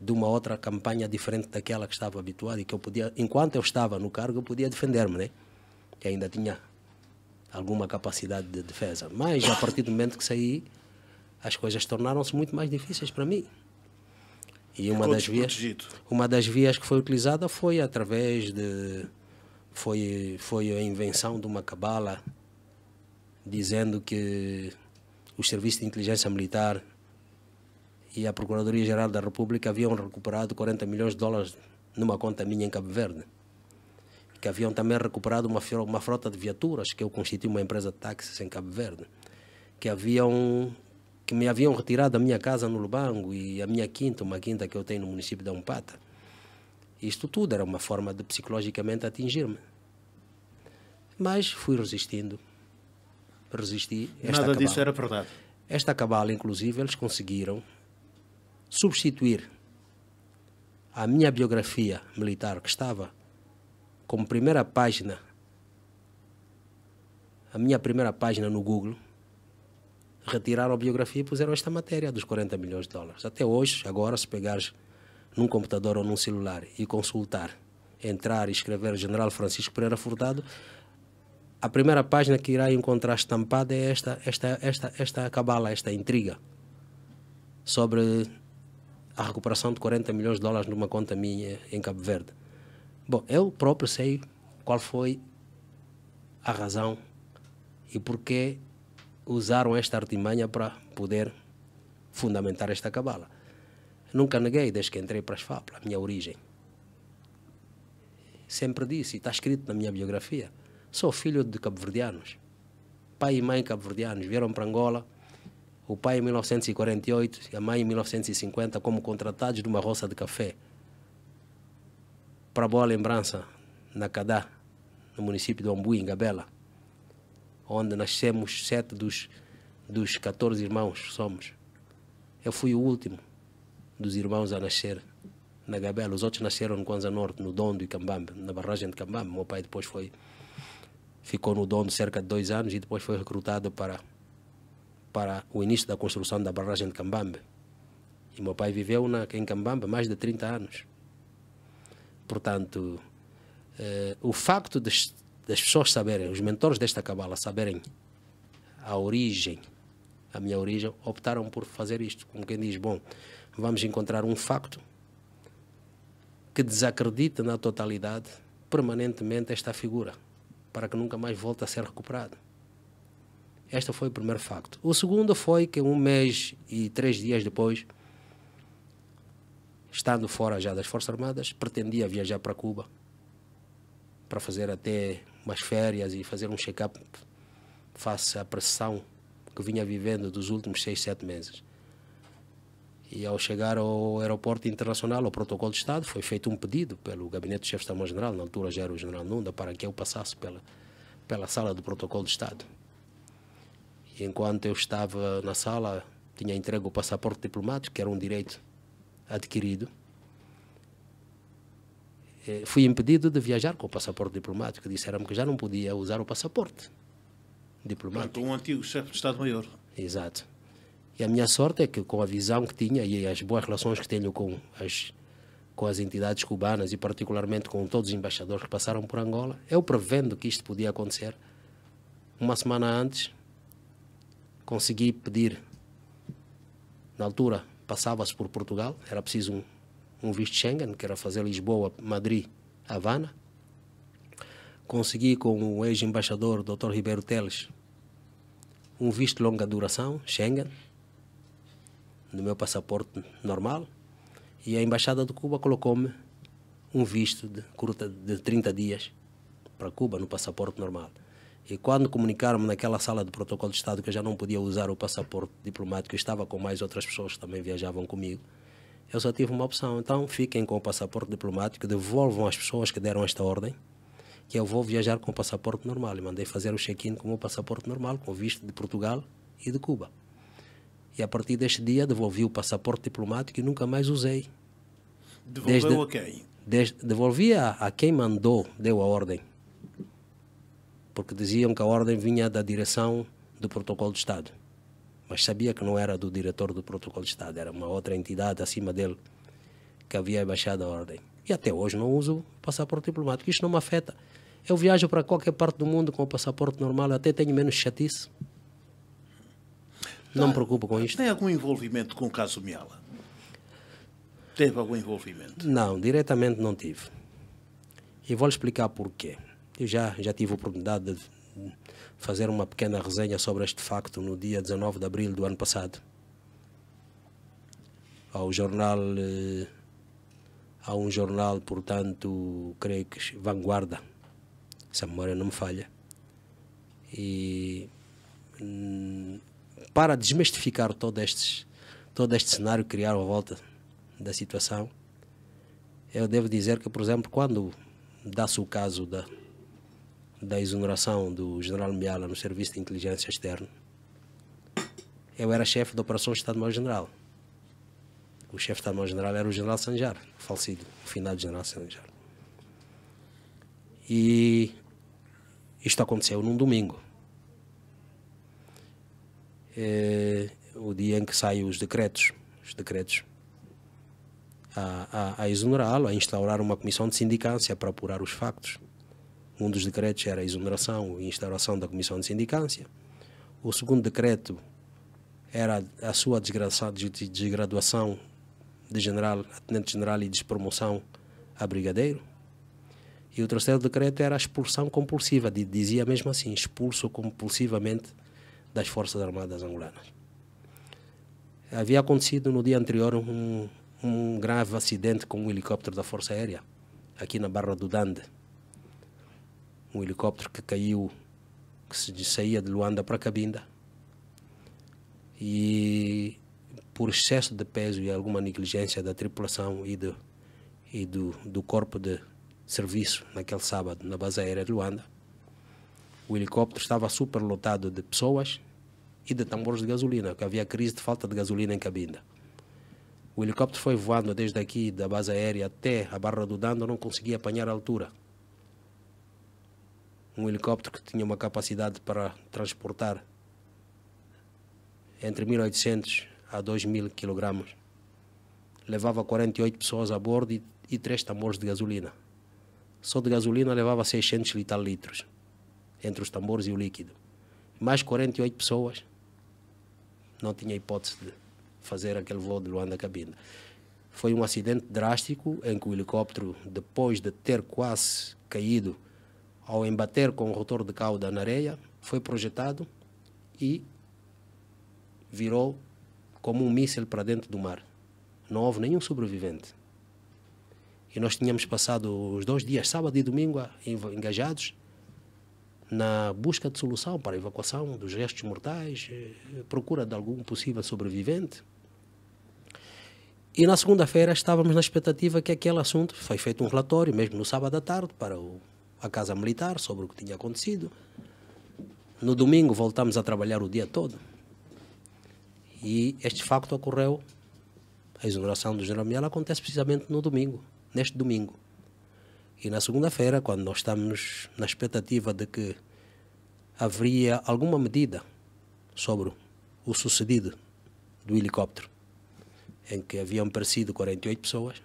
de uma outra campanha diferente daquela que estava habituado e que eu podia, enquanto eu estava no cargo, eu podia defender-me, né? que ainda tinha alguma capacidade de defesa. Mas a partir do momento que saí, as coisas tornaram-se muito mais difíceis para mim. E uma das vias, uma das vias que foi utilizada foi através de foi foi a invenção de uma cabala dizendo que os serviços de inteligência militar e a Procuradoria Geral da República haviam recuperado 40 milhões de dólares numa conta minha em Cabo Verde que haviam também recuperado uma, uma frota de viaturas, que eu constituí uma empresa de táxis em Cabo Verde, que haviam que me haviam retirado da minha casa no Lubango e a minha quinta, uma quinta que eu tenho no município de Ampata. Isto tudo era uma forma de psicologicamente atingir-me. Mas fui resistindo. Resisti. Esta Nada cabala. disso era verdade. Esta cabala, inclusive, eles conseguiram substituir a minha biografia militar que estava como primeira página, a minha primeira página no Google, retiraram a biografia e puseram esta matéria dos 40 milhões de dólares. Até hoje, agora, se pegares num computador ou num celular e consultar, entrar e escrever General Francisco Pereira Furtado, a primeira página que irá encontrar estampada é esta, esta, esta, esta cabala, esta intriga sobre a recuperação de 40 milhões de dólares numa conta minha em Cabo Verde. Bom, eu próprio sei qual foi a razão e por que usaram esta artimanha para poder fundamentar esta cabala. Nunca neguei, desde que entrei para as FAP, a minha origem. Sempre disse, está escrito na minha biografia, sou filho de cabo-verdianos. Pai e mãe cabo-verdianos vieram para Angola, o pai em 1948 e a mãe em 1950, como contratados de uma roça de café para boa lembrança, na Cadá, no município de Ambuí, em Gabela, onde nascemos sete dos, dos 14 irmãos somos. Eu fui o último dos irmãos a nascer na Gabela. Os outros nasceram no Kwanza Norte, no Dondo e Cambamba, na barragem de Cambamba. Meu pai depois foi ficou no Dondo cerca de dois anos e depois foi recrutado para para o início da construção da barragem de Cambamba. E meu pai viveu na, em Cambamba mais de 30 anos. Portanto, eh, o facto das, das pessoas saberem, os mentores desta cabala saberem a origem, a minha origem, optaram por fazer isto. Como quem diz, bom, vamos encontrar um facto que desacredita na totalidade permanentemente esta figura, para que nunca mais volte a ser recuperado. Este foi o primeiro facto. O segundo foi que um mês e três dias depois estando fora já das Forças Armadas, pretendia viajar para Cuba para fazer até umas férias e fazer um check-up face à pressão que vinha vivendo dos últimos seis, sete meses. E ao chegar ao aeroporto internacional, ao protocolo de Estado, foi feito um pedido pelo gabinete do chefe de estado general na altura já era o general Nunda, para que eu passasse pela, pela sala do protocolo de Estado. E enquanto eu estava na sala, tinha entregue o passaporte diplomático, que era um direito adquirido, eh, fui impedido de viajar com o passaporte diplomático. Disseram-me que já não podia usar o passaporte diplomático. Com um antigo chefe de Estado-Maior. Exato. E a minha sorte é que, com a visão que tinha e as boas relações que tenho com as, com as entidades cubanas e, particularmente, com todos os embaixadores que passaram por Angola, eu prevendo que isto podia acontecer, uma semana antes, consegui pedir, na altura, passava-se por Portugal, era preciso um, um visto Schengen, que era fazer Lisboa, Madrid, Havana. Consegui com o ex-embaixador Dr. Ribeiro Teles um visto de longa duração, Schengen, no meu passaporte normal. E a Embaixada de Cuba colocou-me um visto de curta de 30 dias para Cuba no passaporte normal. E quando comunicaram-me naquela sala de protocolo de Estado que eu já não podia usar o passaporte diplomático, estava com mais outras pessoas que também viajavam comigo, eu só tive uma opção. Então fiquem com o passaporte diplomático, devolvam as pessoas que deram esta ordem, que eu vou viajar com o passaporte normal. E mandei fazer o check-in com o passaporte normal, com visto de Portugal e de Cuba. E a partir deste dia devolvi o passaporte diplomático e nunca mais usei. Devolveu a quem? devolvi a quem mandou, deu a ordem porque diziam que a ordem vinha da direção do protocolo de Estado. Mas sabia que não era do diretor do protocolo de Estado, era uma outra entidade acima dele que havia baixado a ordem. E até hoje não uso passaporte diplomático, isto não me afeta. Eu viajo para qualquer parte do mundo com o passaporte normal, até tenho menos chatice. Não me preocupo com isto. Tem algum envolvimento com o caso Miala? Teve algum envolvimento? Não, diretamente não tive. E vou explicar porquê. Eu já, já tive a oportunidade de fazer uma pequena resenha sobre este facto no dia 19 de abril do ano passado. Ao jornal, eh, há um jornal, portanto, creio que Vanguarda, se a memória não me falha. E hum, para desmistificar todo este, todo este cenário criar a volta da situação, eu devo dizer que, por exemplo, quando dá-se o caso da, da exoneração do general Miala no Serviço de Inteligência Externa, eu era chefe da Operação Estado-Maior-General. O chefe de Estado-Maior-General era o general Sanjar, o falecido, o final do general Sanjar. E isto aconteceu num domingo. É o dia em que saem os decretos, os decretos a, a, a exonerá-lo, a instaurar uma comissão de sindicância para apurar os factos. Um dos decretos era a exoneração e instauração da comissão de sindicância. O segundo decreto era a sua desgraduação de general a tenente-general e despromoção a brigadeiro. E o terceiro decreto era a expulsão compulsiva, dizia mesmo assim, expulso compulsivamente das Forças Armadas angolanas. Havia acontecido no dia anterior um, um grave acidente com um helicóptero da Força Aérea, aqui na Barra do Dande um helicóptero que caiu, que se saía de Luanda para Cabinda. E por excesso de peso e alguma negligência da tripulação e do, e do, do corpo de serviço naquele sábado na base aérea de Luanda, o helicóptero estava superlotado de pessoas e de tambores de gasolina, que havia crise de falta de gasolina em Cabinda. O helicóptero foi voando desde aqui da base aérea até a Barra do Dando, não conseguia apanhar a altura um helicóptero que tinha uma capacidade para transportar entre 1.800 a 2.000 kg. Levava 48 pessoas a bordo e, três tambores de gasolina. Só de gasolina levava 600 litros, entre os tambores e o líquido. Mais 48 pessoas, não tinha hipótese de fazer aquele voo de Luanda Cabinda. Foi um acidente drástico em que o helicóptero, depois de ter quase caído, ao embater com o rotor de cauda na areia, foi projetado e virou como um míssil para dentro do mar. Não houve nenhum sobrevivente. E nós tínhamos passado os dois dias, sábado e domingo, engajados na busca de solução para a evacuação dos restos mortais, eh, procura de algum possível sobrevivente. E na segunda-feira estávamos na expectativa que aquele assunto foi feito um relatório, mesmo no sábado à tarde, para o à Casa Militar sobre o que tinha acontecido. No domingo voltamos a trabalhar o dia todo. E este facto ocorreu. A exoneração do general Mial acontece precisamente no domingo, neste domingo. E na segunda-feira, quando nós estamos na expectativa de que haveria alguma medida sobre o sucedido do helicóptero, em que haviam perecido 48 pessoas,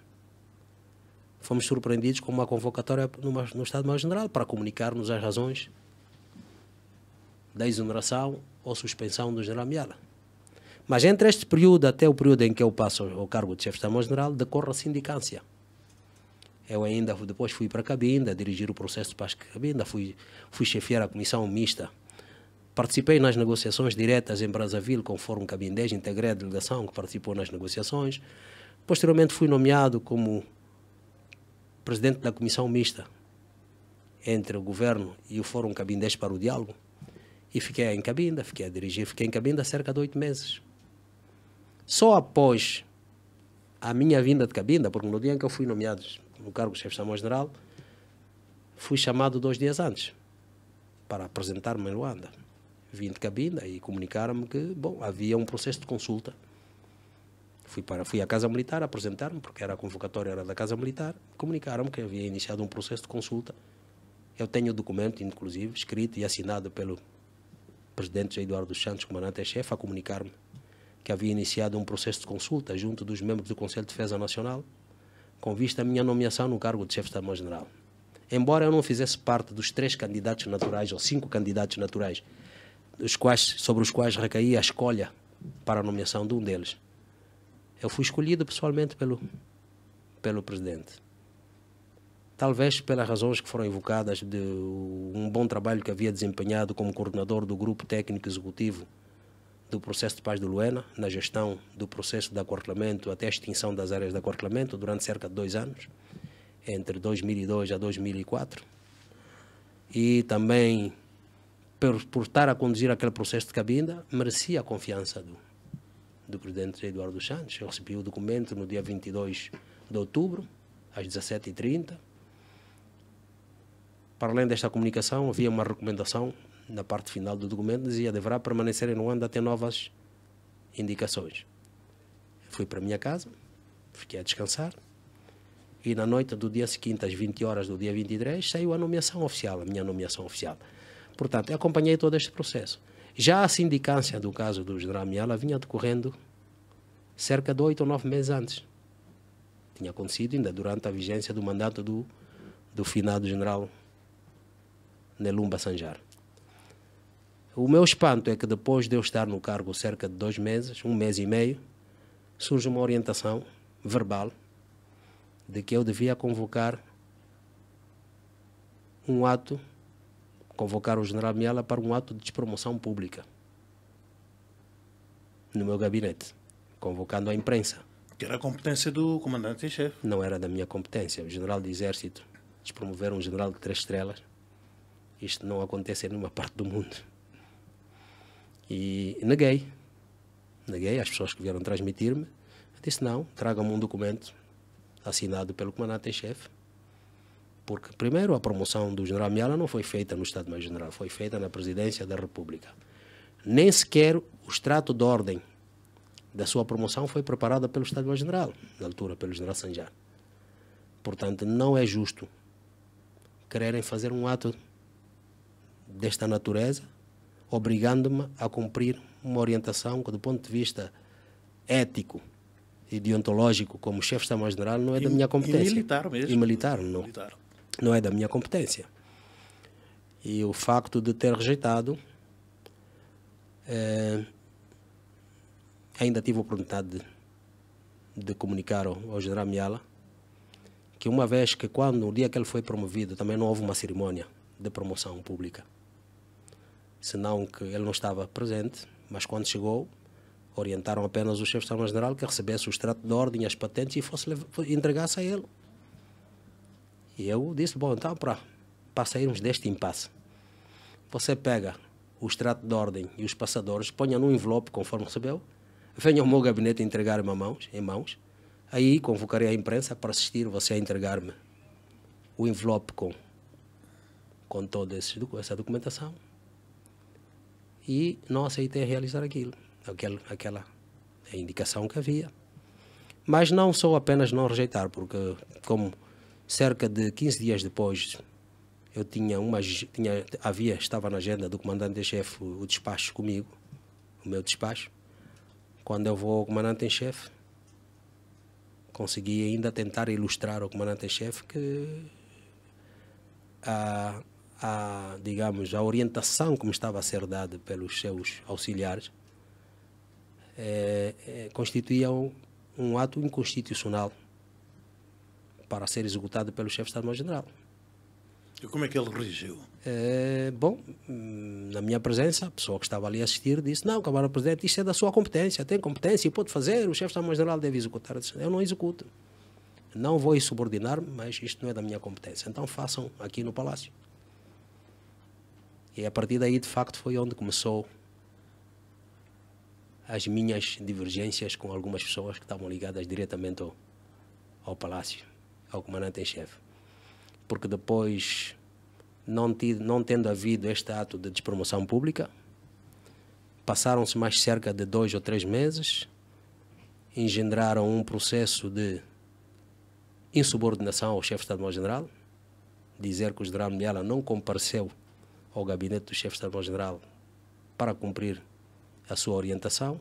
fomos surpreendidos com uma convocatória numa, no Estado Maior General para comunicar-nos as razões da exoneração ou suspensão do general Miala. Mas entre este período até o período em que eu passo o cargo de chefe de Estado-Maior-General, decorre a sindicância. Eu ainda depois fui para a Cabinda, dirigir o processo de paz de Cabinda, fui, fui chefiar a comissão mista. Participei nas negociações diretas em Brazzaville, conforme Cabindez, integrei a delegação que participou nas negociações. Posteriormente fui nomeado como presidente da comissão mista entre o governo e o Fórum Cabinda para o Diálogo. E fiquei em Cabinda, fiquei a dirigir, fiquei em Cabinda cerca de oito meses. Só após a minha vinda de Cabinda, porque no dia em que eu fui nomeado no cargo de chefe de Estado-Geral, fui chamado dois dias antes para apresentar-me em Luanda. Vim de Cabinda e comunicaram-me que bom, havia um processo de consulta Fui, para, fui à Casa Militar apresentar-me, porque era a convocatória era da Casa Militar. Comunicaram-me que havia iniciado um processo de consulta. Eu tenho o documento, inclusive, escrito e assinado pelo presidente Eduardo Santos, comandante-chefe, a comunicar-me que havia iniciado um processo de consulta junto dos membros do Conselho de Defesa Nacional, com vista à minha nomeação no cargo de chefe de Estado-Maior-General. Embora eu não fizesse parte dos três candidatos naturais, ou cinco candidatos naturais, os quais, sobre os quais recaía a escolha para a nomeação de um deles. Eu fui escolhido pessoalmente pelo, pelo presidente. Talvez pelas razões que foram evocadas de um bom trabalho que havia desempenhado como coordenador do grupo técnico executivo do processo de paz do Luena, na gestão do processo de acortelamento até a extinção das áreas de acortelamento durante cerca de dois anos, entre 2002 a 2004. E também, por, por estar a conduzir aquele processo de cabinda, merecia a confiança do, do presidente Eduardo Santos. Eu recebi o documento no dia 22 de outubro, às 17h30. Para além desta comunicação, havia uma recomendação na parte final do documento, dizia deverá permanecer em Luanda até novas indicações. Fui para a minha casa, fiquei a descansar, e na noite do dia seguinte, às 20 horas do dia 23, saiu a nomeação oficial, a minha nomeação oficial. Portanto, acompanhei todo este processo. Já a sindicância do caso do general Miala vinha decorrendo cerca de oito ou nove meses antes. Tinha acontecido ainda durante a vigência do mandato do, do finado general Nelumba Sanjar. O meu espanto é que depois de eu estar no cargo cerca de dois meses, um mês e meio, surge uma orientação verbal de que eu devia convocar um ato convocar o general Miala para um ato de despromoção pública no meu gabinete, convocando a imprensa. Que era a competência do comandante em chefe? Não era da minha competência. O general de exército despromover um general de três estrelas. Isto não acontece em nenhuma parte do mundo. E neguei. Neguei as pessoas que vieram transmitir-me. Disse: não, tragam-me um documento assinado pelo comandante em chefe porque, primeiro, a promoção do general Miala não foi feita no Estado-Maior-General, foi feita na Presidência da República. Nem sequer o extrato de ordem da sua promoção foi preparada pelo Estado-Maior-General, na altura, pelo general Sanjar. Portanto, não é justo quererem fazer um ato desta natureza, obrigando-me a cumprir uma orientação que, do ponto de vista ético, e deontológico como chefe de Estado-General não é e, da minha competência. E militar mesmo. E militar, não. Militar não é da minha competência. E o facto de ter rejeitado, é, ainda tive a oportunidade de, de comunicar ao, ao general Miala que uma vez que quando, no dia que ele foi promovido, também não houve uma cerimônia de promoção pública. Senão que ele não estava presente, mas quando chegou, orientaram apenas o chefe de Estado-General que recebesse o extrato de ordem, as patentes e fosse entregasse a ele. E eu disse, bom, então para, para sairmos deste impasse, você pega o extrato de ordem e os passadores, ponha num envelope conforme recebeu, venha ao meu gabinete entregar-me mãos, em mãos, aí convocarei a imprensa para assistir você a entregar-me o envelope com, com toda essa documentação. E não aceitei realizar aquilo, aquela, aquela indicação que havia. Mas não sou apenas não rejeitar, porque como Cerca de 15 dias depois, eu tinha uma tinha, havia estava na agenda do comandante em chefe o despacho comigo, o meu despacho. Quando eu vou ao comandante em chefe, consegui ainda tentar ilustrar ao comandante em chefe que a, a digamos a orientação que me estava a ser dada pelos seus auxiliares é, é, constituía um, um ato inconstitucional para ser executado pelo chefe de Estado-Maior-General. E como é que ele reagiu? É, bom, na minha presença, a pessoa que estava ali a assistir disse: Não, Câmara Presidente, isso é da sua competência, tem competência e pode fazer, o chefe de Estado-Maior-General deve executar. Eu, disse, eu não executo. Não vou subordinar, mas isto não é da minha competência. Então façam aqui no Palácio. E a partir daí, de facto, foi onde começou as minhas divergências com algumas pessoas que estavam ligadas diretamente ao, ao Palácio ao comandante em chefe. Porque depois, não, tido, não tendo havido este ato de despromoção pública, passaram-se mais cerca de dois ou três meses, engendraram um processo de insubordinação ao chefe de Estado-Maior-General, dizer que o general Miala não compareceu ao gabinete do chefe de Estado-Maior-General para cumprir a sua orientação.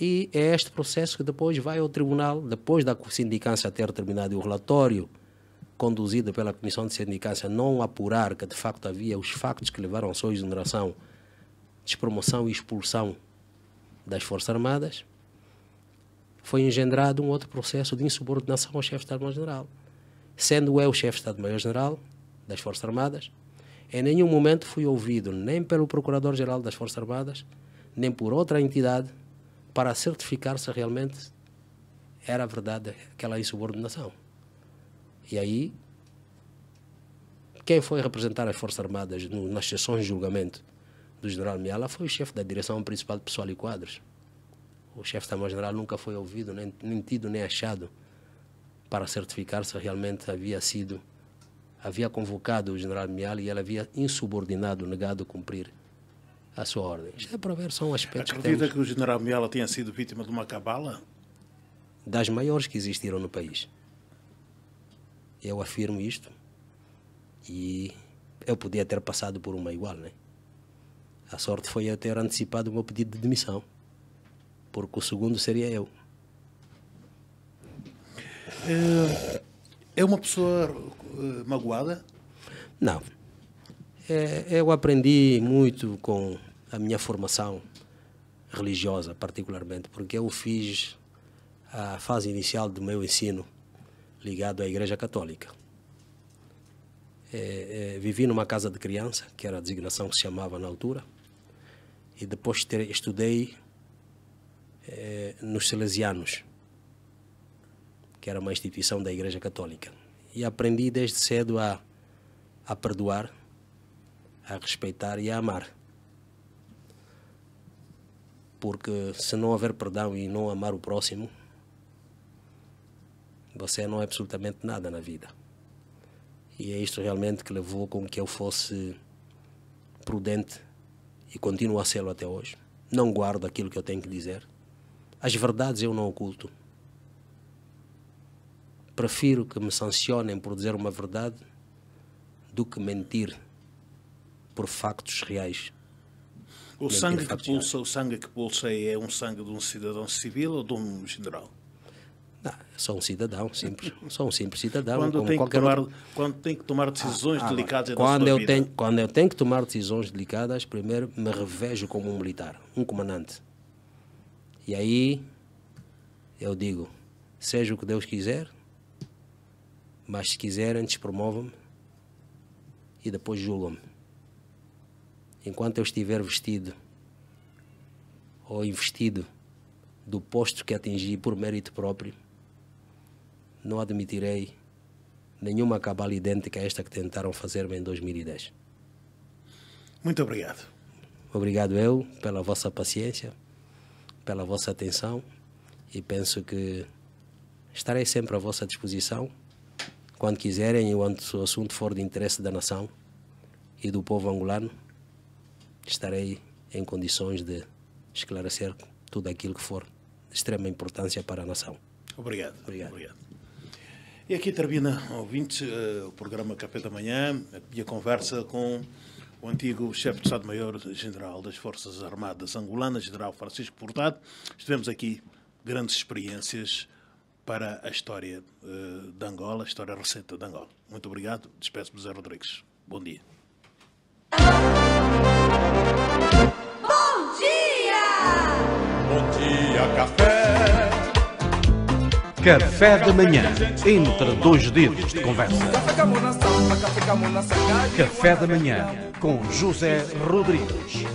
E é este processo que depois vai ao tribunal, depois da sindicância ter terminado o relatório conduzido pela Comissão de Sindicância não apurar que de facto havia os factos que levaram à sua exoneração, despromoção e expulsão das Forças Armadas, foi engendrado um outro processo de insubordinação ao chefe de Estado-Maior-General. Sendo eu chefe de Estado-Maior-General das Forças Armadas, em nenhum momento fui ouvido nem pelo Procurador-Geral das Forças Armadas, nem por outra entidade para certificar se realmente era verdade aquela insubordinação. E aí, quem foi representar as Forças Armadas no, nas sessões de julgamento do general Miala foi o chefe da direção principal de Pessoal e Quadros. O chefe da general nunca foi ouvido, nem, nem tido, nem achado para certificar se realmente havia sido, havia convocado o general Miala e ele havia insubordinado, negado cumprir à sua ordem. Já é para ver, são aspectos Acredita que, temos... que o general Miala tenha sido vítima de uma cabala? Das maiores que existiram no país. Eu afirmo isto e eu podia ter passado por uma igual, né? A sorte foi eu ter antecipado o meu pedido de demissão, porque o segundo seria eu. Eh, é uma pessoa eh, magoada? Não. É, eu aprendi muito com a minha formação religiosa, particularmente, porque eu fiz a fase inicial do meu ensino ligado à Igreja Católica. É, é, vivi numa casa de criança, que era a designação que se chamava na altura, e depois ter, estudei é, nos Salesianos, que era uma instituição da Igreja Católica. E aprendi desde cedo a, a perdoar, a respeitar e a amar. Porque se não houver perdão e não amar o próximo, você não é absolutamente nada na vida. E é isto realmente que levou com que eu fosse prudente e continuo a ser lo até hoje. Não guardo aquilo que eu tenho que dizer. As verdades eu não oculto. Prefiro que me sancionem por dizer uma verdade do que mentir por factos reais. O sangue, que pulsa, o sangue que pulsa é um sangue de um cidadão civil ou de um general? Não, sou um cidadão, simples, sou um simples cidadão. Quando, tem que, tomar, outro... quando tem que tomar decisões ah, ah delicadas quando eu Tenho, quando eu tenho que tomar decisões delicadas, primeiro me revejo como um militar, um comandante. E aí eu digo, seja o que Deus quiser, mas se quiser antes me e depois julgam me enquanto eu estiver vestido ou investido do posto que atingi por mérito próprio, não admitirei nenhuma cabala idêntica a esta que tentaram fazer-me em 2010. Muito obrigado. Obrigado eu pela vossa paciência, pela vossa atenção e penso que estarei sempre à vossa disposição quando quiserem e quando o assunto for de interesse da nação e do povo angolano estarei em condições de esclarecer tudo aquilo que for de extrema importância para a nação. Obrigado. Obrigado. Obrigado. E aqui termina, ouvinte, eh, o programa Café da Manhã, a conversa com o antigo chefe de Estado-Maior-General das Forças Armadas Angolanas, General Francisco Portado. Estivemos aqui grandes experiências para a história eh, de Angola, a história recente de Angola. Muito obrigado. Despeço-me, Zé Rodrigues. Bom dia. Bom dia! Bom dia, café! Café da manhã, entre dois dedos de conversa. Café da manhã, com José Rodrigues.